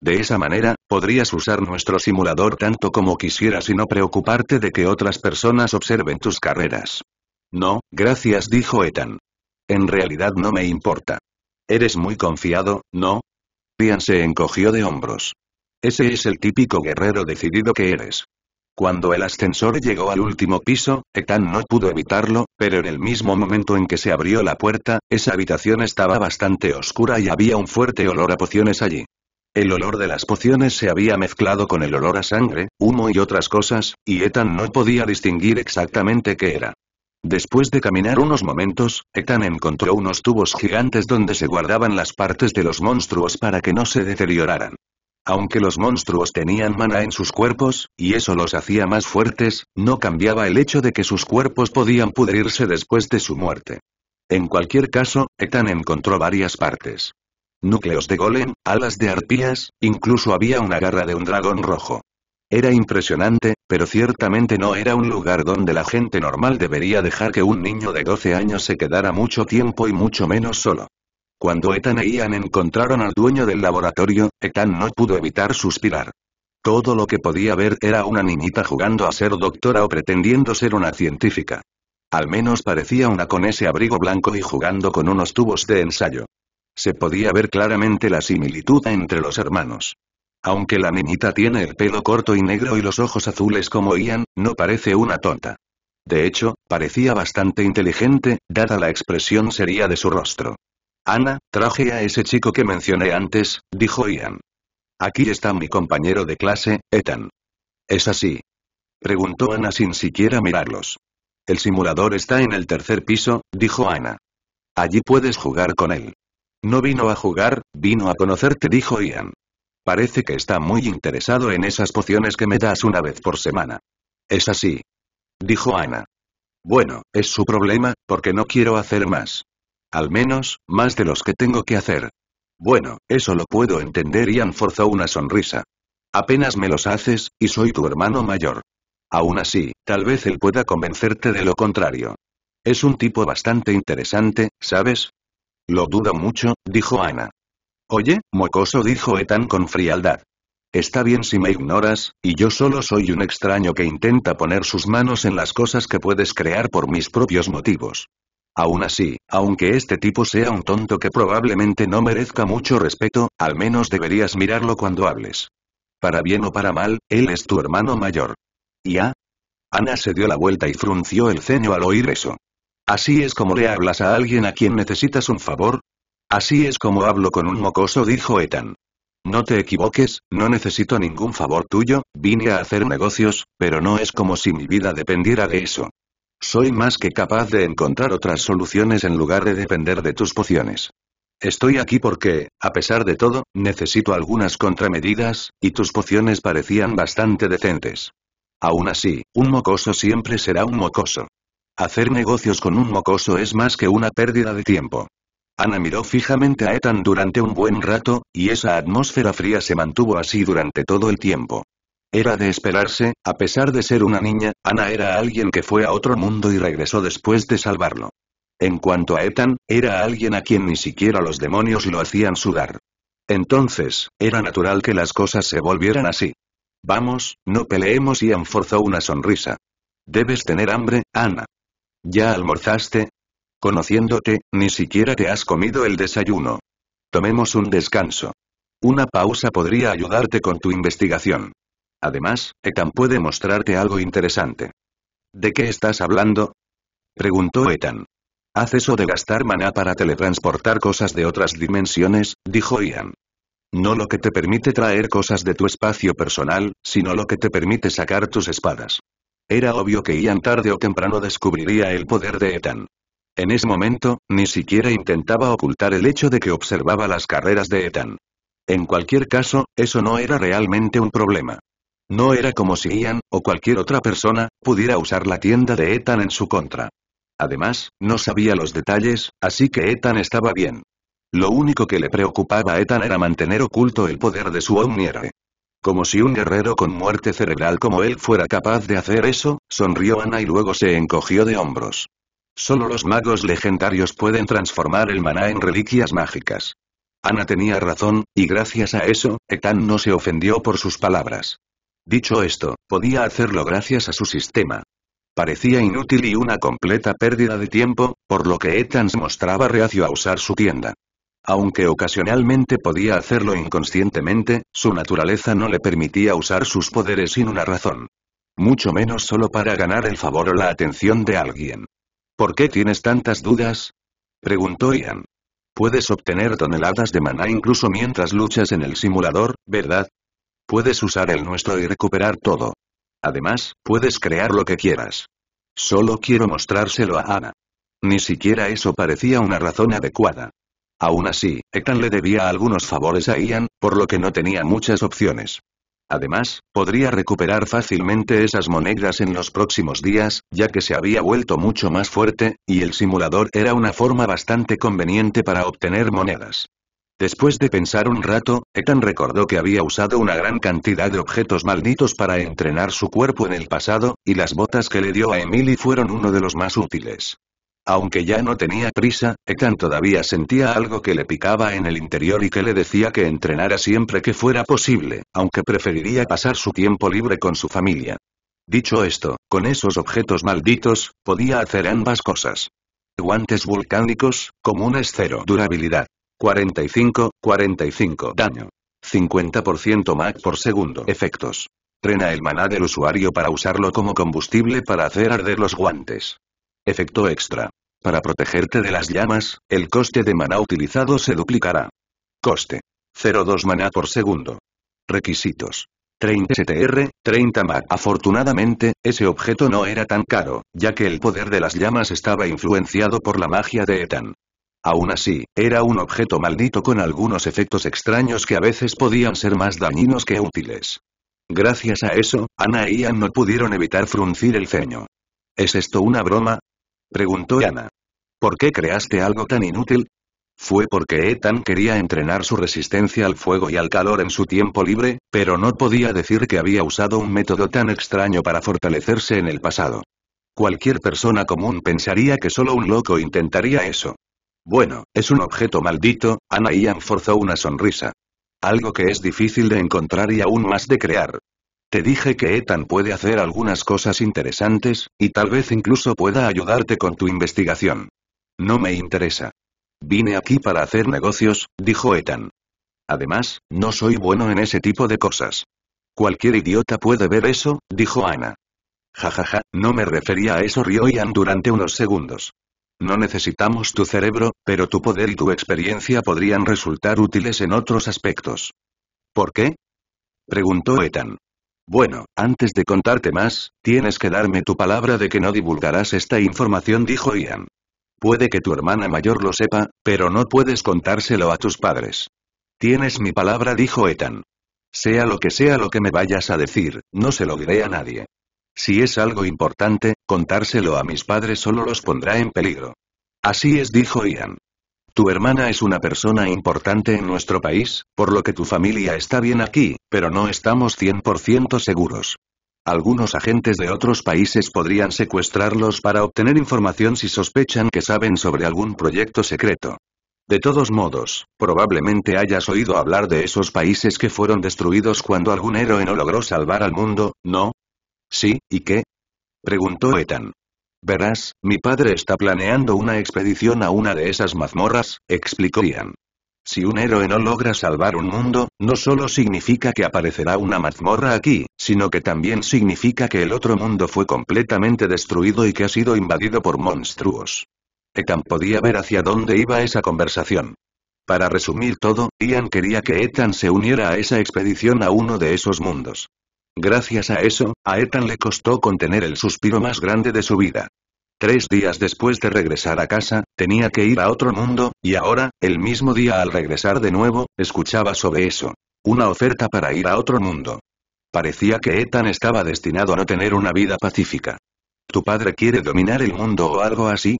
De esa manera, podrías usar nuestro simulador tanto como quisieras y no preocuparte de que otras personas observen tus carreras. No, gracias, dijo Ethan. En realidad no me importa. Eres muy confiado, ¿no? se encogió de hombros. Ese es el típico guerrero decidido que eres. Cuando el ascensor llegó al último piso, Etan no pudo evitarlo, pero en el mismo momento en que se abrió la puerta, esa habitación estaba bastante oscura y había un fuerte olor a pociones allí. El olor de las pociones se había mezclado con el olor a sangre, humo y otras cosas, y Ethan no podía distinguir exactamente qué era. Después de caminar unos momentos, Etan encontró unos tubos gigantes donde se guardaban las partes de los monstruos para que no se deterioraran. Aunque los monstruos tenían mana en sus cuerpos, y eso los hacía más fuertes, no cambiaba el hecho de que sus cuerpos podían pudrirse después de su muerte. En cualquier caso, Etan encontró varias partes. Núcleos de golem, alas de arpías, incluso había una garra de un dragón rojo. Era impresionante, pero ciertamente no era un lugar donde la gente normal debería dejar que un niño de 12 años se quedara mucho tiempo y mucho menos solo. Cuando Ethan e Ian encontraron al dueño del laboratorio, Ethan no pudo evitar suspirar. Todo lo que podía ver era una niñita jugando a ser doctora o pretendiendo ser una científica. Al menos parecía una con ese abrigo blanco y jugando con unos tubos de ensayo. Se podía ver claramente la similitud entre los hermanos. Aunque la niñita tiene el pelo corto y negro y los ojos azules como Ian, no parece una tonta. De hecho, parecía bastante inteligente, dada la expresión seria de su rostro. Ana, traje a ese chico que mencioné antes, dijo Ian. Aquí está mi compañero de clase, Ethan. ¿Es así? Preguntó Ana sin siquiera mirarlos. El simulador está en el tercer piso, dijo Ana. Allí puedes jugar con él. No vino a jugar, vino a conocerte, dijo Ian. Parece que está muy interesado en esas pociones que me das una vez por semana. Es así. Dijo Ana. Bueno, es su problema, porque no quiero hacer más. Al menos, más de los que tengo que hacer. Bueno, eso lo puedo entender. y forzó una sonrisa. Apenas me los haces, y soy tu hermano mayor. Aún así, tal vez él pueda convencerte de lo contrario. Es un tipo bastante interesante, ¿sabes? Lo dudo mucho, dijo Ana. Oye, mocoso dijo Ethan con frialdad. Está bien si me ignoras, y yo solo soy un extraño que intenta poner sus manos en las cosas que puedes crear por mis propios motivos. Aún así, aunque este tipo sea un tonto que probablemente no merezca mucho respeto, al menos deberías mirarlo cuando hables. Para bien o para mal, él es tu hermano mayor. ¿Ya? Ana se dio la vuelta y frunció el ceño al oír eso. Así es como le hablas a alguien a quien necesitas un favor, Así es como hablo con un mocoso dijo Ethan. No te equivoques, no necesito ningún favor tuyo, vine a hacer negocios, pero no es como si mi vida dependiera de eso. Soy más que capaz de encontrar otras soluciones en lugar de depender de tus pociones. Estoy aquí porque, a pesar de todo, necesito algunas contramedidas, y tus pociones parecían bastante decentes. Aún así, un mocoso siempre será un mocoso. Hacer negocios con un mocoso es más que una pérdida de tiempo. Ana miró fijamente a Ethan durante un buen rato, y esa atmósfera fría se mantuvo así durante todo el tiempo. Era de esperarse, a pesar de ser una niña, Ana era alguien que fue a otro mundo y regresó después de salvarlo. En cuanto a Ethan, era alguien a quien ni siquiera los demonios lo hacían sudar. Entonces, era natural que las cosas se volvieran así. Vamos, no peleemos. y forzó una sonrisa. Debes tener hambre, Ana. ¿Ya almorzaste? Conociéndote, ni siquiera te has comido el desayuno. Tomemos un descanso. Una pausa podría ayudarte con tu investigación. Además, Ethan puede mostrarte algo interesante. ¿De qué estás hablando? Preguntó Ethan. Haz eso de gastar maná para teletransportar cosas de otras dimensiones, dijo Ian. No lo que te permite traer cosas de tu espacio personal, sino lo que te permite sacar tus espadas. Era obvio que Ian tarde o temprano descubriría el poder de Ethan. En ese momento, ni siquiera intentaba ocultar el hecho de que observaba las carreras de Ethan. En cualquier caso, eso no era realmente un problema. No era como si Ian, o cualquier otra persona, pudiera usar la tienda de Ethan en su contra. Además, no sabía los detalles, así que Ethan estaba bien. Lo único que le preocupaba a Ethan era mantener oculto el poder de su omniere. Como si un guerrero con muerte cerebral como él fuera capaz de hacer eso, sonrió Ana y luego se encogió de hombros. Solo los magos legendarios pueden transformar el maná en reliquias mágicas. Ana tenía razón, y gracias a eso, Etan no se ofendió por sus palabras. Dicho esto, podía hacerlo gracias a su sistema. Parecía inútil y una completa pérdida de tiempo, por lo que Ethan se mostraba reacio a usar su tienda. Aunque ocasionalmente podía hacerlo inconscientemente, su naturaleza no le permitía usar sus poderes sin una razón. Mucho menos solo para ganar el favor o la atención de alguien. ¿Por qué tienes tantas dudas? Preguntó Ian. Puedes obtener toneladas de maná incluso mientras luchas en el simulador, ¿verdad? Puedes usar el nuestro y recuperar todo. Además, puedes crear lo que quieras. Solo quiero mostrárselo a Ana. Ni siquiera eso parecía una razón adecuada. Aún así, Ethan le debía algunos favores a Ian, por lo que no tenía muchas opciones. Además, podría recuperar fácilmente esas monedas en los próximos días, ya que se había vuelto mucho más fuerte, y el simulador era una forma bastante conveniente para obtener monedas. Después de pensar un rato, Ethan recordó que había usado una gran cantidad de objetos malditos para entrenar su cuerpo en el pasado, y las botas que le dio a Emily fueron uno de los más útiles. Aunque ya no tenía prisa, Ethan todavía sentía algo que le picaba en el interior y que le decía que entrenara siempre que fuera posible, aunque preferiría pasar su tiempo libre con su familia. Dicho esto, con esos objetos malditos, podía hacer ambas cosas. Guantes volcánicos, comunes cero Durabilidad. 45, 45. Daño. 50% MAC por segundo. Efectos. Trena el maná del usuario para usarlo como combustible para hacer arder los guantes. Efecto extra. Para protegerte de las llamas, el coste de maná utilizado se duplicará. Coste. 0,2 maná por segundo. Requisitos. 30 STR, 30 Ma. Afortunadamente, ese objeto no era tan caro, ya que el poder de las llamas estaba influenciado por la magia de Etan. Aún así, era un objeto maldito con algunos efectos extraños que a veces podían ser más dañinos que útiles. Gracias a eso, Ana y Ian no pudieron evitar fruncir el ceño. ¿Es esto una broma? Preguntó Ana. ¿Por qué creaste algo tan inútil? Fue porque Ethan quería entrenar su resistencia al fuego y al calor en su tiempo libre, pero no podía decir que había usado un método tan extraño para fortalecerse en el pasado. Cualquier persona común pensaría que solo un loco intentaría eso. Bueno, es un objeto maldito, Ana Ian forzó una sonrisa. Algo que es difícil de encontrar y aún más de crear, te dije que Ethan puede hacer algunas cosas interesantes, y tal vez incluso pueda ayudarte con tu investigación. No me interesa. Vine aquí para hacer negocios, dijo Ethan. Además, no soy bueno en ese tipo de cosas. Cualquier idiota puede ver eso, dijo Ana. Jajaja, ja, ja, no me refería a eso, rió Ian durante unos segundos. No necesitamos tu cerebro, pero tu poder y tu experiencia podrían resultar útiles en otros aspectos. ¿Por qué? preguntó Ethan. Bueno, antes de contarte más, tienes que darme tu palabra de que no divulgarás esta información, dijo Ian. Puede que tu hermana mayor lo sepa, pero no puedes contárselo a tus padres. Tienes mi palabra, dijo Ethan. Sea lo que sea lo que me vayas a decir, no se lo diré a nadie. Si es algo importante, contárselo a mis padres solo los pondrá en peligro. Así es, dijo Ian. Tu hermana es una persona importante en nuestro país, por lo que tu familia está bien aquí, pero no estamos 100% seguros. Algunos agentes de otros países podrían secuestrarlos para obtener información si sospechan que saben sobre algún proyecto secreto. De todos modos, probablemente hayas oído hablar de esos países que fueron destruidos cuando algún héroe no logró salvar al mundo, ¿no? Sí, ¿y qué? Preguntó Ethan. Verás, mi padre está planeando una expedición a una de esas mazmorras, explicó Ian. Si un héroe no logra salvar un mundo, no solo significa que aparecerá una mazmorra aquí, sino que también significa que el otro mundo fue completamente destruido y que ha sido invadido por monstruos. Ethan podía ver hacia dónde iba esa conversación. Para resumir todo, Ian quería que Ethan se uniera a esa expedición a uno de esos mundos. Gracias a eso, a Ethan le costó contener el suspiro más grande de su vida. Tres días después de regresar a casa, tenía que ir a otro mundo, y ahora, el mismo día al regresar de nuevo, escuchaba sobre eso. Una oferta para ir a otro mundo. Parecía que Ethan estaba destinado a no tener una vida pacífica. ¿Tu padre quiere dominar el mundo o algo así?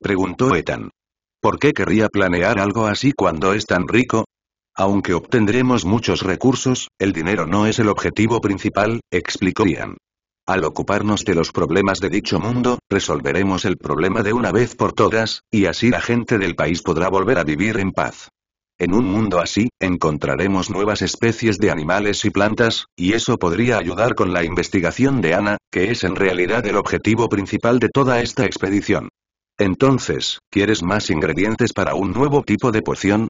Preguntó Ethan. ¿Por qué querría planear algo así cuando es tan rico? Aunque obtendremos muchos recursos, el dinero no es el objetivo principal, explicó Ian. Al ocuparnos de los problemas de dicho mundo, resolveremos el problema de una vez por todas, y así la gente del país podrá volver a vivir en paz. En un mundo así, encontraremos nuevas especies de animales y plantas, y eso podría ayudar con la investigación de Ana, que es en realidad el objetivo principal de toda esta expedición. Entonces, ¿quieres más ingredientes para un nuevo tipo de poción?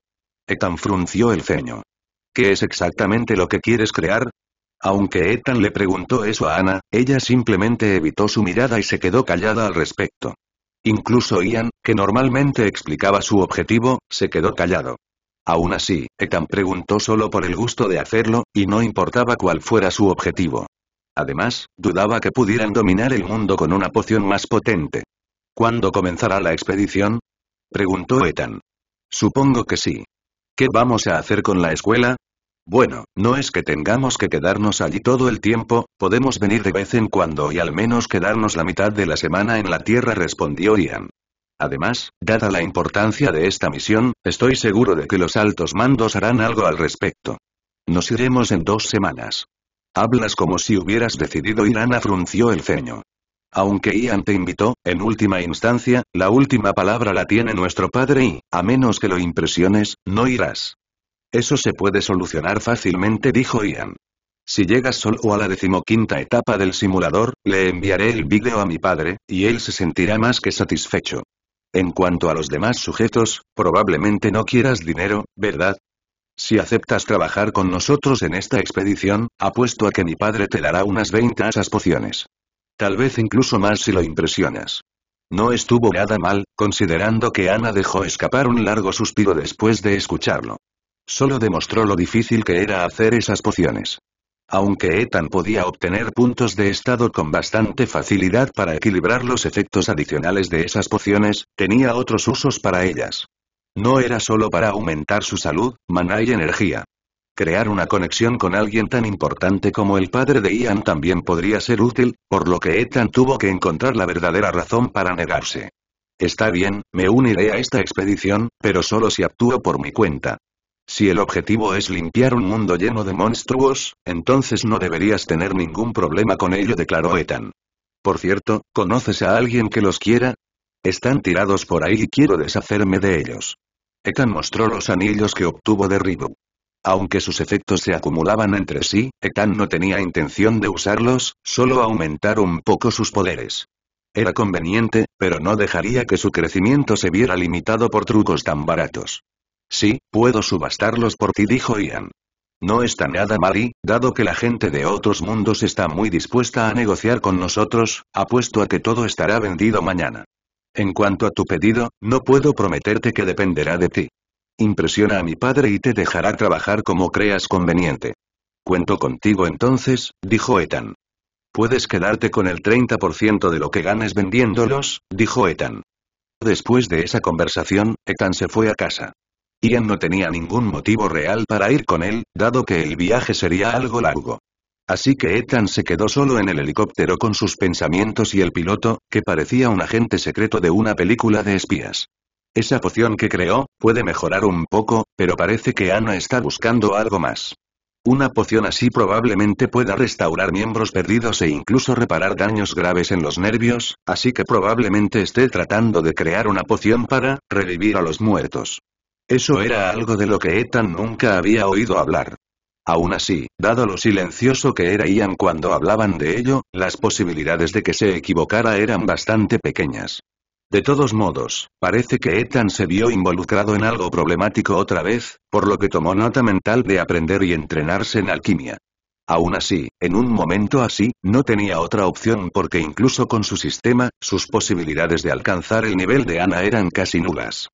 Etan frunció el ceño. ¿Qué es exactamente lo que quieres crear? Aunque Ethan le preguntó eso a Ana, ella simplemente evitó su mirada y se quedó callada al respecto. Incluso Ian, que normalmente explicaba su objetivo, se quedó callado. Aún así, Ethan preguntó solo por el gusto de hacerlo, y no importaba cuál fuera su objetivo. Además, dudaba que pudieran dominar el mundo con una poción más potente. ¿Cuándo comenzará la expedición? Preguntó Ethan. Supongo que sí, ¿Qué vamos a hacer con la escuela? Bueno, no es que tengamos que quedarnos allí todo el tiempo, podemos venir de vez en cuando y al menos quedarnos la mitad de la semana en la Tierra, respondió Ian. Además, dada la importancia de esta misión, estoy seguro de que los altos mandos harán algo al respecto. Nos iremos en dos semanas. Hablas como si hubieras decidido ir, Ana frunció el ceño. Aunque Ian te invitó, en última instancia, la última palabra la tiene nuestro padre y, a menos que lo impresiones, no irás. Eso se puede solucionar fácilmente, dijo Ian. Si llegas solo a la decimoquinta etapa del simulador, le enviaré el vídeo a mi padre, y él se sentirá más que satisfecho. En cuanto a los demás sujetos, probablemente no quieras dinero, ¿verdad? Si aceptas trabajar con nosotros en esta expedición, apuesto a que mi padre te dará unas 20 asas pociones. Tal vez incluso más si lo impresionas. No estuvo nada mal, considerando que Ana dejó escapar un largo suspiro después de escucharlo. Solo demostró lo difícil que era hacer esas pociones. Aunque Ethan podía obtener puntos de estado con bastante facilidad para equilibrar los efectos adicionales de esas pociones, tenía otros usos para ellas. No era solo para aumentar su salud, maná y energía. Crear una conexión con alguien tan importante como el padre de Ian también podría ser útil, por lo que Ethan tuvo que encontrar la verdadera razón para negarse. Está bien, me uniré a esta expedición, pero solo si actúo por mi cuenta. Si el objetivo es limpiar un mundo lleno de monstruos, entonces no deberías tener ningún problema con ello, declaró Ethan. Por cierto, ¿conoces a alguien que los quiera? Están tirados por ahí y quiero deshacerme de ellos. Ethan mostró los anillos que obtuvo de Ribu. Aunque sus efectos se acumulaban entre sí, Etan no tenía intención de usarlos, solo aumentar un poco sus poderes. Era conveniente, pero no dejaría que su crecimiento se viera limitado por trucos tan baratos. Sí, puedo subastarlos por ti dijo Ian. No está nada mal y, dado que la gente de otros mundos está muy dispuesta a negociar con nosotros, apuesto a que todo estará vendido mañana. En cuanto a tu pedido, no puedo prometerte que dependerá de ti. Impresiona a mi padre y te dejará trabajar como creas conveniente. Cuento contigo entonces, dijo Ethan. Puedes quedarte con el 30% de lo que ganes vendiéndolos, dijo Ethan. Después de esa conversación, Ethan se fue a casa. Ian no tenía ningún motivo real para ir con él, dado que el viaje sería algo largo. Así que Ethan se quedó solo en el helicóptero con sus pensamientos y el piloto, que parecía un agente secreto de una película de espías. Esa poción que creó, puede mejorar un poco, pero parece que Ana está buscando algo más. Una poción así probablemente pueda restaurar miembros perdidos e incluso reparar daños graves en los nervios, así que probablemente esté tratando de crear una poción para revivir a los muertos. Eso era algo de lo que Ethan nunca había oído hablar. Aún así, dado lo silencioso que era Ian cuando hablaban de ello, las posibilidades de que se equivocara eran bastante pequeñas. De todos modos, parece que Ethan se vio involucrado en algo problemático otra vez, por lo que tomó nota mental de aprender y entrenarse en alquimia. Aún así, en un momento así, no tenía otra opción porque incluso con su sistema, sus posibilidades de alcanzar el nivel de Ana eran casi nulas.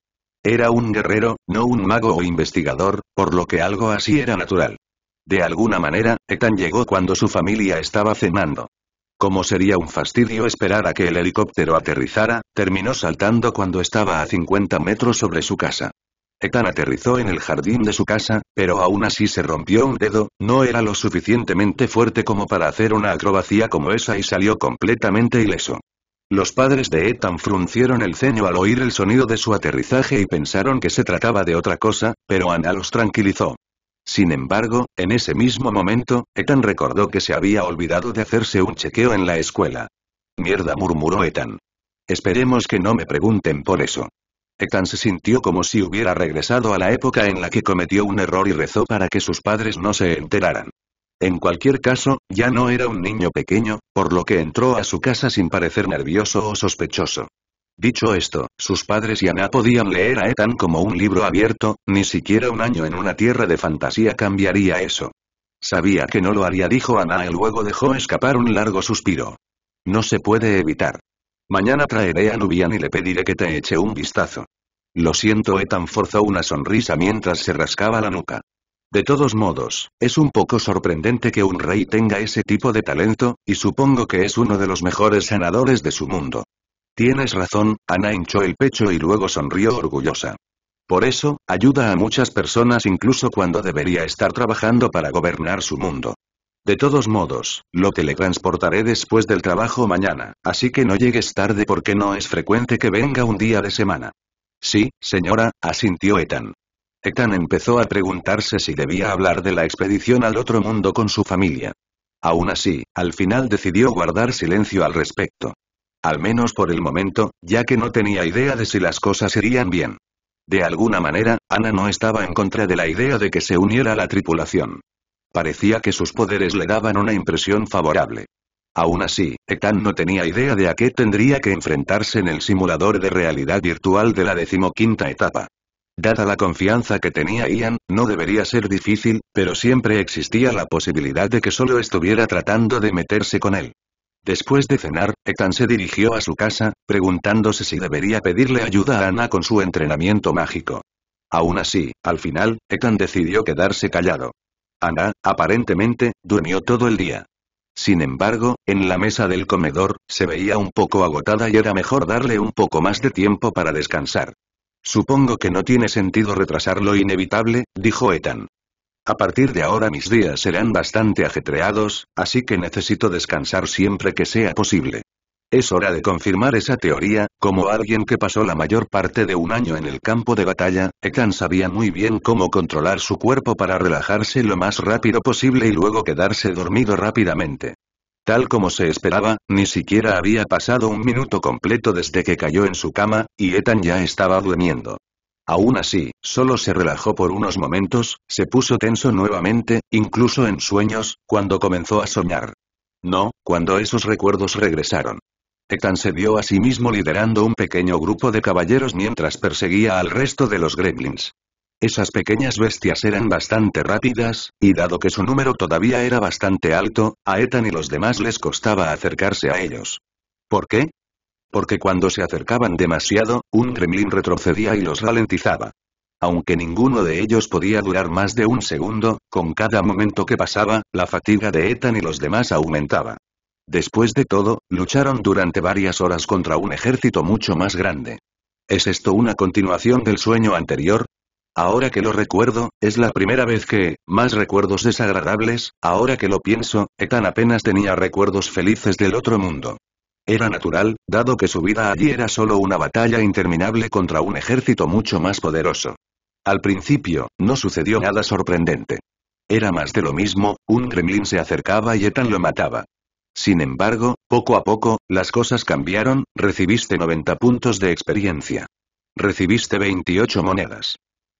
Era un guerrero, no un mago o investigador, por lo que algo así era natural. De alguna manera, Ethan llegó cuando su familia estaba cenando. Como sería un fastidio esperar a que el helicóptero aterrizara, terminó saltando cuando estaba a 50 metros sobre su casa. Ethan aterrizó en el jardín de su casa, pero aún así se rompió un dedo, no era lo suficientemente fuerte como para hacer una acrobacía como esa y salió completamente ileso. Los padres de Ethan fruncieron el ceño al oír el sonido de su aterrizaje y pensaron que se trataba de otra cosa, pero Ana los tranquilizó. Sin embargo, en ese mismo momento, Ethan recordó que se había olvidado de hacerse un chequeo en la escuela. Mierda murmuró Ethan. Esperemos que no me pregunten por eso. Ethan se sintió como si hubiera regresado a la época en la que cometió un error y rezó para que sus padres no se enteraran. En cualquier caso, ya no era un niño pequeño, por lo que entró a su casa sin parecer nervioso o sospechoso. Dicho esto, sus padres y Ana podían leer a Ethan como un libro abierto, ni siquiera un año en una tierra de fantasía cambiaría eso. Sabía que no lo haría dijo Ana y luego dejó escapar un largo suspiro. No se puede evitar. Mañana traeré a Nubian y le pediré que te eche un vistazo. Lo siento Ethan forzó una sonrisa mientras se rascaba la nuca. De todos modos, es un poco sorprendente que un rey tenga ese tipo de talento, y supongo que es uno de los mejores sanadores de su mundo. Tienes razón, Ana hinchó el pecho y luego sonrió orgullosa. Por eso, ayuda a muchas personas incluso cuando debería estar trabajando para gobernar su mundo. De todos modos, lo teletransportaré después del trabajo mañana, así que no llegues tarde porque no es frecuente que venga un día de semana. Sí, señora, asintió Ethan. Ethan empezó a preguntarse si debía hablar de la expedición al otro mundo con su familia. Aún así, al final decidió guardar silencio al respecto. Al menos por el momento, ya que no tenía idea de si las cosas irían bien. De alguna manera, Ana no estaba en contra de la idea de que se uniera a la tripulación. Parecía que sus poderes le daban una impresión favorable. Aún así, Ethan no tenía idea de a qué tendría que enfrentarse en el simulador de realidad virtual de la decimoquinta etapa. Dada la confianza que tenía Ian, no debería ser difícil, pero siempre existía la posibilidad de que solo estuviera tratando de meterse con él. Después de cenar, Ethan se dirigió a su casa, preguntándose si debería pedirle ayuda a Ana con su entrenamiento mágico. Aún así, al final, Ethan decidió quedarse callado. Ana, aparentemente, durmió todo el día. Sin embargo, en la mesa del comedor, se veía un poco agotada y era mejor darle un poco más de tiempo para descansar. Supongo que no tiene sentido retrasar lo inevitable, dijo Ethan. A partir de ahora mis días serán bastante ajetreados, así que necesito descansar siempre que sea posible. Es hora de confirmar esa teoría, como alguien que pasó la mayor parte de un año en el campo de batalla, Ethan sabía muy bien cómo controlar su cuerpo para relajarse lo más rápido posible y luego quedarse dormido rápidamente. Tal como se esperaba, ni siquiera había pasado un minuto completo desde que cayó en su cama, y Ethan ya estaba durmiendo. Aún así, solo se relajó por unos momentos, se puso tenso nuevamente, incluso en sueños, cuando comenzó a soñar. No, cuando esos recuerdos regresaron. Ethan se vio a sí mismo liderando un pequeño grupo de caballeros mientras perseguía al resto de los gremlins. Esas pequeñas bestias eran bastante rápidas, y dado que su número todavía era bastante alto, a Ethan y los demás les costaba acercarse a ellos. ¿Por qué? porque cuando se acercaban demasiado, un gremlin retrocedía y los ralentizaba. Aunque ninguno de ellos podía durar más de un segundo, con cada momento que pasaba, la fatiga de Ethan y los demás aumentaba. Después de todo, lucharon durante varias horas contra un ejército mucho más grande. ¿Es esto una continuación del sueño anterior? Ahora que lo recuerdo, es la primera vez que, más recuerdos desagradables, ahora que lo pienso, Ethan apenas tenía recuerdos felices del otro mundo. Era natural, dado que su vida allí era solo una batalla interminable contra un ejército mucho más poderoso. Al principio, no sucedió nada sorprendente. Era más de lo mismo, un gremlin se acercaba y Ethan lo mataba. Sin embargo, poco a poco, las cosas cambiaron, recibiste 90 puntos de experiencia. Recibiste 28 monedas.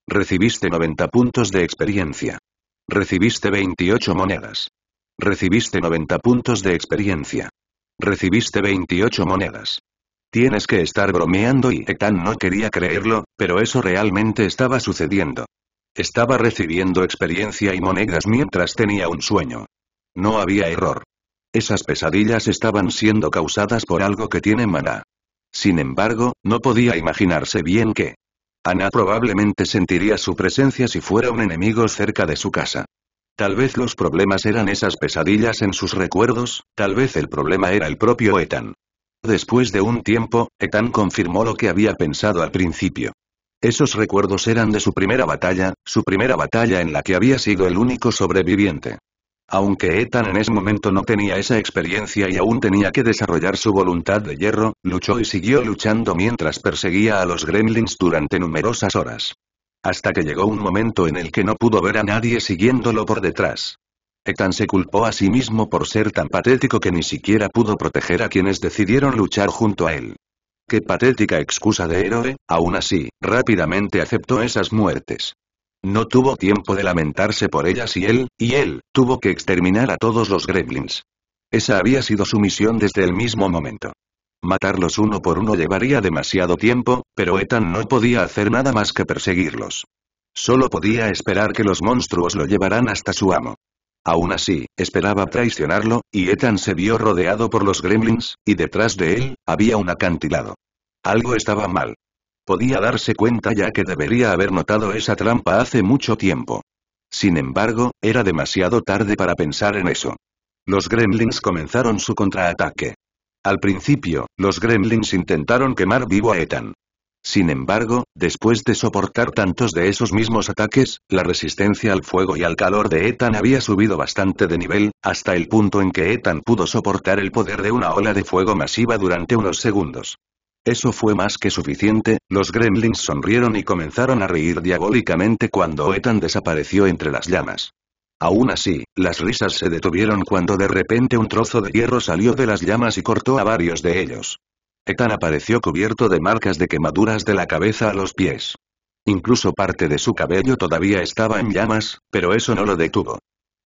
Recibiste 90 puntos de experiencia. Recibiste 28 monedas. Recibiste 90 puntos de experiencia. Recibiste 28 monedas. Tienes que estar bromeando y Etan no quería creerlo, pero eso realmente estaba sucediendo. Estaba recibiendo experiencia y monedas mientras tenía un sueño. No había error. Esas pesadillas estaban siendo causadas por algo que tiene maná. Sin embargo, no podía imaginarse bien qué. Ana probablemente sentiría su presencia si fuera un enemigo cerca de su casa. Tal vez los problemas eran esas pesadillas en sus recuerdos, tal vez el problema era el propio Ethan. Después de un tiempo, Ethan confirmó lo que había pensado al principio. Esos recuerdos eran de su primera batalla, su primera batalla en la que había sido el único sobreviviente. Aunque Ethan en ese momento no tenía esa experiencia y aún tenía que desarrollar su voluntad de hierro, luchó y siguió luchando mientras perseguía a los gremlins durante numerosas horas. Hasta que llegó un momento en el que no pudo ver a nadie siguiéndolo por detrás. Ethan se culpó a sí mismo por ser tan patético que ni siquiera pudo proteger a quienes decidieron luchar junto a él. Qué patética excusa de héroe, aún así, rápidamente aceptó esas muertes. No tuvo tiempo de lamentarse por ellas y él, y él, tuvo que exterminar a todos los gremlins. Esa había sido su misión desde el mismo momento. Matarlos uno por uno llevaría demasiado tiempo, pero Ethan no podía hacer nada más que perseguirlos. Solo podía esperar que los monstruos lo llevaran hasta su amo. Aún así, esperaba traicionarlo, y Ethan se vio rodeado por los gremlins, y detrás de él, había un acantilado. Algo estaba mal. Podía darse cuenta ya que debería haber notado esa trampa hace mucho tiempo. Sin embargo, era demasiado tarde para pensar en eso. Los gremlins comenzaron su contraataque. Al principio, los gremlins intentaron quemar vivo a Ethan. Sin embargo, después de soportar tantos de esos mismos ataques, la resistencia al fuego y al calor de Ethan había subido bastante de nivel, hasta el punto en que Ethan pudo soportar el poder de una ola de fuego masiva durante unos segundos. Eso fue más que suficiente, los gremlins sonrieron y comenzaron a reír diabólicamente cuando Ethan desapareció entre las llamas. Aún así, las risas se detuvieron cuando de repente un trozo de hierro salió de las llamas y cortó a varios de ellos. Ethan apareció cubierto de marcas de quemaduras de la cabeza a los pies. Incluso parte de su cabello todavía estaba en llamas, pero eso no lo detuvo.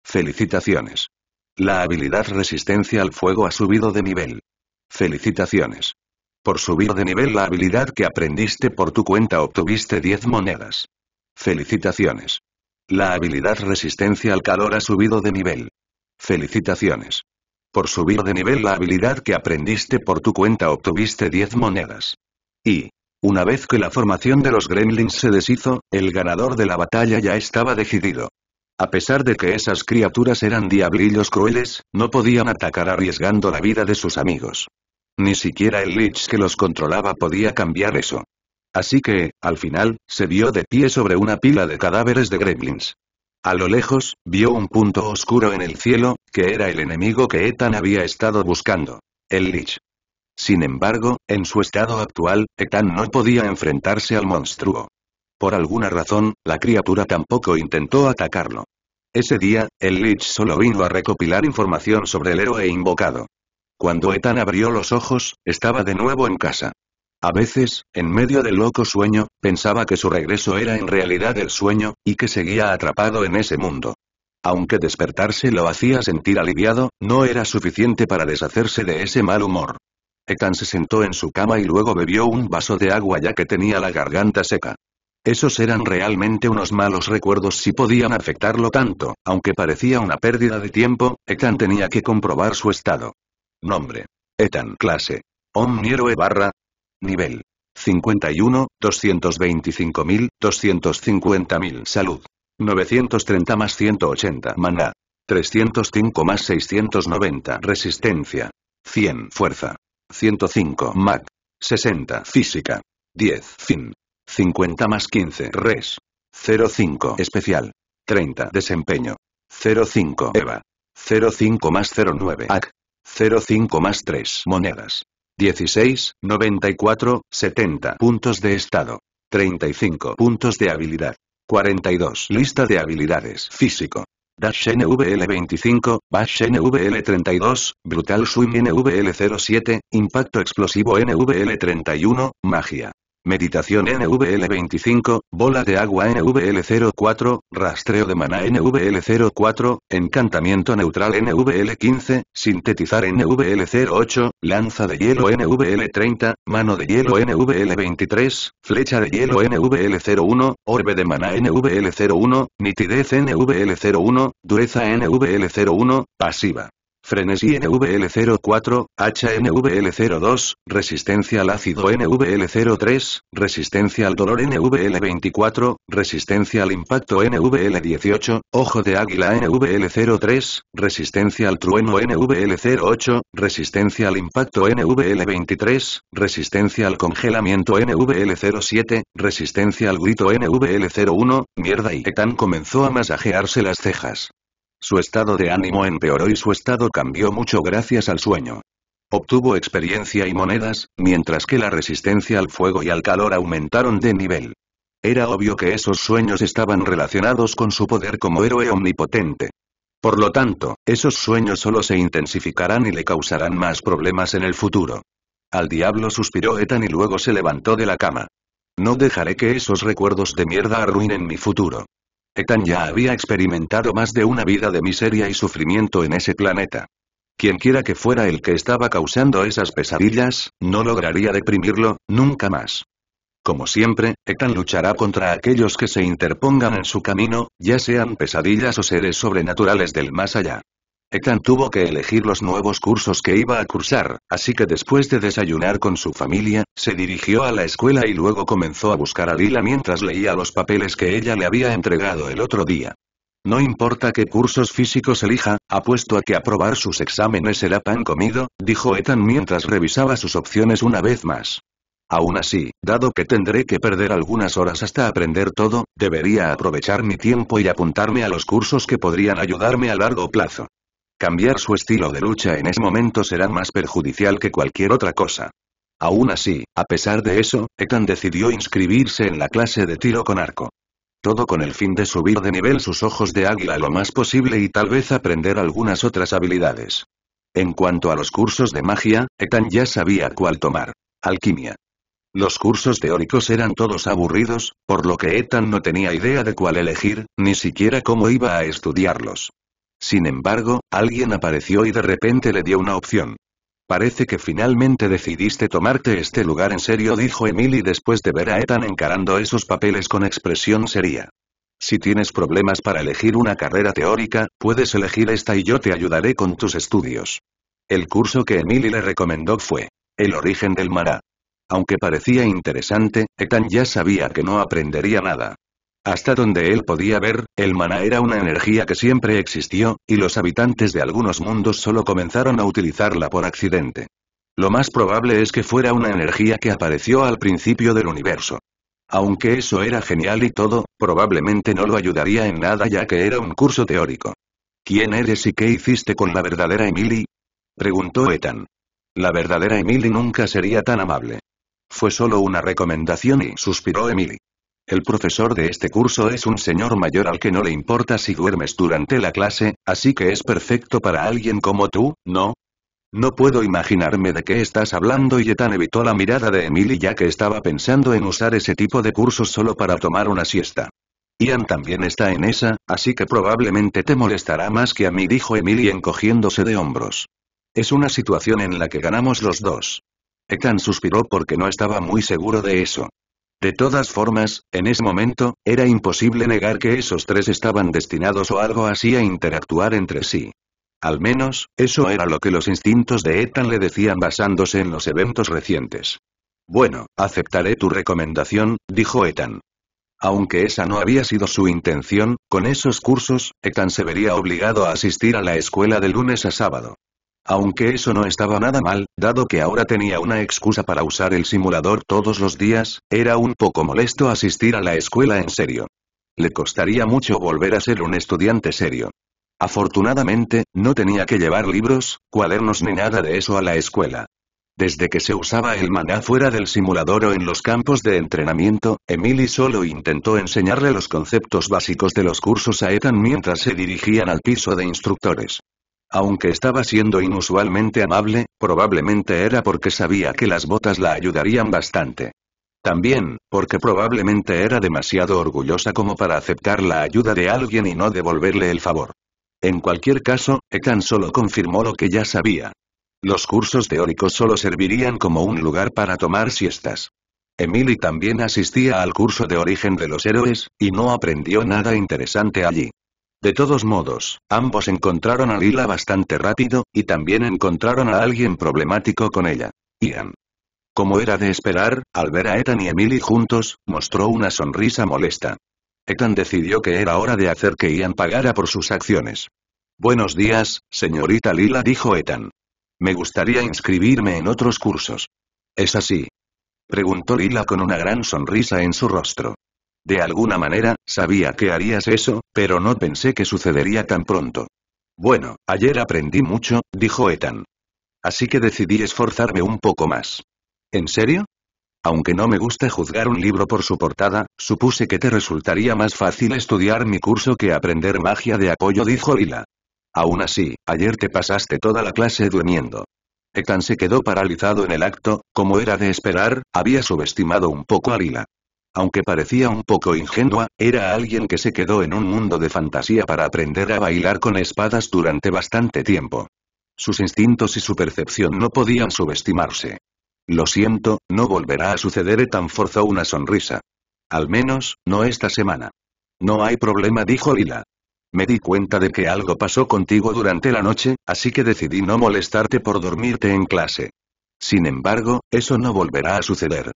Felicitaciones. La habilidad resistencia al fuego ha subido de nivel. Felicitaciones. Por subir de nivel la habilidad que aprendiste por tu cuenta obtuviste 10 monedas. Felicitaciones. La habilidad resistencia al calor ha subido de nivel. Felicitaciones. Por subir de nivel la habilidad que aprendiste por tu cuenta obtuviste 10 monedas. Y, una vez que la formación de los gremlins se deshizo, el ganador de la batalla ya estaba decidido. A pesar de que esas criaturas eran diablillos crueles, no podían atacar arriesgando la vida de sus amigos. Ni siquiera el Lich que los controlaba podía cambiar eso. Así que, al final, se vio de pie sobre una pila de cadáveres de gremlins. A lo lejos, vio un punto oscuro en el cielo, que era el enemigo que Ethan había estado buscando. El Lich. Sin embargo, en su estado actual, Ethan no podía enfrentarse al monstruo. Por alguna razón, la criatura tampoco intentó atacarlo. Ese día, el Lich solo vino a recopilar información sobre el héroe invocado. Cuando Ethan abrió los ojos, estaba de nuevo en casa. A veces, en medio del loco sueño, pensaba que su regreso era en realidad el sueño, y que seguía atrapado en ese mundo. Aunque despertarse lo hacía sentir aliviado, no era suficiente para deshacerse de ese mal humor. Etan se sentó en su cama y luego bebió un vaso de agua ya que tenía la garganta seca. Esos eran realmente unos malos recuerdos si podían afectarlo tanto, aunque parecía una pérdida de tiempo, Etan tenía que comprobar su estado. Nombre. Etan clase. Omnihéroe barra, Nivel 51, 225.000, 250.000 salud. 930 más 180 Mana 305 más 690 resistencia. 100 fuerza. 105 Mag 60 física. 10 fin. 50 más 15 res. 05 especial. 30 desempeño. 05 eva. 05 más 09 ac. 05 más 3 monedas. 16, 94, 70 puntos de estado. 35 puntos de habilidad. 42. Lista de habilidades. Físico. Dash NVL 25, Bash NVL 32, Brutal Swim NVL 07, Impacto Explosivo NVL 31, Magia. Meditación NVL 25, Bola de Agua NVL 04, Rastreo de Mana NVL 04, Encantamiento Neutral NVL 15, Sintetizar NVL 08, Lanza de Hielo NVL 30, Mano de Hielo NVL 23, Flecha de Hielo NVL 01, Orbe de Mana NVL 01, Nitidez NVL 01, Dureza NVL 01, Pasiva frenesí NVL04, HNVL02, resistencia al ácido NVL03, resistencia al dolor NVL24, resistencia al impacto NVL18, ojo de águila NVL03, resistencia al trueno NVL08, resistencia al impacto NVL23, resistencia al congelamiento NVL07, resistencia al grito NVL01, mierda y tan comenzó a masajearse las cejas. Su estado de ánimo empeoró y su estado cambió mucho gracias al sueño. Obtuvo experiencia y monedas, mientras que la resistencia al fuego y al calor aumentaron de nivel. Era obvio que esos sueños estaban relacionados con su poder como héroe omnipotente. Por lo tanto, esos sueños solo se intensificarán y le causarán más problemas en el futuro. Al diablo suspiró Ethan y luego se levantó de la cama. No dejaré que esos recuerdos de mierda arruinen mi futuro. Etan ya había experimentado más de una vida de miseria y sufrimiento en ese planeta. Quienquiera que fuera el que estaba causando esas pesadillas, no lograría deprimirlo, nunca más. Como siempre, Etan luchará contra aquellos que se interpongan en su camino, ya sean pesadillas o seres sobrenaturales del más allá. Ethan tuvo que elegir los nuevos cursos que iba a cursar, así que después de desayunar con su familia, se dirigió a la escuela y luego comenzó a buscar a Lila mientras leía los papeles que ella le había entregado el otro día. No importa qué cursos físicos elija, apuesto a que aprobar sus exámenes será pan comido, dijo Ethan mientras revisaba sus opciones una vez más. Aún así, dado que tendré que perder algunas horas hasta aprender todo, debería aprovechar mi tiempo y apuntarme a los cursos que podrían ayudarme a largo plazo. Cambiar su estilo de lucha en ese momento será más perjudicial que cualquier otra cosa. Aún así, a pesar de eso, Ethan decidió inscribirse en la clase de tiro con arco. Todo con el fin de subir de nivel sus ojos de águila lo más posible y tal vez aprender algunas otras habilidades. En cuanto a los cursos de magia, Ethan ya sabía cuál tomar. Alquimia. Los cursos teóricos eran todos aburridos, por lo que Ethan no tenía idea de cuál elegir, ni siquiera cómo iba a estudiarlos. Sin embargo, alguien apareció y de repente le dio una opción. Parece que finalmente decidiste tomarte este lugar en serio, dijo Emily después de ver a Ethan encarando esos papeles con expresión seria. Si tienes problemas para elegir una carrera teórica, puedes elegir esta y yo te ayudaré con tus estudios. El curso que Emily le recomendó fue El origen del Mará. Aunque parecía interesante, Ethan ya sabía que no aprendería nada. Hasta donde él podía ver, el mana era una energía que siempre existió, y los habitantes de algunos mundos solo comenzaron a utilizarla por accidente. Lo más probable es que fuera una energía que apareció al principio del universo. Aunque eso era genial y todo, probablemente no lo ayudaría en nada ya que era un curso teórico. ¿Quién eres y qué hiciste con la verdadera Emily? Preguntó Ethan. La verdadera Emily nunca sería tan amable. Fue solo una recomendación y suspiró Emily. El profesor de este curso es un señor mayor al que no le importa si duermes durante la clase, así que es perfecto para alguien como tú, ¿no? No puedo imaginarme de qué estás hablando y Ethan evitó la mirada de Emily ya que estaba pensando en usar ese tipo de cursos solo para tomar una siesta. Ian también está en esa, así que probablemente te molestará más que a mí dijo Emily encogiéndose de hombros. Es una situación en la que ganamos los dos. Ethan suspiró porque no estaba muy seguro de eso. De todas formas, en ese momento, era imposible negar que esos tres estaban destinados o algo así a interactuar entre sí. Al menos, eso era lo que los instintos de Ethan le decían basándose en los eventos recientes. Bueno, aceptaré tu recomendación, dijo Ethan. Aunque esa no había sido su intención, con esos cursos, Ethan se vería obligado a asistir a la escuela de lunes a sábado. Aunque eso no estaba nada mal, dado que ahora tenía una excusa para usar el simulador todos los días, era un poco molesto asistir a la escuela en serio. Le costaría mucho volver a ser un estudiante serio. Afortunadamente, no tenía que llevar libros, cuadernos ni nada de eso a la escuela. Desde que se usaba el maná fuera del simulador o en los campos de entrenamiento, Emily solo intentó enseñarle los conceptos básicos de los cursos a Ethan mientras se dirigían al piso de instructores. Aunque estaba siendo inusualmente amable, probablemente era porque sabía que las botas la ayudarían bastante. También, porque probablemente era demasiado orgullosa como para aceptar la ayuda de alguien y no devolverle el favor. En cualquier caso, Ekan solo confirmó lo que ya sabía. Los cursos teóricos solo servirían como un lugar para tomar siestas. Emily también asistía al curso de origen de los héroes, y no aprendió nada interesante allí. De todos modos, ambos encontraron a Lila bastante rápido, y también encontraron a alguien problemático con ella. Ian. Como era de esperar, al ver a Ethan y Emily juntos, mostró una sonrisa molesta. Ethan decidió que era hora de hacer que Ian pagara por sus acciones. Buenos días, señorita Lila dijo Ethan. Me gustaría inscribirme en otros cursos. ¿Es así? Preguntó Lila con una gran sonrisa en su rostro. De alguna manera, sabía que harías eso, pero no pensé que sucedería tan pronto. Bueno, ayer aprendí mucho, dijo Ethan. Así que decidí esforzarme un poco más. ¿En serio? Aunque no me gusta juzgar un libro por su portada, supuse que te resultaría más fácil estudiar mi curso que aprender magia de apoyo, dijo Lila. Aún así, ayer te pasaste toda la clase durmiendo. Ethan se quedó paralizado en el acto, como era de esperar, había subestimado un poco a Lila. Aunque parecía un poco ingenua, era alguien que se quedó en un mundo de fantasía para aprender a bailar con espadas durante bastante tiempo. Sus instintos y su percepción no podían subestimarse. Lo siento, no volverá a suceder. tan forzó una sonrisa. Al menos, no esta semana. No hay problema, dijo Lila. Me di cuenta de que algo pasó contigo durante la noche, así que decidí no molestarte por dormirte en clase. Sin embargo, eso no volverá a suceder.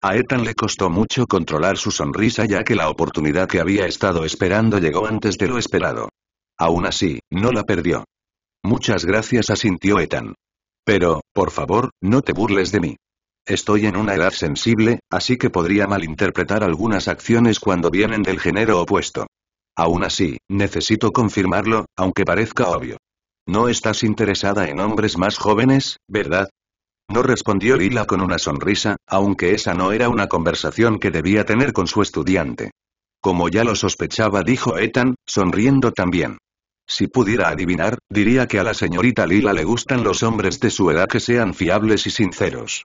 A Ethan le costó mucho controlar su sonrisa ya que la oportunidad que había estado esperando llegó antes de lo esperado. Aún así, no la perdió. Muchas gracias asintió Ethan. Pero, por favor, no te burles de mí. Estoy en una edad sensible, así que podría malinterpretar algunas acciones cuando vienen del género opuesto. Aún así, necesito confirmarlo, aunque parezca obvio. No estás interesada en hombres más jóvenes, ¿verdad? No respondió Lila con una sonrisa, aunque esa no era una conversación que debía tener con su estudiante. Como ya lo sospechaba dijo Ethan, sonriendo también. Si pudiera adivinar, diría que a la señorita Lila le gustan los hombres de su edad que sean fiables y sinceros.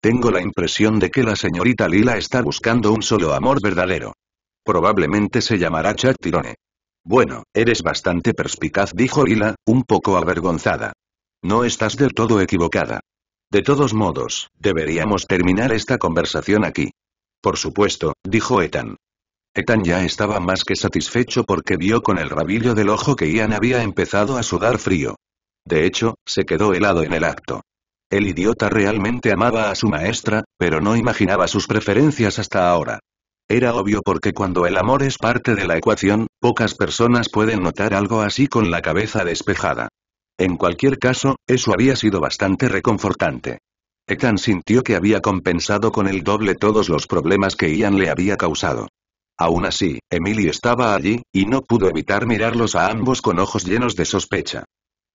Tengo la impresión de que la señorita Lila está buscando un solo amor verdadero. Probablemente se llamará Chat Tirone. Bueno, eres bastante perspicaz, dijo Lila, un poco avergonzada. No estás del todo equivocada. De todos modos, deberíamos terminar esta conversación aquí. Por supuesto, dijo Ethan. Ethan ya estaba más que satisfecho porque vio con el rabillo del ojo que Ian había empezado a sudar frío. De hecho, se quedó helado en el acto. El idiota realmente amaba a su maestra, pero no imaginaba sus preferencias hasta ahora. Era obvio porque cuando el amor es parte de la ecuación, pocas personas pueden notar algo así con la cabeza despejada. En cualquier caso, eso había sido bastante reconfortante. Ethan sintió que había compensado con el doble todos los problemas que Ian le había causado. Aún así, Emily estaba allí, y no pudo evitar mirarlos a ambos con ojos llenos de sospecha.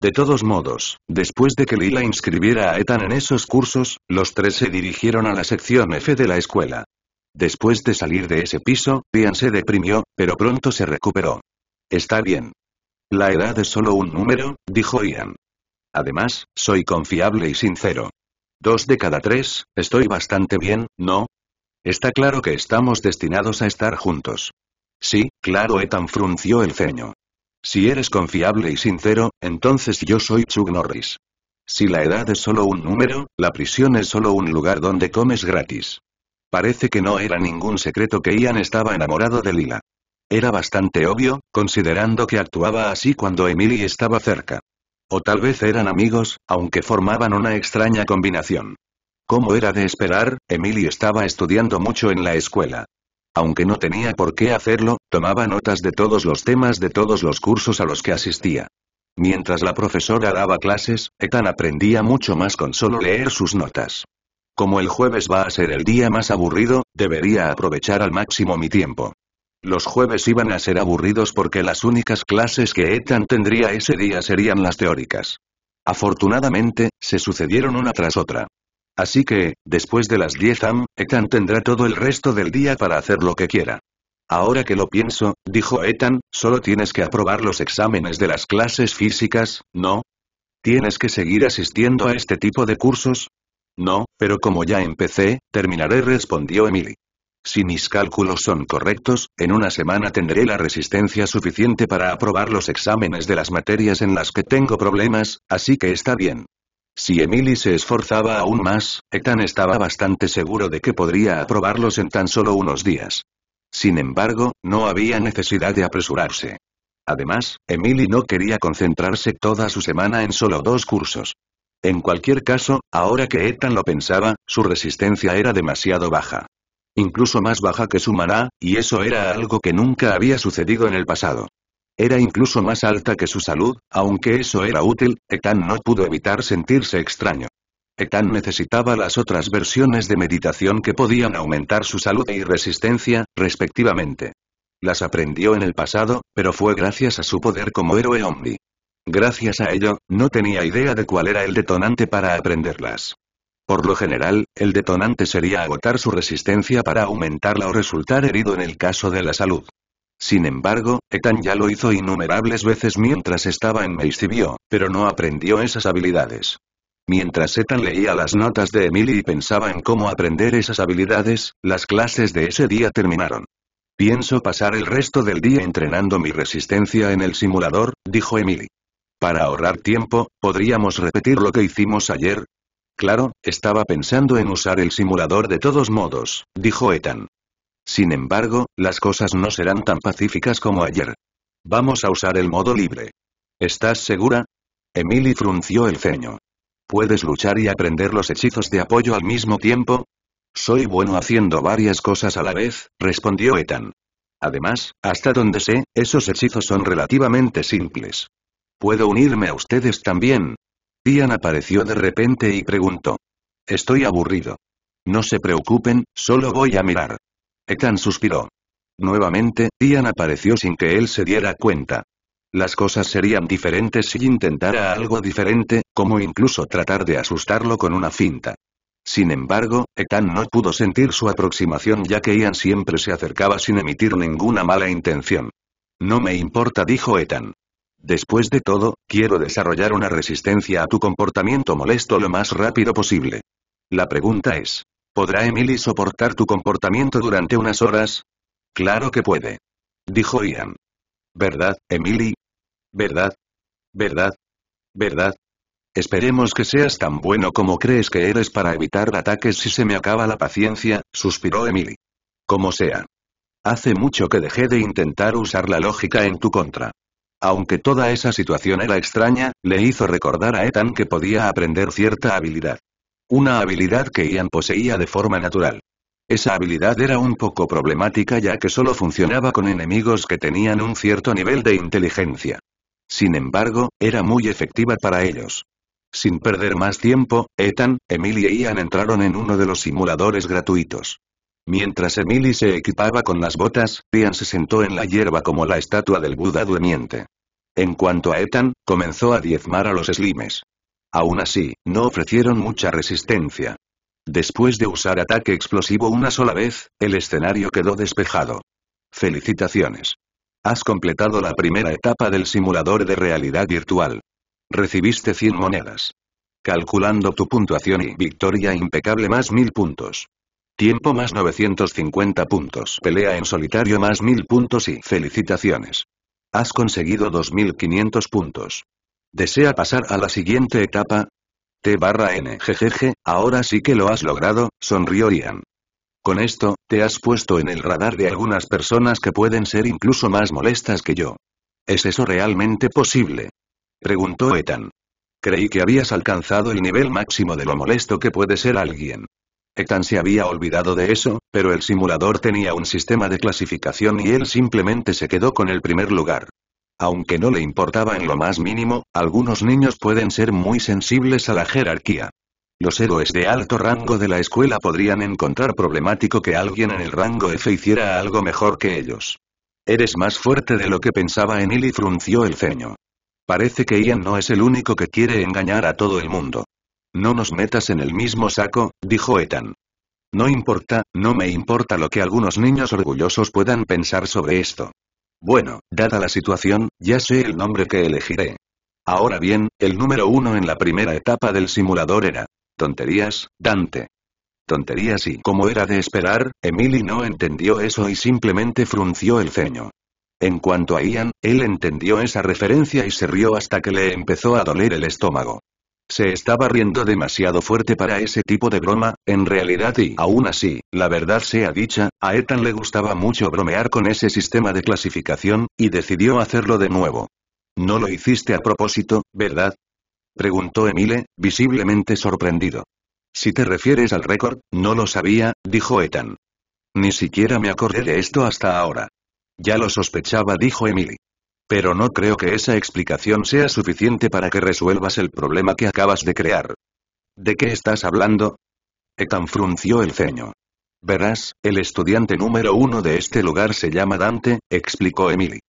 De todos modos, después de que Lila inscribiera a Ethan en esos cursos, los tres se dirigieron a la sección F de la escuela. Después de salir de ese piso, Ian se deprimió, pero pronto se recuperó. Está bien, la edad es solo un número, dijo Ian. Además, soy confiable y sincero. Dos de cada tres, estoy bastante bien, ¿no? Está claro que estamos destinados a estar juntos. Sí, claro, Ethan frunció el ceño. Si eres confiable y sincero, entonces yo soy Chuck Norris. Si la edad es solo un número, la prisión es solo un lugar donde comes gratis. Parece que no era ningún secreto que Ian estaba enamorado de Lila. Era bastante obvio, considerando que actuaba así cuando Emily estaba cerca. O tal vez eran amigos, aunque formaban una extraña combinación. Como era de esperar, Emily estaba estudiando mucho en la escuela. Aunque no tenía por qué hacerlo, tomaba notas de todos los temas de todos los cursos a los que asistía. Mientras la profesora daba clases, Ethan aprendía mucho más con solo leer sus notas. Como el jueves va a ser el día más aburrido, debería aprovechar al máximo mi tiempo. Los jueves iban a ser aburridos porque las únicas clases que Ethan tendría ese día serían las teóricas. Afortunadamente, se sucedieron una tras otra. Así que, después de las 10 am, Ethan tendrá todo el resto del día para hacer lo que quiera. Ahora que lo pienso, dijo Ethan, solo tienes que aprobar los exámenes de las clases físicas, ¿no? ¿Tienes que seguir asistiendo a este tipo de cursos? No, pero como ya empecé, terminaré respondió Emily. Si mis cálculos son correctos, en una semana tendré la resistencia suficiente para aprobar los exámenes de las materias en las que tengo problemas, así que está bien. Si Emily se esforzaba aún más, Ethan estaba bastante seguro de que podría aprobarlos en tan solo unos días. Sin embargo, no había necesidad de apresurarse. Además, Emily no quería concentrarse toda su semana en solo dos cursos. En cualquier caso, ahora que Ethan lo pensaba, su resistencia era demasiado baja incluso más baja que su maná, y eso era algo que nunca había sucedido en el pasado. Era incluso más alta que su salud, aunque eso era útil, Etan no pudo evitar sentirse extraño. Etan necesitaba las otras versiones de meditación que podían aumentar su salud y resistencia, respectivamente. Las aprendió en el pasado, pero fue gracias a su poder como héroe Omni. Gracias a ello, no tenía idea de cuál era el detonante para aprenderlas. Por lo general, el detonante sería agotar su resistencia para aumentarla o resultar herido en el caso de la salud. Sin embargo, Ethan ya lo hizo innumerables veces mientras estaba en Meistivio, pero no aprendió esas habilidades. Mientras Ethan leía las notas de Emily y pensaba en cómo aprender esas habilidades, las clases de ese día terminaron. Pienso pasar el resto del día entrenando mi resistencia en el simulador, dijo Emily. Para ahorrar tiempo, podríamos repetir lo que hicimos ayer, Claro, estaba pensando en usar el simulador de todos modos, dijo Ethan. Sin embargo, las cosas no serán tan pacíficas como ayer. Vamos a usar el modo libre. ¿Estás segura? Emily frunció el ceño. ¿Puedes luchar y aprender los hechizos de apoyo al mismo tiempo? Soy bueno haciendo varias cosas a la vez, respondió Ethan. Además, hasta donde sé, esos hechizos son relativamente simples. Puedo unirme a ustedes también, Ian apareció de repente y preguntó. Estoy aburrido. No se preocupen, solo voy a mirar. Ethan suspiró. Nuevamente, Ian apareció sin que él se diera cuenta. Las cosas serían diferentes si intentara algo diferente, como incluso tratar de asustarlo con una cinta. Sin embargo, Ethan no pudo sentir su aproximación ya que Ian siempre se acercaba sin emitir ninguna mala intención. No me importa dijo Ethan. Después de todo, quiero desarrollar una resistencia a tu comportamiento molesto lo más rápido posible. La pregunta es, ¿podrá Emily soportar tu comportamiento durante unas horas? Claro que puede. Dijo Ian. ¿Verdad, Emily? ¿Verdad? ¿Verdad? ¿Verdad? Esperemos que seas tan bueno como crees que eres para evitar ataques si se me acaba la paciencia, suspiró Emily. Como sea. Hace mucho que dejé de intentar usar la lógica en tu contra. Aunque toda esa situación era extraña, le hizo recordar a Ethan que podía aprender cierta habilidad. Una habilidad que Ian poseía de forma natural. Esa habilidad era un poco problemática ya que solo funcionaba con enemigos que tenían un cierto nivel de inteligencia. Sin embargo, era muy efectiva para ellos. Sin perder más tiempo, Ethan, Emily y e Ian entraron en uno de los simuladores gratuitos. Mientras Emily se equipaba con las botas, Ian se sentó en la hierba como la estatua del Buda durmiente. En cuanto a Ethan, comenzó a diezmar a los slimes. Aún así, no ofrecieron mucha resistencia. Después de usar ataque explosivo una sola vez, el escenario quedó despejado. Felicitaciones. Has completado la primera etapa del simulador de realidad virtual. Recibiste 100 monedas. Calculando tu puntuación y victoria impecable más 1000 puntos. Tiempo más 950 puntos. Pelea en solitario más 1000 puntos y felicitaciones. Has conseguido 2500 puntos. ¿Desea pasar a la siguiente etapa? T barra NGGG, ahora sí que lo has logrado, sonrió Ian. Con esto, te has puesto en el radar de algunas personas que pueden ser incluso más molestas que yo. ¿Es eso realmente posible? Preguntó Ethan. Creí que habías alcanzado el nivel máximo de lo molesto que puede ser alguien. Ethan se había olvidado de eso, pero el simulador tenía un sistema de clasificación y él simplemente se quedó con el primer lugar. Aunque no le importaba en lo más mínimo, algunos niños pueden ser muy sensibles a la jerarquía. Los héroes de alto rango de la escuela podrían encontrar problemático que alguien en el rango F hiciera algo mejor que ellos. Eres más fuerte de lo que pensaba en él y frunció el ceño. Parece que Ian no es el único que quiere engañar a todo el mundo. No nos metas en el mismo saco, dijo Ethan. No importa, no me importa lo que algunos niños orgullosos puedan pensar sobre esto. Bueno, dada la situación, ya sé el nombre que elegiré. Ahora bien, el número uno en la primera etapa del simulador era... Tonterías, Dante. Tonterías y como era de esperar, Emily no entendió eso y simplemente frunció el ceño. En cuanto a Ian, él entendió esa referencia y se rió hasta que le empezó a doler el estómago. Se estaba riendo demasiado fuerte para ese tipo de broma, en realidad y aún así, la verdad sea dicha, a Ethan le gustaba mucho bromear con ese sistema de clasificación, y decidió hacerlo de nuevo. No lo hiciste a propósito, ¿verdad? Preguntó Emile, visiblemente sorprendido. Si te refieres al récord, no lo sabía, dijo Ethan. Ni siquiera me acordé de esto hasta ahora. Ya lo sospechaba, dijo Emily. Pero no creo que esa explicación sea suficiente para que resuelvas el problema que acabas de crear. ¿De qué estás hablando? Ethan frunció el ceño. Verás, el estudiante número uno de este lugar se llama Dante, explicó Emily.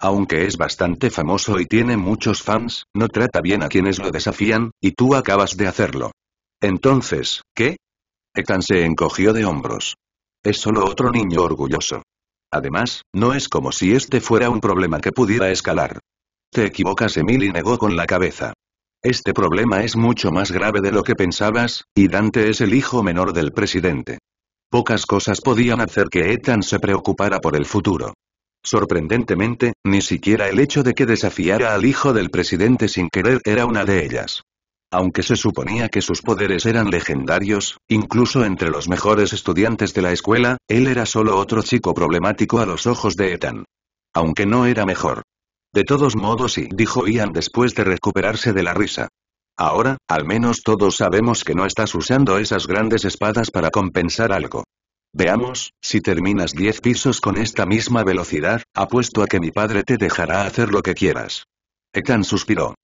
Aunque es bastante famoso y tiene muchos fans, no trata bien a quienes lo desafían, y tú acabas de hacerlo. Entonces, ¿qué? Ethan se encogió de hombros. Es solo otro niño orgulloso. Además, no es como si este fuera un problema que pudiera escalar. Te equivocas y negó con la cabeza. Este problema es mucho más grave de lo que pensabas, y Dante es el hijo menor del presidente. Pocas cosas podían hacer que Ethan se preocupara por el futuro. Sorprendentemente, ni siquiera el hecho de que desafiara al hijo del presidente sin querer era una de ellas. Aunque se suponía que sus poderes eran legendarios, incluso entre los mejores estudiantes de la escuela, él era solo otro chico problemático a los ojos de Ethan. Aunque no era mejor. De todos modos sí, dijo Ian después de recuperarse de la risa. Ahora, al menos todos sabemos que no estás usando esas grandes espadas para compensar algo. Veamos, si terminas 10 pisos con esta misma velocidad, apuesto a que mi padre te dejará hacer lo que quieras. Ethan suspiró.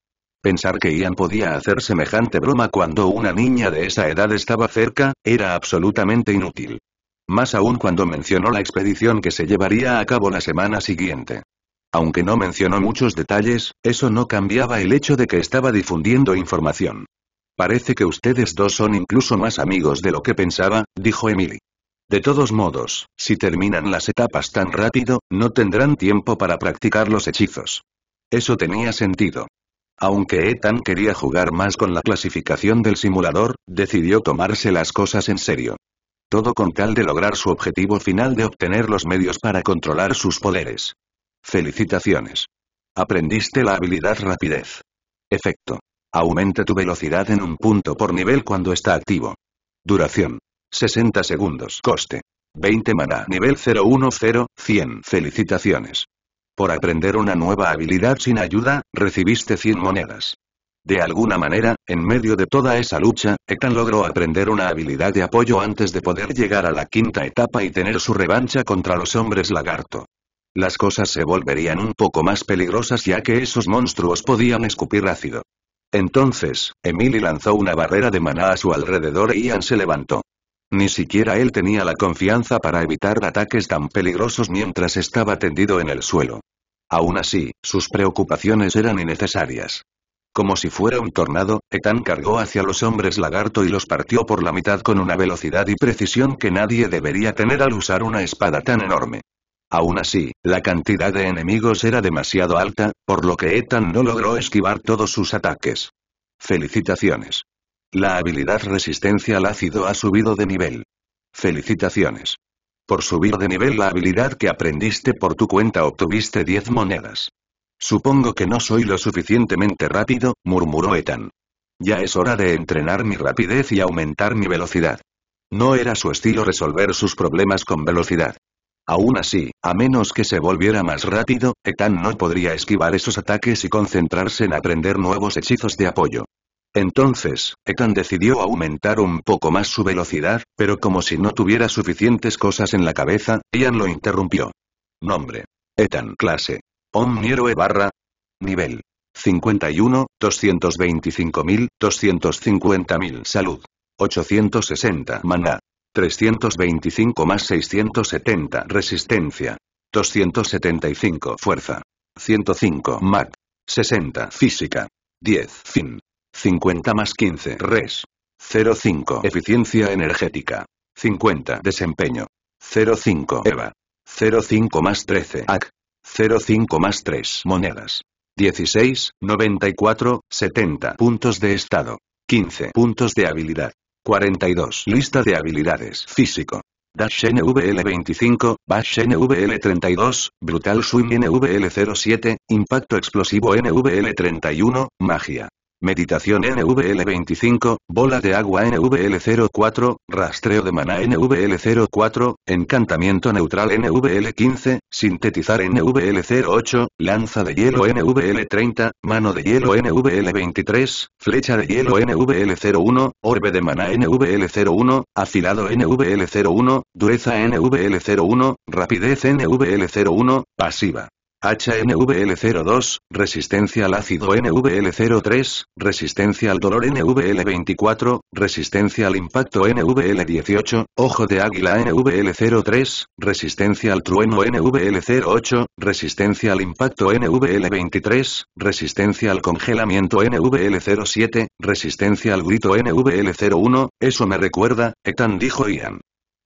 Pensar que Ian podía hacer semejante broma cuando una niña de esa edad estaba cerca, era absolutamente inútil. Más aún cuando mencionó la expedición que se llevaría a cabo la semana siguiente. Aunque no mencionó muchos detalles, eso no cambiaba el hecho de que estaba difundiendo información. Parece que ustedes dos son incluso más amigos de lo que pensaba, dijo Emily. De todos modos, si terminan las etapas tan rápido, no tendrán tiempo para practicar los hechizos. Eso tenía sentido. Aunque Ethan quería jugar más con la clasificación del simulador, decidió tomarse las cosas en serio. Todo con tal de lograr su objetivo final de obtener los medios para controlar sus poderes. Felicitaciones. Aprendiste la habilidad rapidez. Efecto. Aumenta tu velocidad en un punto por nivel cuando está activo. Duración. 60 segundos. Coste. 20 mana. Nivel 010, 100. Felicitaciones. Por aprender una nueva habilidad sin ayuda, recibiste 100 monedas. De alguna manera, en medio de toda esa lucha, Ethan logró aprender una habilidad de apoyo antes de poder llegar a la quinta etapa y tener su revancha contra los hombres lagarto. Las cosas se volverían un poco más peligrosas ya que esos monstruos podían escupir ácido. Entonces, Emily lanzó una barrera de maná a su alrededor e Ian se levantó. Ni siquiera él tenía la confianza para evitar ataques tan peligrosos mientras estaba tendido en el suelo. Aún así, sus preocupaciones eran innecesarias. Como si fuera un tornado, Etan cargó hacia los hombres lagarto y los partió por la mitad con una velocidad y precisión que nadie debería tener al usar una espada tan enorme. Aún así, la cantidad de enemigos era demasiado alta, por lo que Etan no logró esquivar todos sus ataques. Felicitaciones. La habilidad resistencia al ácido ha subido de nivel. Felicitaciones. Por subir de nivel la habilidad que aprendiste por tu cuenta obtuviste 10 monedas. Supongo que no soy lo suficientemente rápido, murmuró Ethan. Ya es hora de entrenar mi rapidez y aumentar mi velocidad. No era su estilo resolver sus problemas con velocidad. Aún así, a menos que se volviera más rápido, Ethan no podría esquivar esos ataques y concentrarse en aprender nuevos hechizos de apoyo. Entonces, Ethan decidió aumentar un poco más su velocidad, pero como si no tuviera suficientes cosas en la cabeza, Ian lo interrumpió. Nombre. Ethan clase. Omnihéroe barra. Nivel. 51, 225.000, 250.000 salud. 860 maná. 325 más 670 resistencia. 275 fuerza. 105 mag. 60 física. 10 fin. 50 más 15. Res. 05. Eficiencia energética. 50. Desempeño. 05. EVA. 05 más 13. AC. 05 más 3. Monedas. 16, 94, 70 puntos de estado. 15 puntos de habilidad. 42. Lista de habilidades. Físico. Dash NVL 25, Bash NVL 32, Brutal Swing NVL 07, Impacto Explosivo NVL 31, Magia. Meditación NVL 25, Bola de Agua NVL 04, Rastreo de Mana NVL 04, Encantamiento Neutral NVL 15, Sintetizar NVL 08, Lanza de Hielo NVL 30, Mano de Hielo NVL 23, Flecha de Hielo NVL 01, Orbe de Mana NVL 01, Afilado NVL 01, Dureza NVL 01, Rapidez NVL 01, Pasiva. HNVL02, resistencia al ácido NVL03, resistencia al dolor NVL24, resistencia al impacto NVL18, ojo de águila NVL03, resistencia al trueno NVL08, resistencia al impacto NVL23, resistencia al congelamiento NVL07, resistencia al grito NVL01, eso me recuerda, Etan dijo Ian.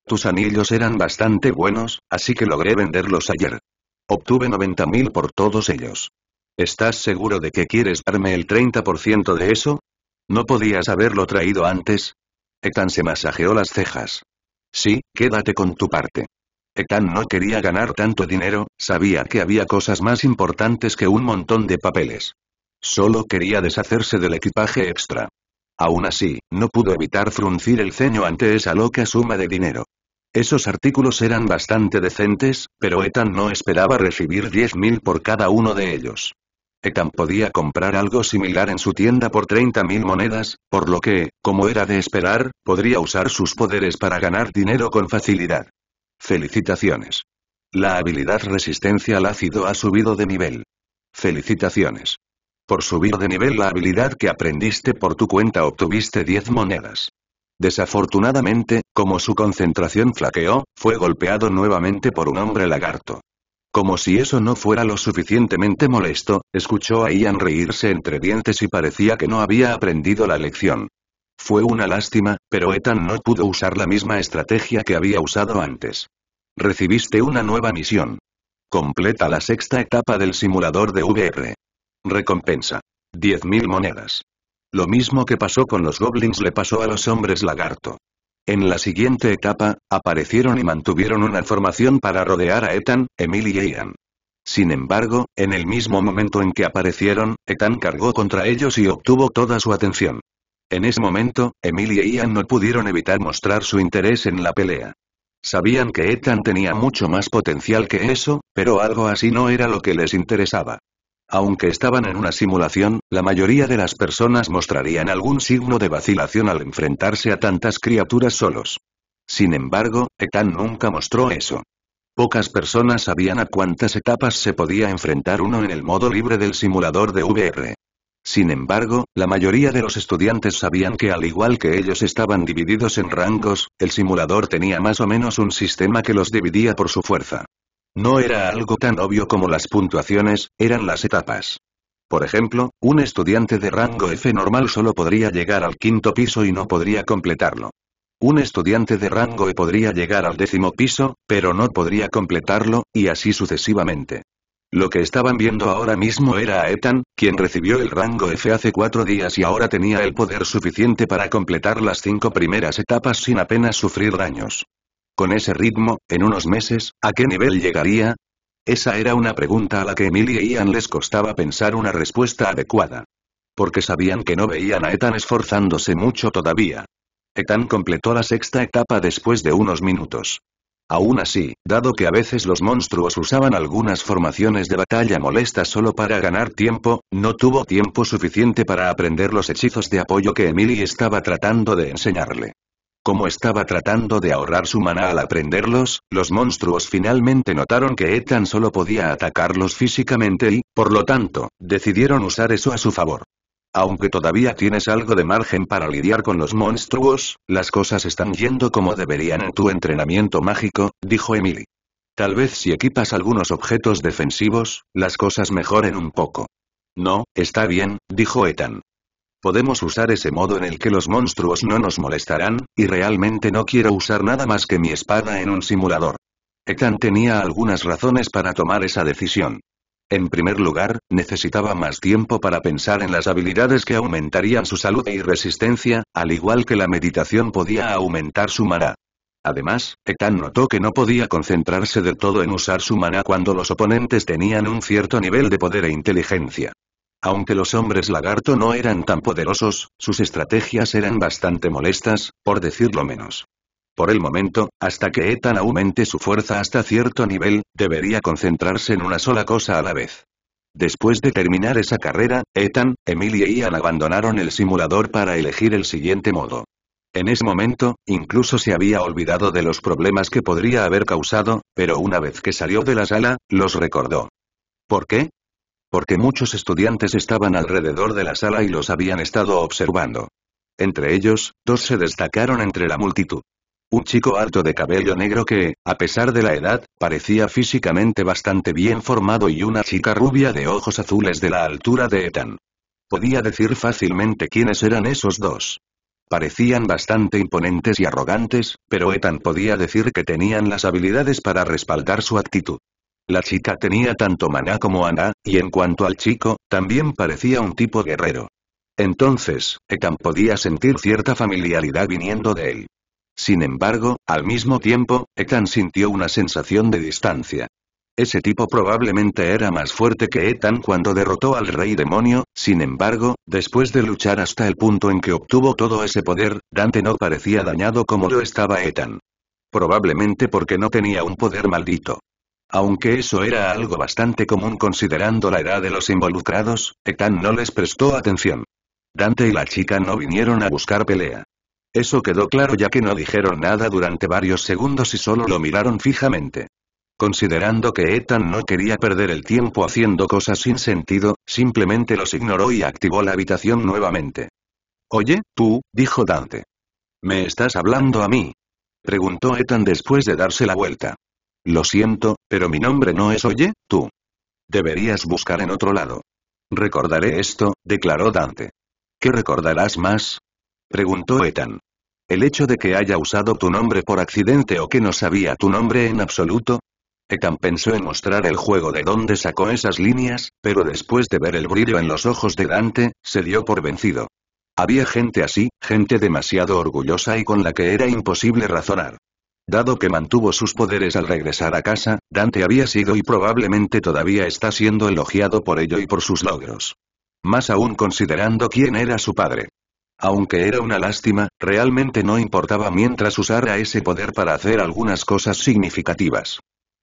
Tus anillos eran bastante buenos, así que logré venderlos ayer. Obtuve 90.000 por todos ellos. ¿Estás seguro de que quieres darme el 30% de eso? ¿No podías haberlo traído antes? Etan se masajeó las cejas. Sí, quédate con tu parte. Etan no quería ganar tanto dinero, sabía que había cosas más importantes que un montón de papeles. Solo quería deshacerse del equipaje extra. Aún así, no pudo evitar fruncir el ceño ante esa loca suma de dinero. Esos artículos eran bastante decentes, pero Ethan no esperaba recibir 10.000 por cada uno de ellos. Ethan podía comprar algo similar en su tienda por 30.000 monedas, por lo que, como era de esperar, podría usar sus poderes para ganar dinero con facilidad. Felicitaciones. La habilidad resistencia al ácido ha subido de nivel. Felicitaciones. Por subir de nivel la habilidad que aprendiste por tu cuenta obtuviste 10 monedas. Desafortunadamente, como su concentración flaqueó, fue golpeado nuevamente por un hombre lagarto. Como si eso no fuera lo suficientemente molesto, escuchó a Ian reírse entre dientes y parecía que no había aprendido la lección. Fue una lástima, pero Ethan no pudo usar la misma estrategia que había usado antes. Recibiste una nueva misión. Completa la sexta etapa del simulador de VR. Recompensa. 10.000 monedas. Lo mismo que pasó con los goblins le pasó a los hombres lagarto. En la siguiente etapa, aparecieron y mantuvieron una formación para rodear a Ethan, Emil y Ian. Sin embargo, en el mismo momento en que aparecieron, Ethan cargó contra ellos y obtuvo toda su atención. En ese momento, Emily y Ian no pudieron evitar mostrar su interés en la pelea. Sabían que Ethan tenía mucho más potencial que eso, pero algo así no era lo que les interesaba. Aunque estaban en una simulación, la mayoría de las personas mostrarían algún signo de vacilación al enfrentarse a tantas criaturas solos. Sin embargo, Etan nunca mostró eso. Pocas personas sabían a cuántas etapas se podía enfrentar uno en el modo libre del simulador de VR. Sin embargo, la mayoría de los estudiantes sabían que al igual que ellos estaban divididos en rangos, el simulador tenía más o menos un sistema que los dividía por su fuerza. No era algo tan obvio como las puntuaciones, eran las etapas. Por ejemplo, un estudiante de rango F normal solo podría llegar al quinto piso y no podría completarlo. Un estudiante de rango E podría llegar al décimo piso, pero no podría completarlo, y así sucesivamente. Lo que estaban viendo ahora mismo era a Ethan, quien recibió el rango F hace cuatro días y ahora tenía el poder suficiente para completar las cinco primeras etapas sin apenas sufrir daños. Con ese ritmo, en unos meses, ¿a qué nivel llegaría? Esa era una pregunta a la que Emily y e Ian les costaba pensar una respuesta adecuada. Porque sabían que no veían a Ethan esforzándose mucho todavía. Ethan completó la sexta etapa después de unos minutos. Aún así, dado que a veces los monstruos usaban algunas formaciones de batalla molestas solo para ganar tiempo, no tuvo tiempo suficiente para aprender los hechizos de apoyo que Emily estaba tratando de enseñarle. Como estaba tratando de ahorrar su mana al aprenderlos, los monstruos finalmente notaron que Ethan solo podía atacarlos físicamente y, por lo tanto, decidieron usar eso a su favor. Aunque todavía tienes algo de margen para lidiar con los monstruos, las cosas están yendo como deberían en tu entrenamiento mágico, dijo Emily. Tal vez si equipas algunos objetos defensivos, las cosas mejoren un poco. No, está bien, dijo Ethan. Podemos usar ese modo en el que los monstruos no nos molestarán, y realmente no quiero usar nada más que mi espada en un simulador. Etan tenía algunas razones para tomar esa decisión. En primer lugar, necesitaba más tiempo para pensar en las habilidades que aumentarían su salud y resistencia, al igual que la meditación podía aumentar su maná. Además, Etan notó que no podía concentrarse del todo en usar su maná cuando los oponentes tenían un cierto nivel de poder e inteligencia. Aunque los hombres lagarto no eran tan poderosos, sus estrategias eran bastante molestas, por decirlo menos. Por el momento, hasta que Ethan aumente su fuerza hasta cierto nivel, debería concentrarse en una sola cosa a la vez. Después de terminar esa carrera, Ethan, Emilia y Ian abandonaron el simulador para elegir el siguiente modo. En ese momento, incluso se había olvidado de los problemas que podría haber causado, pero una vez que salió de la sala, los recordó. ¿Por qué? porque muchos estudiantes estaban alrededor de la sala y los habían estado observando. Entre ellos, dos se destacaron entre la multitud. Un chico alto de cabello negro que, a pesar de la edad, parecía físicamente bastante bien formado y una chica rubia de ojos azules de la altura de Ethan. Podía decir fácilmente quiénes eran esos dos. Parecían bastante imponentes y arrogantes, pero Ethan podía decir que tenían las habilidades para respaldar su actitud. La chica tenía tanto maná como Ana y en cuanto al chico, también parecía un tipo guerrero. Entonces, Ekan podía sentir cierta familiaridad viniendo de él. Sin embargo, al mismo tiempo, Ethan sintió una sensación de distancia. Ese tipo probablemente era más fuerte que Ethan cuando derrotó al rey demonio, sin embargo, después de luchar hasta el punto en que obtuvo todo ese poder, Dante no parecía dañado como lo estaba Ethan. Probablemente porque no tenía un poder maldito. Aunque eso era algo bastante común considerando la edad de los involucrados, Ethan no les prestó atención. Dante y la chica no vinieron a buscar pelea. Eso quedó claro ya que no dijeron nada durante varios segundos y solo lo miraron fijamente. Considerando que Ethan no quería perder el tiempo haciendo cosas sin sentido, simplemente los ignoró y activó la habitación nuevamente. Oye, tú, dijo Dante. ¿Me estás hablando a mí? Preguntó Ethan después de darse la vuelta. Lo siento, pero mi nombre no es Oye, tú. Deberías buscar en otro lado. Recordaré esto, declaró Dante. ¿Qué recordarás más? preguntó Ethan. ¿El hecho de que haya usado tu nombre por accidente o que no sabía tu nombre en absoluto? Ethan pensó en mostrar el juego de dónde sacó esas líneas, pero después de ver el brillo en los ojos de Dante, se dio por vencido. Había gente así, gente demasiado orgullosa y con la que era imposible razonar. Dado que mantuvo sus poderes al regresar a casa, Dante había sido y probablemente todavía está siendo elogiado por ello y por sus logros. Más aún considerando quién era su padre. Aunque era una lástima, realmente no importaba mientras usara ese poder para hacer algunas cosas significativas.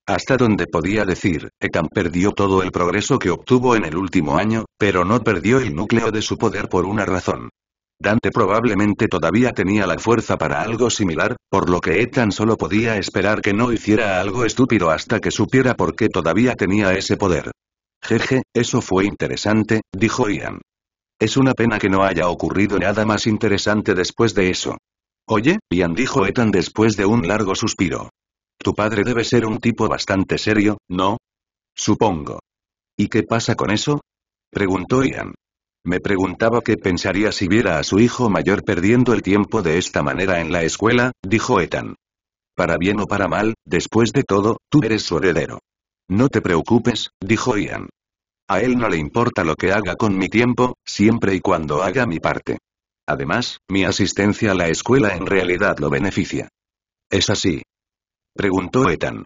Hasta donde podía decir, Ekan perdió todo el progreso que obtuvo en el último año, pero no perdió el núcleo de su poder por una razón. Dante probablemente todavía tenía la fuerza para algo similar, por lo que Ethan solo podía esperar que no hiciera algo estúpido hasta que supiera por qué todavía tenía ese poder. Jeje, eso fue interesante, dijo Ian. Es una pena que no haya ocurrido nada más interesante después de eso. Oye, Ian dijo Ethan después de un largo suspiro. Tu padre debe ser un tipo bastante serio, ¿no? Supongo. ¿Y qué pasa con eso? Preguntó Ian. Me preguntaba qué pensaría si viera a su hijo mayor perdiendo el tiempo de esta manera en la escuela, dijo Ethan. Para bien o para mal, después de todo, tú eres su heredero. No te preocupes, dijo Ian. A él no le importa lo que haga con mi tiempo, siempre y cuando haga mi parte. Además, mi asistencia a la escuela en realidad lo beneficia. ¿Es así? Preguntó Ethan.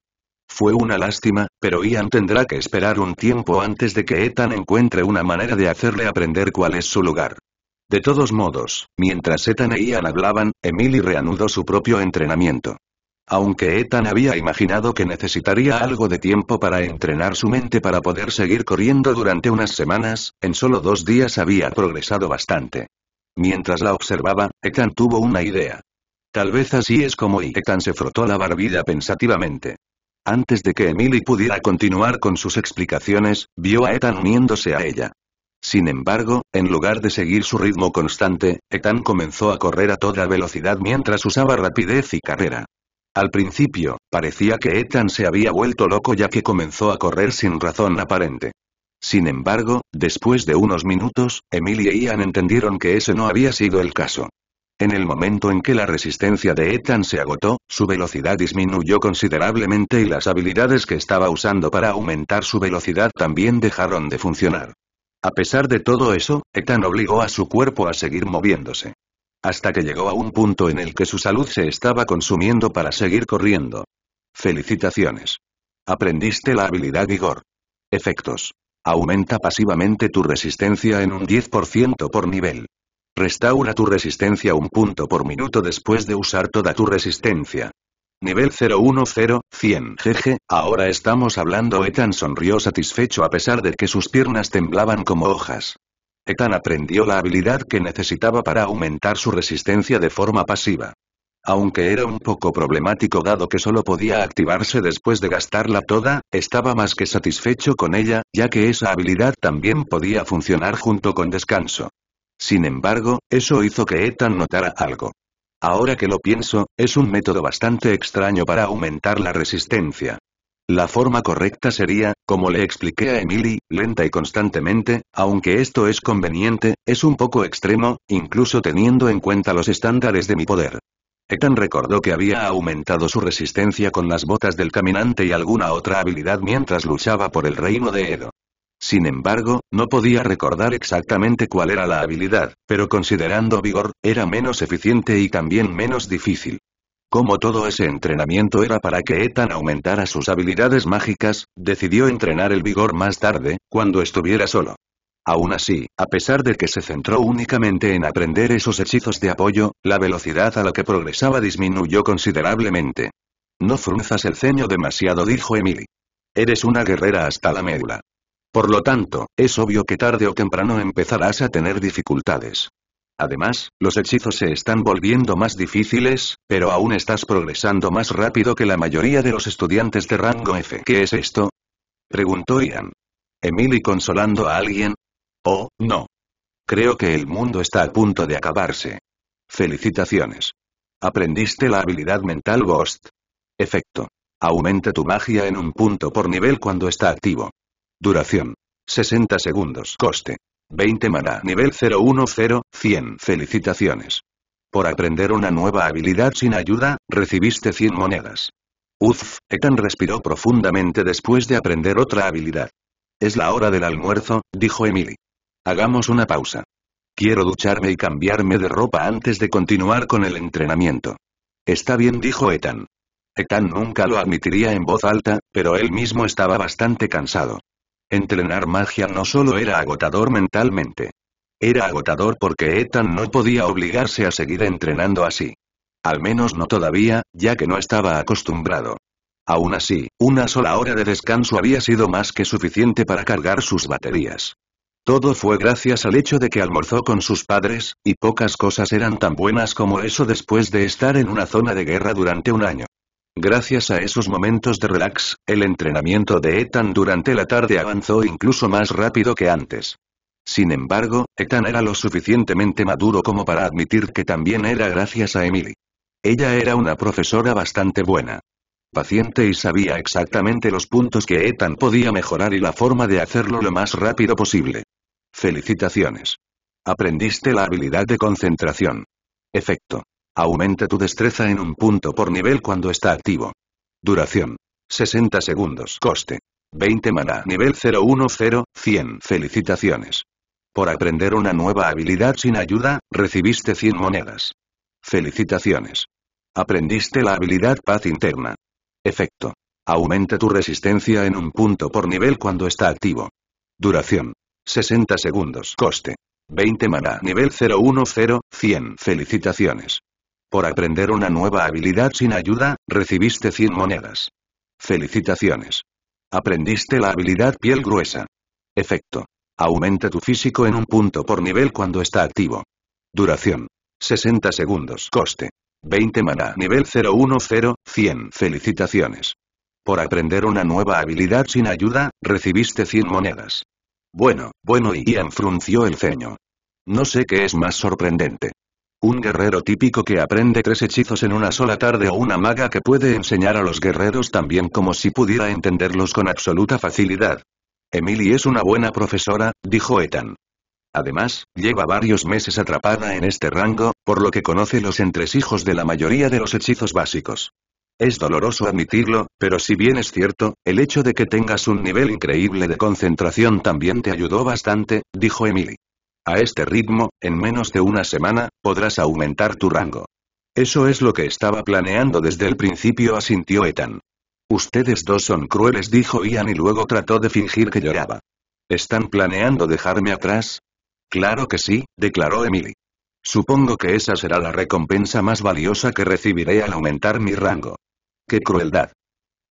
Fue una lástima, pero Ian tendrá que esperar un tiempo antes de que Ethan encuentre una manera de hacerle aprender cuál es su lugar. De todos modos, mientras Ethan e Ian hablaban, Emily reanudó su propio entrenamiento. Aunque Ethan había imaginado que necesitaría algo de tiempo para entrenar su mente para poder seguir corriendo durante unas semanas, en solo dos días había progresado bastante. Mientras la observaba, Ethan tuvo una idea. Tal vez así es como Ethan se frotó la barbilla pensativamente. Antes de que Emily pudiera continuar con sus explicaciones, vio a Ethan uniéndose a ella. Sin embargo, en lugar de seguir su ritmo constante, Ethan comenzó a correr a toda velocidad mientras usaba rapidez y carrera. Al principio, parecía que Ethan se había vuelto loco ya que comenzó a correr sin razón aparente. Sin embargo, después de unos minutos, Emily y Ian entendieron que ese no había sido el caso. En el momento en que la resistencia de Ethan se agotó, su velocidad disminuyó considerablemente y las habilidades que estaba usando para aumentar su velocidad también dejaron de funcionar. A pesar de todo eso, Ethan obligó a su cuerpo a seguir moviéndose. Hasta que llegó a un punto en el que su salud se estaba consumiendo para seguir corriendo. Felicitaciones. Aprendiste la habilidad Vigor. Efectos. Aumenta pasivamente tu resistencia en un 10% por nivel. Restaura tu resistencia un punto por minuto después de usar toda tu resistencia. Nivel 010-100. Jeje, ahora estamos hablando. Ethan sonrió satisfecho a pesar de que sus piernas temblaban como hojas. Ethan aprendió la habilidad que necesitaba para aumentar su resistencia de forma pasiva. Aunque era un poco problemático dado que solo podía activarse después de gastarla toda, estaba más que satisfecho con ella, ya que esa habilidad también podía funcionar junto con descanso. Sin embargo, eso hizo que Ethan notara algo. Ahora que lo pienso, es un método bastante extraño para aumentar la resistencia. La forma correcta sería, como le expliqué a Emily, lenta y constantemente, aunque esto es conveniente, es un poco extremo, incluso teniendo en cuenta los estándares de mi poder. Ethan recordó que había aumentado su resistencia con las botas del caminante y alguna otra habilidad mientras luchaba por el reino de Edo. Sin embargo, no podía recordar exactamente cuál era la habilidad, pero considerando vigor, era menos eficiente y también menos difícil. Como todo ese entrenamiento era para que Ethan aumentara sus habilidades mágicas, decidió entrenar el vigor más tarde, cuando estuviera solo. Aún así, a pesar de que se centró únicamente en aprender esos hechizos de apoyo, la velocidad a la que progresaba disminuyó considerablemente. No frunzas el ceño demasiado, dijo Emily. Eres una guerrera hasta la médula. Por lo tanto, es obvio que tarde o temprano empezarás a tener dificultades. Además, los hechizos se están volviendo más difíciles, pero aún estás progresando más rápido que la mayoría de los estudiantes de rango F. ¿Qué es esto? Preguntó Ian. ¿Emily consolando a alguien? Oh, no. Creo que el mundo está a punto de acabarse. Felicitaciones. Aprendiste la habilidad mental Ghost. Efecto. Aumenta tu magia en un punto por nivel cuando está activo. Duración. 60 segundos. Coste. 20 mana. Nivel 010, 100. Felicitaciones. Por aprender una nueva habilidad sin ayuda, recibiste 100 monedas. Uf, Ethan respiró profundamente después de aprender otra habilidad. Es la hora del almuerzo, dijo Emily. Hagamos una pausa. Quiero ducharme y cambiarme de ropa antes de continuar con el entrenamiento. Está bien, dijo Ethan. Ethan nunca lo admitiría en voz alta, pero él mismo estaba bastante cansado. Entrenar magia no solo era agotador mentalmente. Era agotador porque Ethan no podía obligarse a seguir entrenando así. Al menos no todavía, ya que no estaba acostumbrado. Aún así, una sola hora de descanso había sido más que suficiente para cargar sus baterías. Todo fue gracias al hecho de que almorzó con sus padres, y pocas cosas eran tan buenas como eso después de estar en una zona de guerra durante un año. Gracias a esos momentos de relax, el entrenamiento de Ethan durante la tarde avanzó incluso más rápido que antes. Sin embargo, Ethan era lo suficientemente maduro como para admitir que también era gracias a Emily. Ella era una profesora bastante buena. Paciente y sabía exactamente los puntos que Ethan podía mejorar y la forma de hacerlo lo más rápido posible. Felicitaciones. Aprendiste la habilidad de concentración. Efecto. Aumenta tu destreza en un punto por nivel cuando está activo. Duración. 60 segundos. Coste. 20 mana. Nivel 010, 100. Felicitaciones. Por aprender una nueva habilidad sin ayuda, recibiste 100 monedas. Felicitaciones. Aprendiste la habilidad paz interna. Efecto. Aumenta tu resistencia en un punto por nivel cuando está activo. Duración. 60 segundos. Coste. 20 mana. Nivel 010, 100. Felicitaciones. Por aprender una nueva habilidad sin ayuda, recibiste 100 monedas. Felicitaciones. Aprendiste la habilidad piel gruesa. Efecto. Aumenta tu físico en un punto por nivel cuando está activo. Duración. 60 segundos. Coste. 20 mana. Nivel 010, 100. Felicitaciones. Por aprender una nueva habilidad sin ayuda, recibiste 100 monedas. Bueno, bueno y Ian frunció el ceño. No sé qué es más sorprendente. Un guerrero típico que aprende tres hechizos en una sola tarde o una maga que puede enseñar a los guerreros también como si pudiera entenderlos con absoluta facilidad. Emily es una buena profesora, dijo Ethan. Además, lleva varios meses atrapada en este rango, por lo que conoce los entresijos de la mayoría de los hechizos básicos. Es doloroso admitirlo, pero si bien es cierto, el hecho de que tengas un nivel increíble de concentración también te ayudó bastante, dijo Emily. A este ritmo, en menos de una semana, podrás aumentar tu rango. Eso es lo que estaba planeando desde el principio, asintió Ethan. Ustedes dos son crueles, dijo Ian y luego trató de fingir que lloraba. ¿Están planeando dejarme atrás? Claro que sí, declaró Emily. Supongo que esa será la recompensa más valiosa que recibiré al aumentar mi rango. ¡Qué crueldad!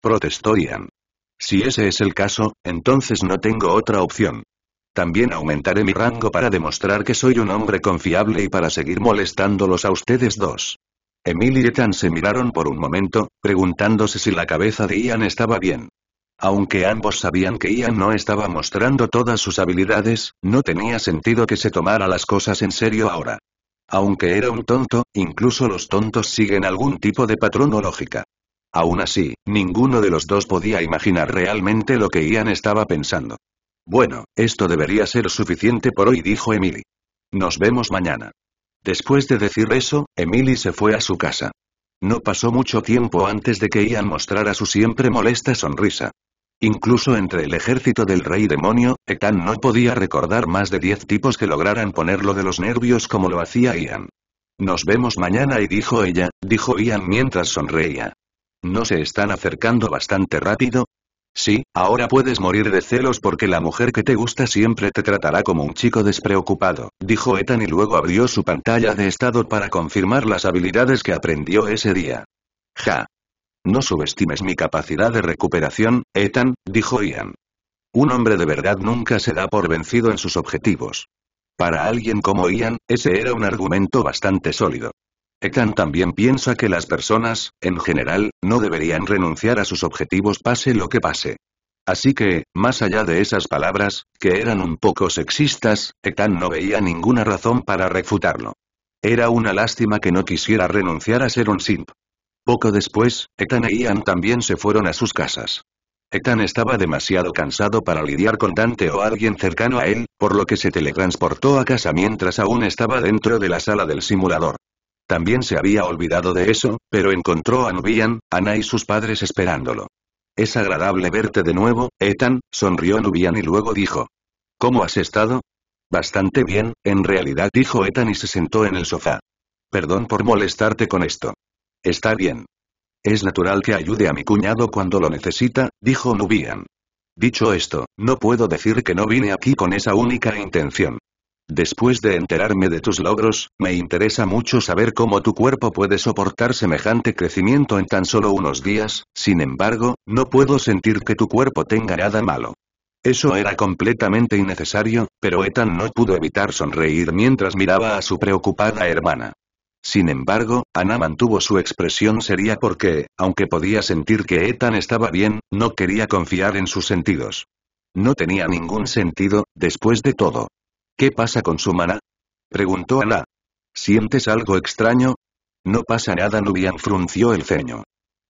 protestó Ian. Si ese es el caso, entonces no tengo otra opción. También aumentaré mi rango para demostrar que soy un hombre confiable y para seguir molestándolos a ustedes dos. Emily y Ethan se miraron por un momento, preguntándose si la cabeza de Ian estaba bien. Aunque ambos sabían que Ian no estaba mostrando todas sus habilidades, no tenía sentido que se tomara las cosas en serio ahora. Aunque era un tonto, incluso los tontos siguen algún tipo de patrón o lógica. Aún así, ninguno de los dos podía imaginar realmente lo que Ian estaba pensando. Bueno, esto debería ser suficiente por hoy dijo Emily. Nos vemos mañana. Después de decir eso, Emily se fue a su casa. No pasó mucho tiempo antes de que Ian mostrara su siempre molesta sonrisa. Incluso entre el ejército del rey demonio, Ethan no podía recordar más de diez tipos que lograran ponerlo de los nervios como lo hacía Ian. Nos vemos mañana y dijo ella, dijo Ian mientras sonreía. ¿No se están acercando bastante rápido? Sí, ahora puedes morir de celos porque la mujer que te gusta siempre te tratará como un chico despreocupado, dijo Ethan y luego abrió su pantalla de estado para confirmar las habilidades que aprendió ese día. Ja. No subestimes mi capacidad de recuperación, Ethan, dijo Ian. Un hombre de verdad nunca se da por vencido en sus objetivos. Para alguien como Ian, ese era un argumento bastante sólido. Ethan también piensa que las personas, en general, no deberían renunciar a sus objetivos pase lo que pase. Así que, más allá de esas palabras, que eran un poco sexistas, Ethan no veía ninguna razón para refutarlo. Era una lástima que no quisiera renunciar a ser un simp. Poco después, Ethan e Ian también se fueron a sus casas. Ethan estaba demasiado cansado para lidiar con Dante o alguien cercano a él, por lo que se teletransportó a casa mientras aún estaba dentro de la sala del simulador. También se había olvidado de eso, pero encontró a Nubian, Ana y sus padres esperándolo. Es agradable verte de nuevo, Ethan, sonrió Nubian y luego dijo. ¿Cómo has estado? Bastante bien, en realidad dijo Ethan y se sentó en el sofá. Perdón por molestarte con esto. Está bien. Es natural que ayude a mi cuñado cuando lo necesita, dijo Nubian. Dicho esto, no puedo decir que no vine aquí con esa única intención. Después de enterarme de tus logros, me interesa mucho saber cómo tu cuerpo puede soportar semejante crecimiento en tan solo unos días, sin embargo, no puedo sentir que tu cuerpo tenga nada malo. Eso era completamente innecesario, pero Ethan no pudo evitar sonreír mientras miraba a su preocupada hermana. Sin embargo, Ana mantuvo su expresión seria porque, aunque podía sentir que Ethan estaba bien, no quería confiar en sus sentidos. No tenía ningún sentido, después de todo. ¿Qué pasa con su maná? Preguntó Ana. ¿Sientes algo extraño? No pasa nada, Nubian frunció el ceño.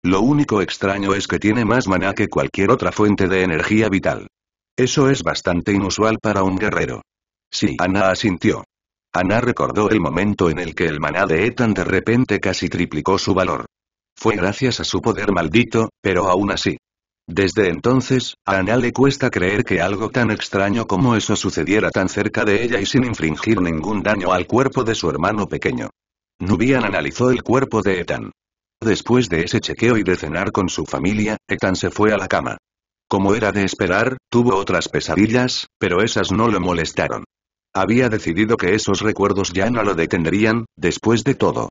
Lo único extraño es que tiene más maná que cualquier otra fuente de energía vital. Eso es bastante inusual para un guerrero. Sí, Ana asintió. Ana recordó el momento en el que el maná de Ethan de repente casi triplicó su valor. Fue gracias a su poder maldito, pero aún así. Desde entonces, a Ana le cuesta creer que algo tan extraño como eso sucediera tan cerca de ella y sin infringir ningún daño al cuerpo de su hermano pequeño. Nubian analizó el cuerpo de Ethan. Después de ese chequeo y de cenar con su familia, Ethan se fue a la cama. Como era de esperar, tuvo otras pesadillas, pero esas no lo molestaron. Había decidido que esos recuerdos ya no lo detendrían, después de todo.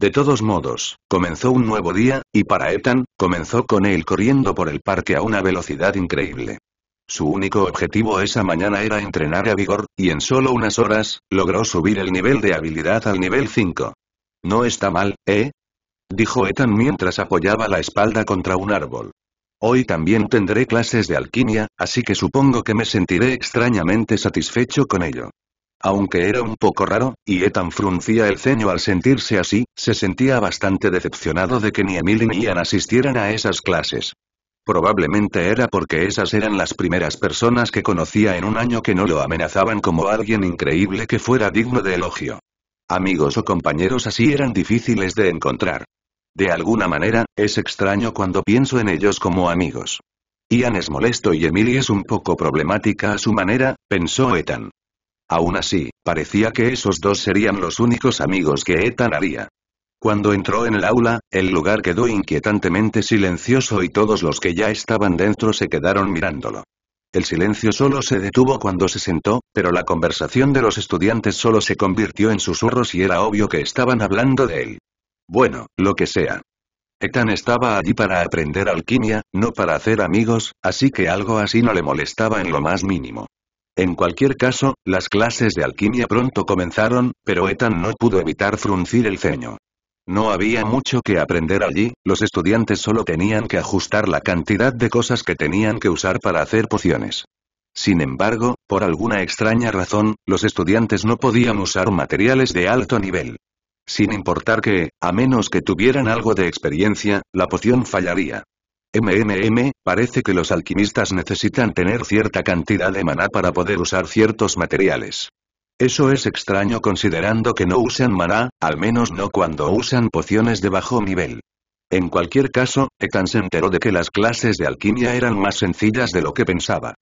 De todos modos, comenzó un nuevo día, y para Ethan, comenzó con él corriendo por el parque a una velocidad increíble. Su único objetivo esa mañana era entrenar a vigor, y en solo unas horas, logró subir el nivel de habilidad al nivel 5. No está mal, ¿eh? Dijo Ethan mientras apoyaba la espalda contra un árbol. Hoy también tendré clases de alquimia, así que supongo que me sentiré extrañamente satisfecho con ello. Aunque era un poco raro, y Ethan fruncía el ceño al sentirse así, se sentía bastante decepcionado de que ni Emily ni Ian asistieran a esas clases. Probablemente era porque esas eran las primeras personas que conocía en un año que no lo amenazaban como alguien increíble que fuera digno de elogio. Amigos o compañeros así eran difíciles de encontrar. De alguna manera, es extraño cuando pienso en ellos como amigos. Ian es molesto y Emily es un poco problemática a su manera, pensó Ethan. Aún así, parecía que esos dos serían los únicos amigos que Ethan haría. Cuando entró en el aula, el lugar quedó inquietantemente silencioso y todos los que ya estaban dentro se quedaron mirándolo. El silencio solo se detuvo cuando se sentó, pero la conversación de los estudiantes solo se convirtió en susurros y era obvio que estaban hablando de él. Bueno, lo que sea. Ethan estaba allí para aprender alquimia, no para hacer amigos, así que algo así no le molestaba en lo más mínimo. En cualquier caso, las clases de alquimia pronto comenzaron, pero Ethan no pudo evitar fruncir el ceño. No había mucho que aprender allí, los estudiantes solo tenían que ajustar la cantidad de cosas que tenían que usar para hacer pociones. Sin embargo, por alguna extraña razón, los estudiantes no podían usar materiales de alto nivel. Sin importar que, a menos que tuvieran algo de experiencia, la poción fallaría. MMM, parece que los alquimistas necesitan tener cierta cantidad de maná para poder usar ciertos materiales. Eso es extraño considerando que no usan maná, al menos no cuando usan pociones de bajo nivel. En cualquier caso, Ekan se enteró de que las clases de alquimia eran más sencillas de lo que pensaba.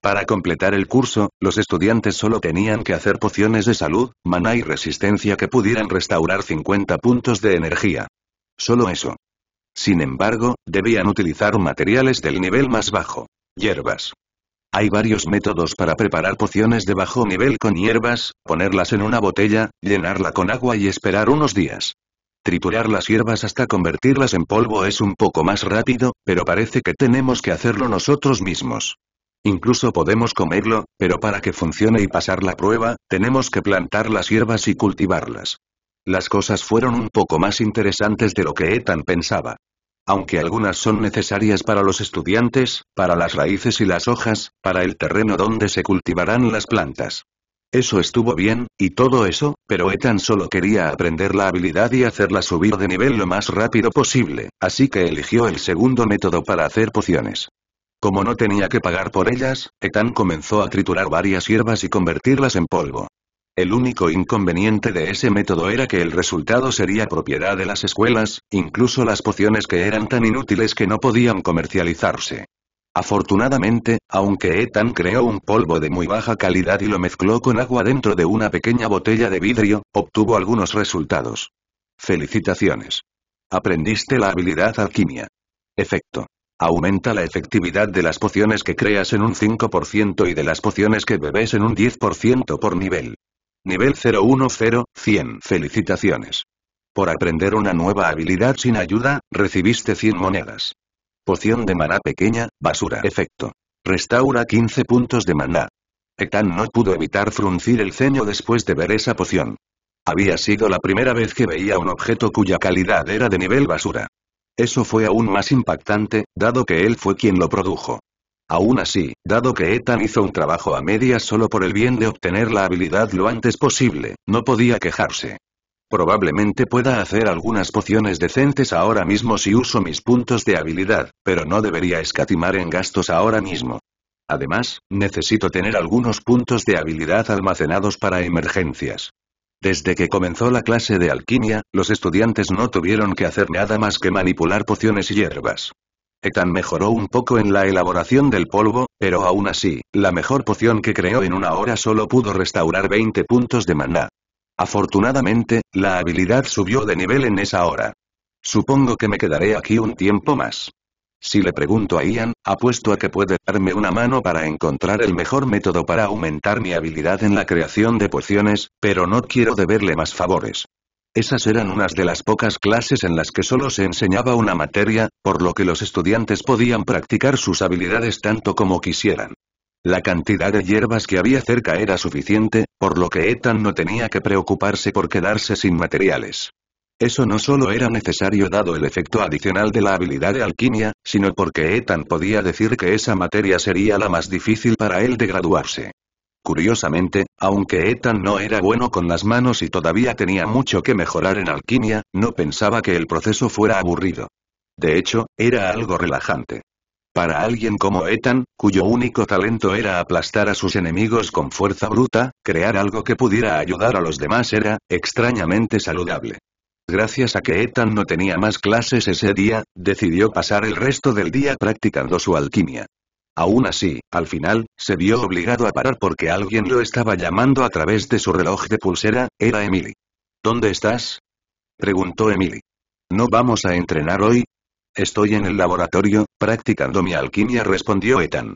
Para completar el curso, los estudiantes solo tenían que hacer pociones de salud, maná y resistencia que pudieran restaurar 50 puntos de energía. Solo eso. Sin embargo, debían utilizar materiales del nivel más bajo. Hierbas. Hay varios métodos para preparar pociones de bajo nivel con hierbas, ponerlas en una botella, llenarla con agua y esperar unos días. Triturar las hierbas hasta convertirlas en polvo es un poco más rápido, pero parece que tenemos que hacerlo nosotros mismos. Incluso podemos comerlo, pero para que funcione y pasar la prueba, tenemos que plantar las hierbas y cultivarlas. Las cosas fueron un poco más interesantes de lo que Ethan pensaba. Aunque algunas son necesarias para los estudiantes, para las raíces y las hojas, para el terreno donde se cultivarán las plantas. Eso estuvo bien, y todo eso, pero Ethan solo quería aprender la habilidad y hacerla subir de nivel lo más rápido posible, así que eligió el segundo método para hacer pociones. Como no tenía que pagar por ellas, Ethan comenzó a triturar varias hierbas y convertirlas en polvo. El único inconveniente de ese método era que el resultado sería propiedad de las escuelas, incluso las pociones que eran tan inútiles que no podían comercializarse. Afortunadamente, aunque Ethan creó un polvo de muy baja calidad y lo mezcló con agua dentro de una pequeña botella de vidrio, obtuvo algunos resultados. Felicitaciones. Aprendiste la habilidad alquimia. Efecto. Aumenta la efectividad de las pociones que creas en un 5% y de las pociones que bebes en un 10% por nivel. Nivel 010, 100. Felicitaciones. Por aprender una nueva habilidad sin ayuda, recibiste 100 monedas. Poción de maná pequeña, basura. Efecto. Restaura 15 puntos de maná. Etan no pudo evitar fruncir el ceño después de ver esa poción. Había sido la primera vez que veía un objeto cuya calidad era de nivel basura. Eso fue aún más impactante, dado que él fue quien lo produjo. Aún así, dado que Ethan hizo un trabajo a medias solo por el bien de obtener la habilidad lo antes posible, no podía quejarse. Probablemente pueda hacer algunas pociones decentes ahora mismo si uso mis puntos de habilidad, pero no debería escatimar en gastos ahora mismo. Además, necesito tener algunos puntos de habilidad almacenados para emergencias. Desde que comenzó la clase de alquimia, los estudiantes no tuvieron que hacer nada más que manipular pociones y hierbas. Ethan mejoró un poco en la elaboración del polvo, pero aún así, la mejor poción que creó en una hora solo pudo restaurar 20 puntos de maná. Afortunadamente, la habilidad subió de nivel en esa hora. Supongo que me quedaré aquí un tiempo más. Si le pregunto a Ian, apuesto a que puede darme una mano para encontrar el mejor método para aumentar mi habilidad en la creación de pociones, pero no quiero deberle más favores. Esas eran unas de las pocas clases en las que solo se enseñaba una materia, por lo que los estudiantes podían practicar sus habilidades tanto como quisieran. La cantidad de hierbas que había cerca era suficiente, por lo que Ethan no tenía que preocuparse por quedarse sin materiales. Eso no solo era necesario dado el efecto adicional de la habilidad de alquimia, sino porque Ethan podía decir que esa materia sería la más difícil para él de graduarse. Curiosamente, aunque Ethan no era bueno con las manos y todavía tenía mucho que mejorar en alquimia, no pensaba que el proceso fuera aburrido. De hecho, era algo relajante. Para alguien como Ethan, cuyo único talento era aplastar a sus enemigos con fuerza bruta, crear algo que pudiera ayudar a los demás era, extrañamente saludable. Gracias a que Ethan no tenía más clases ese día, decidió pasar el resto del día practicando su alquimia. Aún así, al final, se vio obligado a parar porque alguien lo estaba llamando a través de su reloj de pulsera, era Emily. ¿Dónde estás? preguntó Emily. ¿No vamos a entrenar hoy? Estoy en el laboratorio, practicando mi alquimia, respondió Ethan.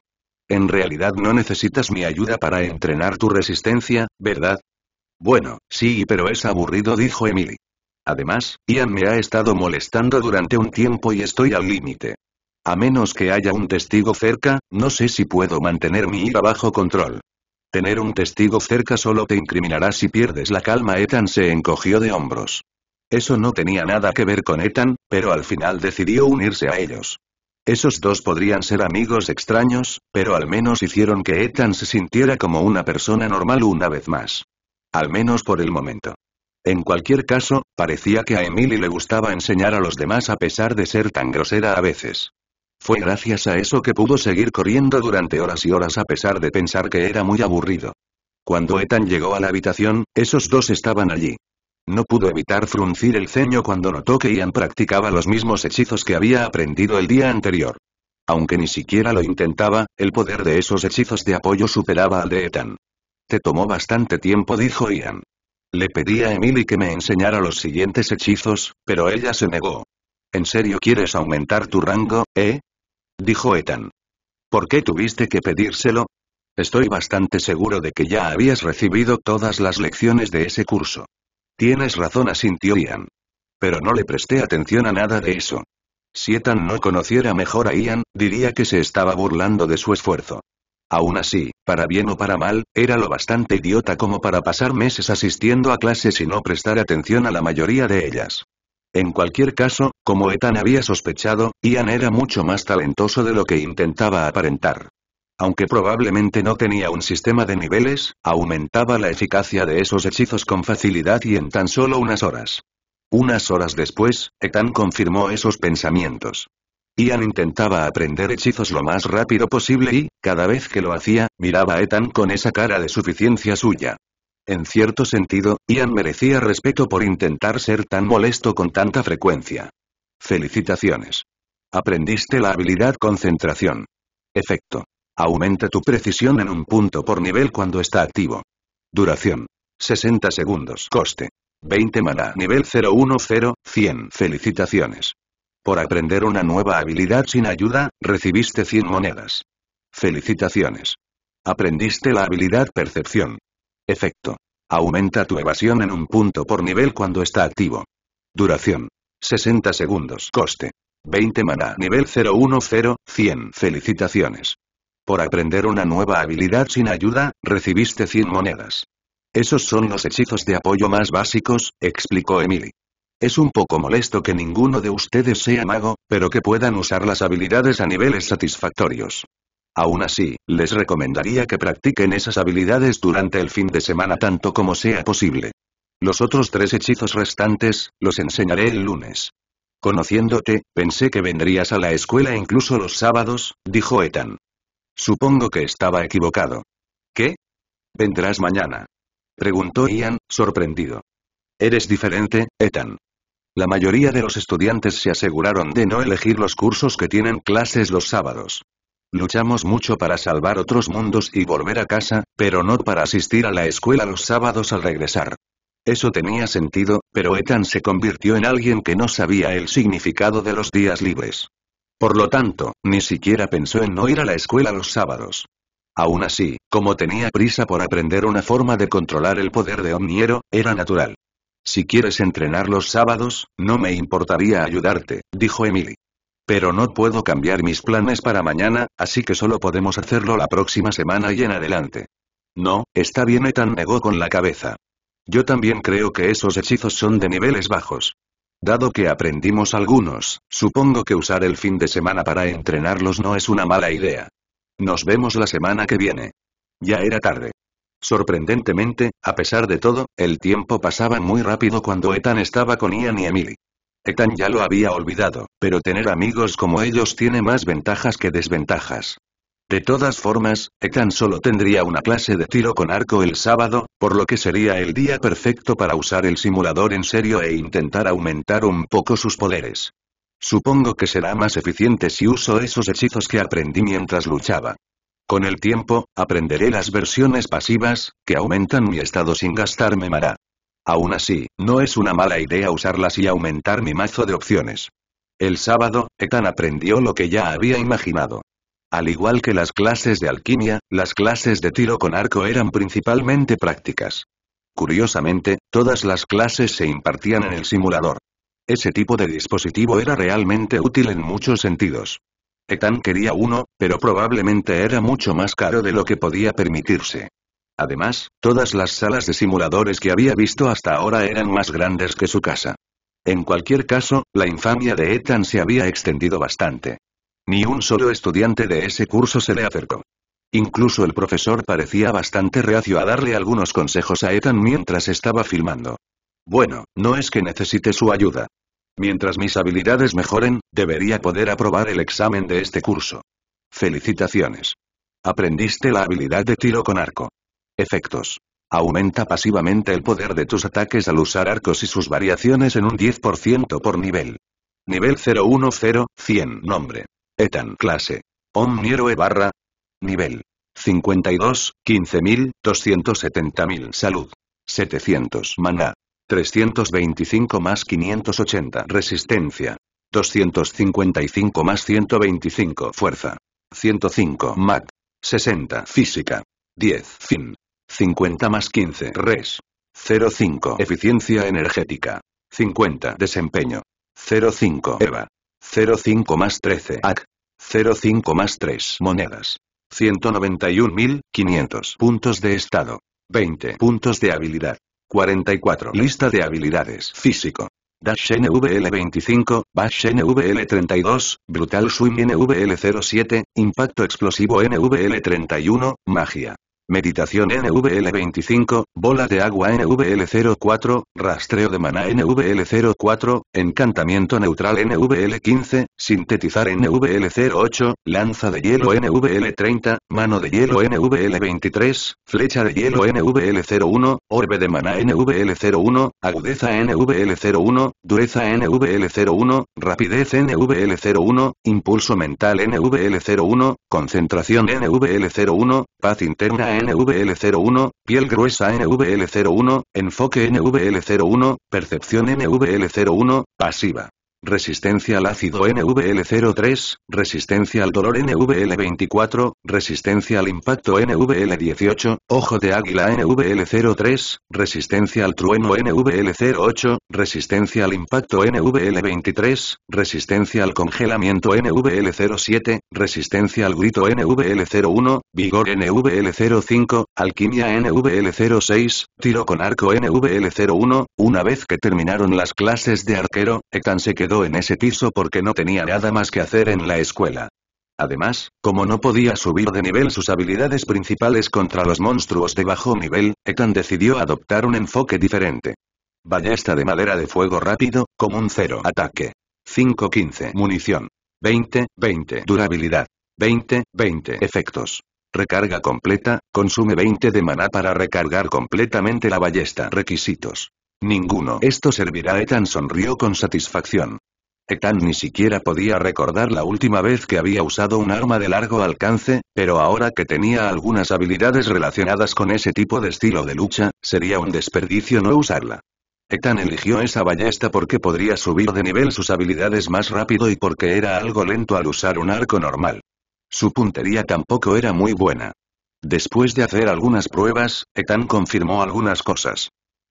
En realidad no necesitas mi ayuda para entrenar tu resistencia, ¿verdad? Bueno, sí, pero es aburrido, dijo Emily. Además, Ian me ha estado molestando durante un tiempo y estoy al límite. A menos que haya un testigo cerca, no sé si puedo mantener mi ira bajo control. Tener un testigo cerca solo te incriminará si pierdes la calma. Ethan se encogió de hombros. Eso no tenía nada que ver con Ethan, pero al final decidió unirse a ellos. Esos dos podrían ser amigos extraños, pero al menos hicieron que Ethan se sintiera como una persona normal una vez más. Al menos por el momento. En cualquier caso, parecía que a Emily le gustaba enseñar a los demás a pesar de ser tan grosera a veces. Fue gracias a eso que pudo seguir corriendo durante horas y horas a pesar de pensar que era muy aburrido. Cuando Ethan llegó a la habitación, esos dos estaban allí. No pudo evitar fruncir el ceño cuando notó que Ian practicaba los mismos hechizos que había aprendido el día anterior. Aunque ni siquiera lo intentaba, el poder de esos hechizos de apoyo superaba al de Ethan. Te tomó bastante tiempo, dijo Ian. Le pedí a Emily que me enseñara los siguientes hechizos, pero ella se negó. ¿En serio quieres aumentar tu rango, eh? dijo Ethan. ¿Por qué tuviste que pedírselo? Estoy bastante seguro de que ya habías recibido todas las lecciones de ese curso. Tienes razón, asintió Ian. Pero no le presté atención a nada de eso. Si Ethan no conociera mejor a Ian, diría que se estaba burlando de su esfuerzo. Aún así, para bien o para mal, era lo bastante idiota como para pasar meses asistiendo a clases y no prestar atención a la mayoría de ellas. En cualquier caso, como Ethan había sospechado, Ian era mucho más talentoso de lo que intentaba aparentar. Aunque probablemente no tenía un sistema de niveles, aumentaba la eficacia de esos hechizos con facilidad y en tan solo unas horas. Unas horas después, Ethan confirmó esos pensamientos. Ian intentaba aprender hechizos lo más rápido posible y, cada vez que lo hacía, miraba a Ethan con esa cara de suficiencia suya. En cierto sentido, Ian merecía respeto por intentar ser tan molesto con tanta frecuencia. Felicitaciones. Aprendiste la habilidad concentración. Efecto. Aumenta tu precisión en un punto por nivel cuando está activo. Duración. 60 segundos. Coste. 20 mana. Nivel 010, 100. Felicitaciones. Por aprender una nueva habilidad sin ayuda, recibiste 100 monedas. Felicitaciones. Aprendiste la habilidad percepción. Efecto. Aumenta tu evasión en un punto por nivel cuando está activo. Duración. 60 segundos. Coste. 20 mana. Nivel 010, 100. Felicitaciones. Por aprender una nueva habilidad sin ayuda, recibiste 100 monedas. Esos son los hechizos de apoyo más básicos, explicó Emily. Es un poco molesto que ninguno de ustedes sea mago, pero que puedan usar las habilidades a niveles satisfactorios. Aún así, les recomendaría que practiquen esas habilidades durante el fin de semana tanto como sea posible. Los otros tres hechizos restantes, los enseñaré el lunes. Conociéndote, pensé que vendrías a la escuela incluso los sábados, dijo Ethan. Supongo que estaba equivocado. ¿Qué? Vendrás mañana. Preguntó Ian, sorprendido. Eres diferente, Ethan. La mayoría de los estudiantes se aseguraron de no elegir los cursos que tienen clases los sábados. Luchamos mucho para salvar otros mundos y volver a casa, pero no para asistir a la escuela los sábados al regresar. Eso tenía sentido, pero Ethan se convirtió en alguien que no sabía el significado de los días libres. Por lo tanto, ni siquiera pensó en no ir a la escuela los sábados. Aún así, como tenía prisa por aprender una forma de controlar el poder de Omniero, era natural. Si quieres entrenar los sábados, no me importaría ayudarte, dijo Emily. Pero no puedo cambiar mis planes para mañana, así que solo podemos hacerlo la próxima semana y en adelante. No, está bien Ethan negó con la cabeza. Yo también creo que esos hechizos son de niveles bajos. Dado que aprendimos algunos, supongo que usar el fin de semana para entrenarlos no es una mala idea. Nos vemos la semana que viene. Ya era tarde. Sorprendentemente, a pesar de todo, el tiempo pasaba muy rápido cuando Ethan estaba con Ian y Emily. Ethan ya lo había olvidado, pero tener amigos como ellos tiene más ventajas que desventajas. De todas formas, Ethan solo tendría una clase de tiro con arco el sábado, por lo que sería el día perfecto para usar el simulador en serio e intentar aumentar un poco sus poderes. Supongo que será más eficiente si uso esos hechizos que aprendí mientras luchaba. Con el tiempo, aprenderé las versiones pasivas, que aumentan mi estado sin gastarme mará. Aún así, no es una mala idea usarlas y aumentar mi mazo de opciones. El sábado, Ethan aprendió lo que ya había imaginado. Al igual que las clases de alquimia, las clases de tiro con arco eran principalmente prácticas. Curiosamente, todas las clases se impartían en el simulador. Ese tipo de dispositivo era realmente útil en muchos sentidos. Ethan quería uno, pero probablemente era mucho más caro de lo que podía permitirse. Además, todas las salas de simuladores que había visto hasta ahora eran más grandes que su casa. En cualquier caso, la infamia de Ethan se había extendido bastante. Ni un solo estudiante de ese curso se le acercó. Incluso el profesor parecía bastante reacio a darle algunos consejos a Ethan mientras estaba filmando. Bueno, no es que necesite su ayuda. Mientras mis habilidades mejoren, debería poder aprobar el examen de este curso. Felicitaciones. Aprendiste la habilidad de tiro con arco. Efectos. Aumenta pasivamente el poder de tus ataques al usar arcos y sus variaciones en un 10% por nivel. Nivel 010-100 Nombre. Etan Clase. Omniroe/ barra. Nivel. 52, 15.000, Salud. 700 Mana. 325 más 580 Resistencia. 255 más 125 Fuerza. 105 Mac. 60 Física. 10 Fin. 50 más 15. Res. 05. Eficiencia energética. 50. Desempeño. 05. EVA. 05 más 13. AC. 05 más 3. Monedas. 191.500 puntos de estado. 20 puntos de habilidad. 44. Lista de habilidades. Físico. Dash NVL 25, Bash NVL 32, Brutal Swim NVL 07, Impacto Explosivo NVL 31, Magia. Meditación NVL25, Bola de Agua NVL04, Rastreo de Mana NVL04, Encantamiento Neutral NVL15, Sintetizar NVL08, Lanza de Hielo NVL30, Mano de Hielo NVL23, Flecha de Hielo NVL01, Orbe de Mana NVL01, Agudeza NVL01, Dureza NVL01, Rapidez NVL01, Impulso Mental NVL01, Concentración NVL01, Paz Interna NVL01, piel gruesa NVL01, enfoque NVL01, percepción NVL01, pasiva resistencia al ácido NVL03, resistencia al dolor NVL24, resistencia al impacto NVL18, ojo de águila NVL03, resistencia al trueno NVL08, resistencia al impacto NVL23, resistencia al congelamiento NVL07, resistencia al grito NVL01, vigor NVL05, alquimia NVL06, tiro con arco NVL01, una vez que terminaron las clases de arquero, Ethan se quedó en ese piso porque no tenía nada más que hacer en la escuela. Además, como no podía subir de nivel sus habilidades principales contra los monstruos de bajo nivel, Ethan decidió adoptar un enfoque diferente. Ballesta de madera de fuego rápido, común un 0 ataque. 5-15 munición. 20-20 durabilidad. 20-20 efectos. Recarga completa, consume 20 de maná para recargar completamente la ballesta. Requisitos. Ninguno. Esto servirá. Etan sonrió con satisfacción. Etan ni siquiera podía recordar la última vez que había usado un arma de largo alcance, pero ahora que tenía algunas habilidades relacionadas con ese tipo de estilo de lucha, sería un desperdicio no usarla. Ethan eligió esa ballesta porque podría subir de nivel sus habilidades más rápido y porque era algo lento al usar un arco normal. Su puntería tampoco era muy buena. Después de hacer algunas pruebas, Ethan confirmó algunas cosas.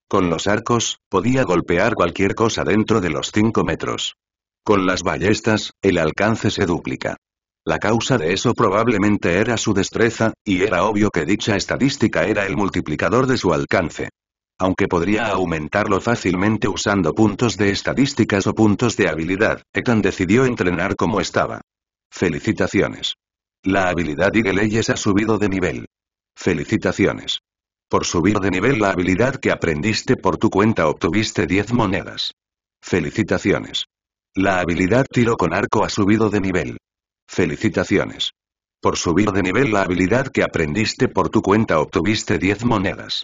Con los arcos, podía golpear cualquier cosa dentro de los 5 metros. Con las ballestas, el alcance se duplica. La causa de eso probablemente era su destreza, y era obvio que dicha estadística era el multiplicador de su alcance. Aunque podría aumentarlo fácilmente usando puntos de estadísticas o puntos de habilidad, Ethan decidió entrenar como estaba. Felicitaciones. La habilidad y de Leyes ha subido de nivel. Felicitaciones. Por subir de nivel la habilidad que aprendiste por tu cuenta obtuviste 10 monedas. Felicitaciones. La habilidad tiro con arco ha subido de nivel. Felicitaciones. Por subir de nivel la habilidad que aprendiste por tu cuenta obtuviste 10 monedas.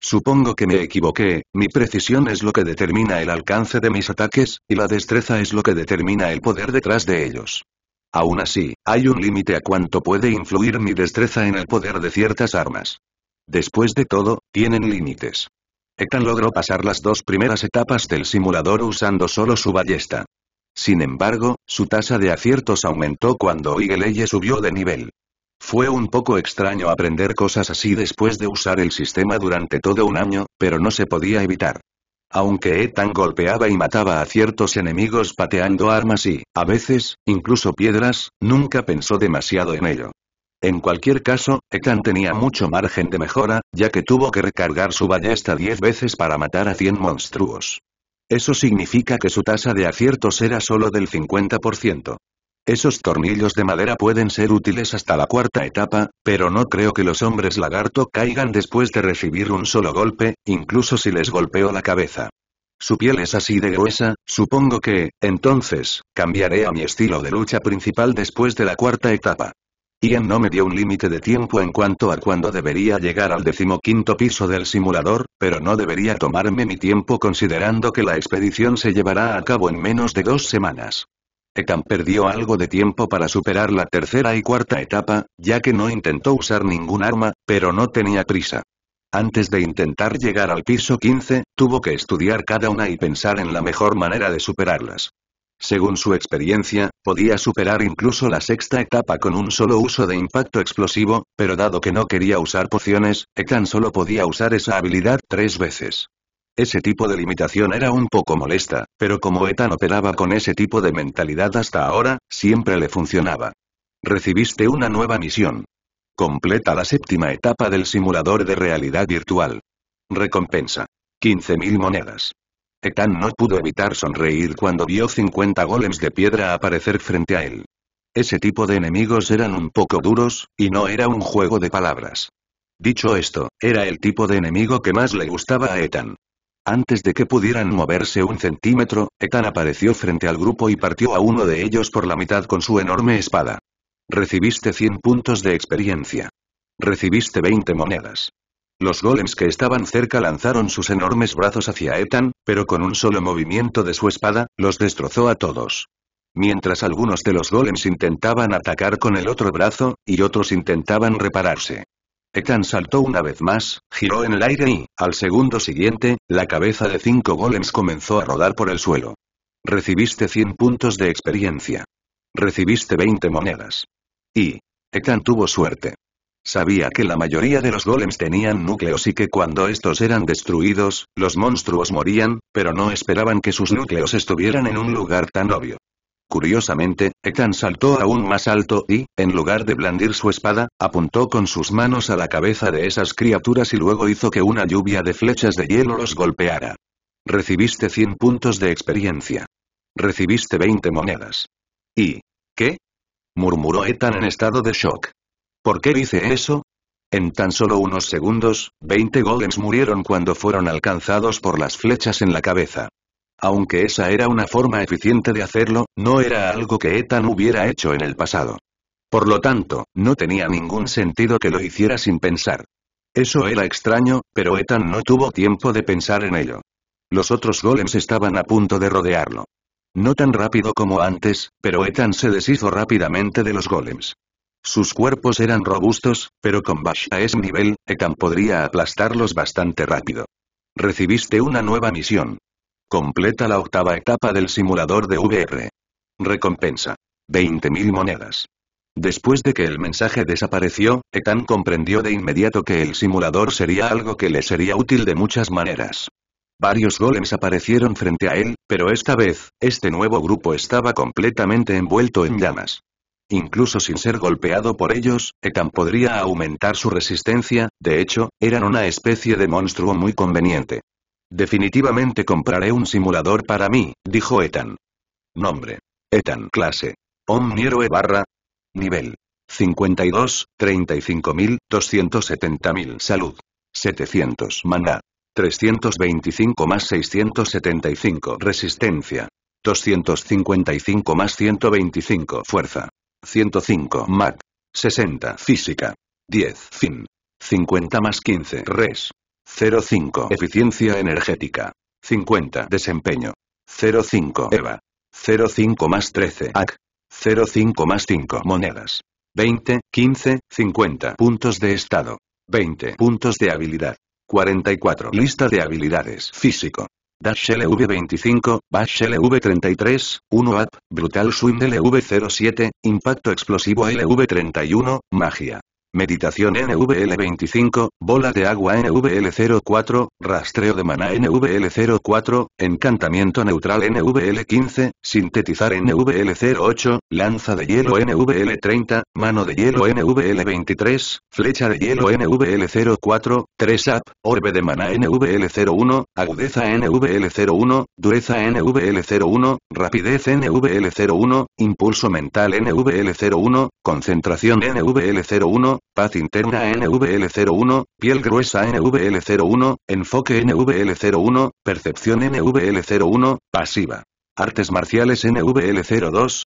Supongo que me equivoqué, mi precisión es lo que determina el alcance de mis ataques, y la destreza es lo que determina el poder detrás de ellos. Aún así, hay un límite a cuánto puede influir mi destreza en el poder de ciertas armas. Después de todo, tienen límites. Ethan logró pasar las dos primeras etapas del simulador usando solo su ballesta. Sin embargo, su tasa de aciertos aumentó cuando Eye subió de nivel. Fue un poco extraño aprender cosas así después de usar el sistema durante todo un año, pero no se podía evitar. Aunque Ethan golpeaba y mataba a ciertos enemigos pateando armas y, a veces, incluso piedras, nunca pensó demasiado en ello. En cualquier caso, Ethan tenía mucho margen de mejora, ya que tuvo que recargar su ballesta 10 veces para matar a 100 monstruos. Eso significa que su tasa de aciertos era solo del 50%. Esos tornillos de madera pueden ser útiles hasta la cuarta etapa, pero no creo que los hombres lagarto caigan después de recibir un solo golpe, incluso si les golpeo la cabeza. Su piel es así de gruesa, supongo que, entonces, cambiaré a mi estilo de lucha principal después de la cuarta etapa. Ian no me dio un límite de tiempo en cuanto a cuándo debería llegar al decimoquinto piso del simulador, pero no debería tomarme mi tiempo considerando que la expedición se llevará a cabo en menos de dos semanas. Ekan perdió algo de tiempo para superar la tercera y cuarta etapa, ya que no intentó usar ningún arma, pero no tenía prisa. Antes de intentar llegar al piso 15, tuvo que estudiar cada una y pensar en la mejor manera de superarlas. Según su experiencia, podía superar incluso la sexta etapa con un solo uso de impacto explosivo, pero dado que no quería usar pociones, Ethan solo podía usar esa habilidad tres veces. Ese tipo de limitación era un poco molesta, pero como Ethan operaba con ese tipo de mentalidad hasta ahora, siempre le funcionaba. Recibiste una nueva misión. Completa la séptima etapa del simulador de realidad virtual. Recompensa. 15.000 monedas. Etan no pudo evitar sonreír cuando vio 50 golems de piedra aparecer frente a él. Ese tipo de enemigos eran un poco duros, y no era un juego de palabras. Dicho esto, era el tipo de enemigo que más le gustaba a Etan. Antes de que pudieran moverse un centímetro, Etan apareció frente al grupo y partió a uno de ellos por la mitad con su enorme espada. Recibiste 100 puntos de experiencia. Recibiste 20 monedas. Los golems que estaban cerca lanzaron sus enormes brazos hacia Ethan, pero con un solo movimiento de su espada, los destrozó a todos. Mientras algunos de los golems intentaban atacar con el otro brazo, y otros intentaban repararse. Ethan saltó una vez más, giró en el aire y, al segundo siguiente, la cabeza de cinco golems comenzó a rodar por el suelo. Recibiste 100 puntos de experiencia. Recibiste 20 monedas. Y, Ethan tuvo suerte. Sabía que la mayoría de los golems tenían núcleos y que cuando estos eran destruidos, los monstruos morían, pero no esperaban que sus núcleos estuvieran en un lugar tan obvio. Curiosamente, Ethan saltó aún más alto y, en lugar de blandir su espada, apuntó con sus manos a la cabeza de esas criaturas y luego hizo que una lluvia de flechas de hielo los golpeara. Recibiste 100 puntos de experiencia. Recibiste 20 monedas. ¿Y qué? murmuró Ethan en estado de shock. ¿Por qué dice eso? En tan solo unos segundos, 20 golems murieron cuando fueron alcanzados por las flechas en la cabeza. Aunque esa era una forma eficiente de hacerlo, no era algo que Ethan hubiera hecho en el pasado. Por lo tanto, no tenía ningún sentido que lo hiciera sin pensar. Eso era extraño, pero Ethan no tuvo tiempo de pensar en ello. Los otros golems estaban a punto de rodearlo. No tan rápido como antes, pero Ethan se deshizo rápidamente de los golems. Sus cuerpos eran robustos, pero con Bash a ese nivel, Etan podría aplastarlos bastante rápido. Recibiste una nueva misión. Completa la octava etapa del simulador de VR. Recompensa. 20.000 monedas. Después de que el mensaje desapareció, Ethan comprendió de inmediato que el simulador sería algo que le sería útil de muchas maneras. Varios golems aparecieron frente a él, pero esta vez, este nuevo grupo estaba completamente envuelto en llamas. Incluso sin ser golpeado por ellos, Ethan podría aumentar su resistencia, de hecho, eran una especie de monstruo muy conveniente. Definitivamente compraré un simulador para mí, dijo Ethan. Nombre. Ethan clase. Omnihéroe barra. Nivel. 52, 35.270.000. salud. 700 maná. 325 más 675 resistencia. 255 más 125 fuerza. 105 Mac. 60 Física. 10 Fin. 50 más 15 Res. 05 Eficiencia energética. 50 Desempeño. 05 EVA. 05 más 13 AC. 05 más 5 Monedas. 20, 15, 50 puntos de estado. 20 puntos de habilidad. 44 Lista de habilidades Físico. Dash LV25, Bash LV33, 1-Up, Brutal Swim LV07, Impacto Explosivo LV31, Magia. Meditación NVL 25, Bola de Agua NVL 04, Rastreo de Mana NVL 04, Encantamiento Neutral NVL 15, Sintetizar NVL 08, Lanza de Hielo NVL 30, Mano de Hielo NVL 23, Flecha de Hielo NVL 04, 3 Up, Orbe de Mana NVL 01, Agudeza NVL 01, Dureza NVL 01, Rapidez NVL 01, Impulso Mental NVL 01, Concentración NVL 01, Paz interna NVL01, piel gruesa NVL01, enfoque NVL01, percepción NVL01, pasiva. Artes marciales NVL02,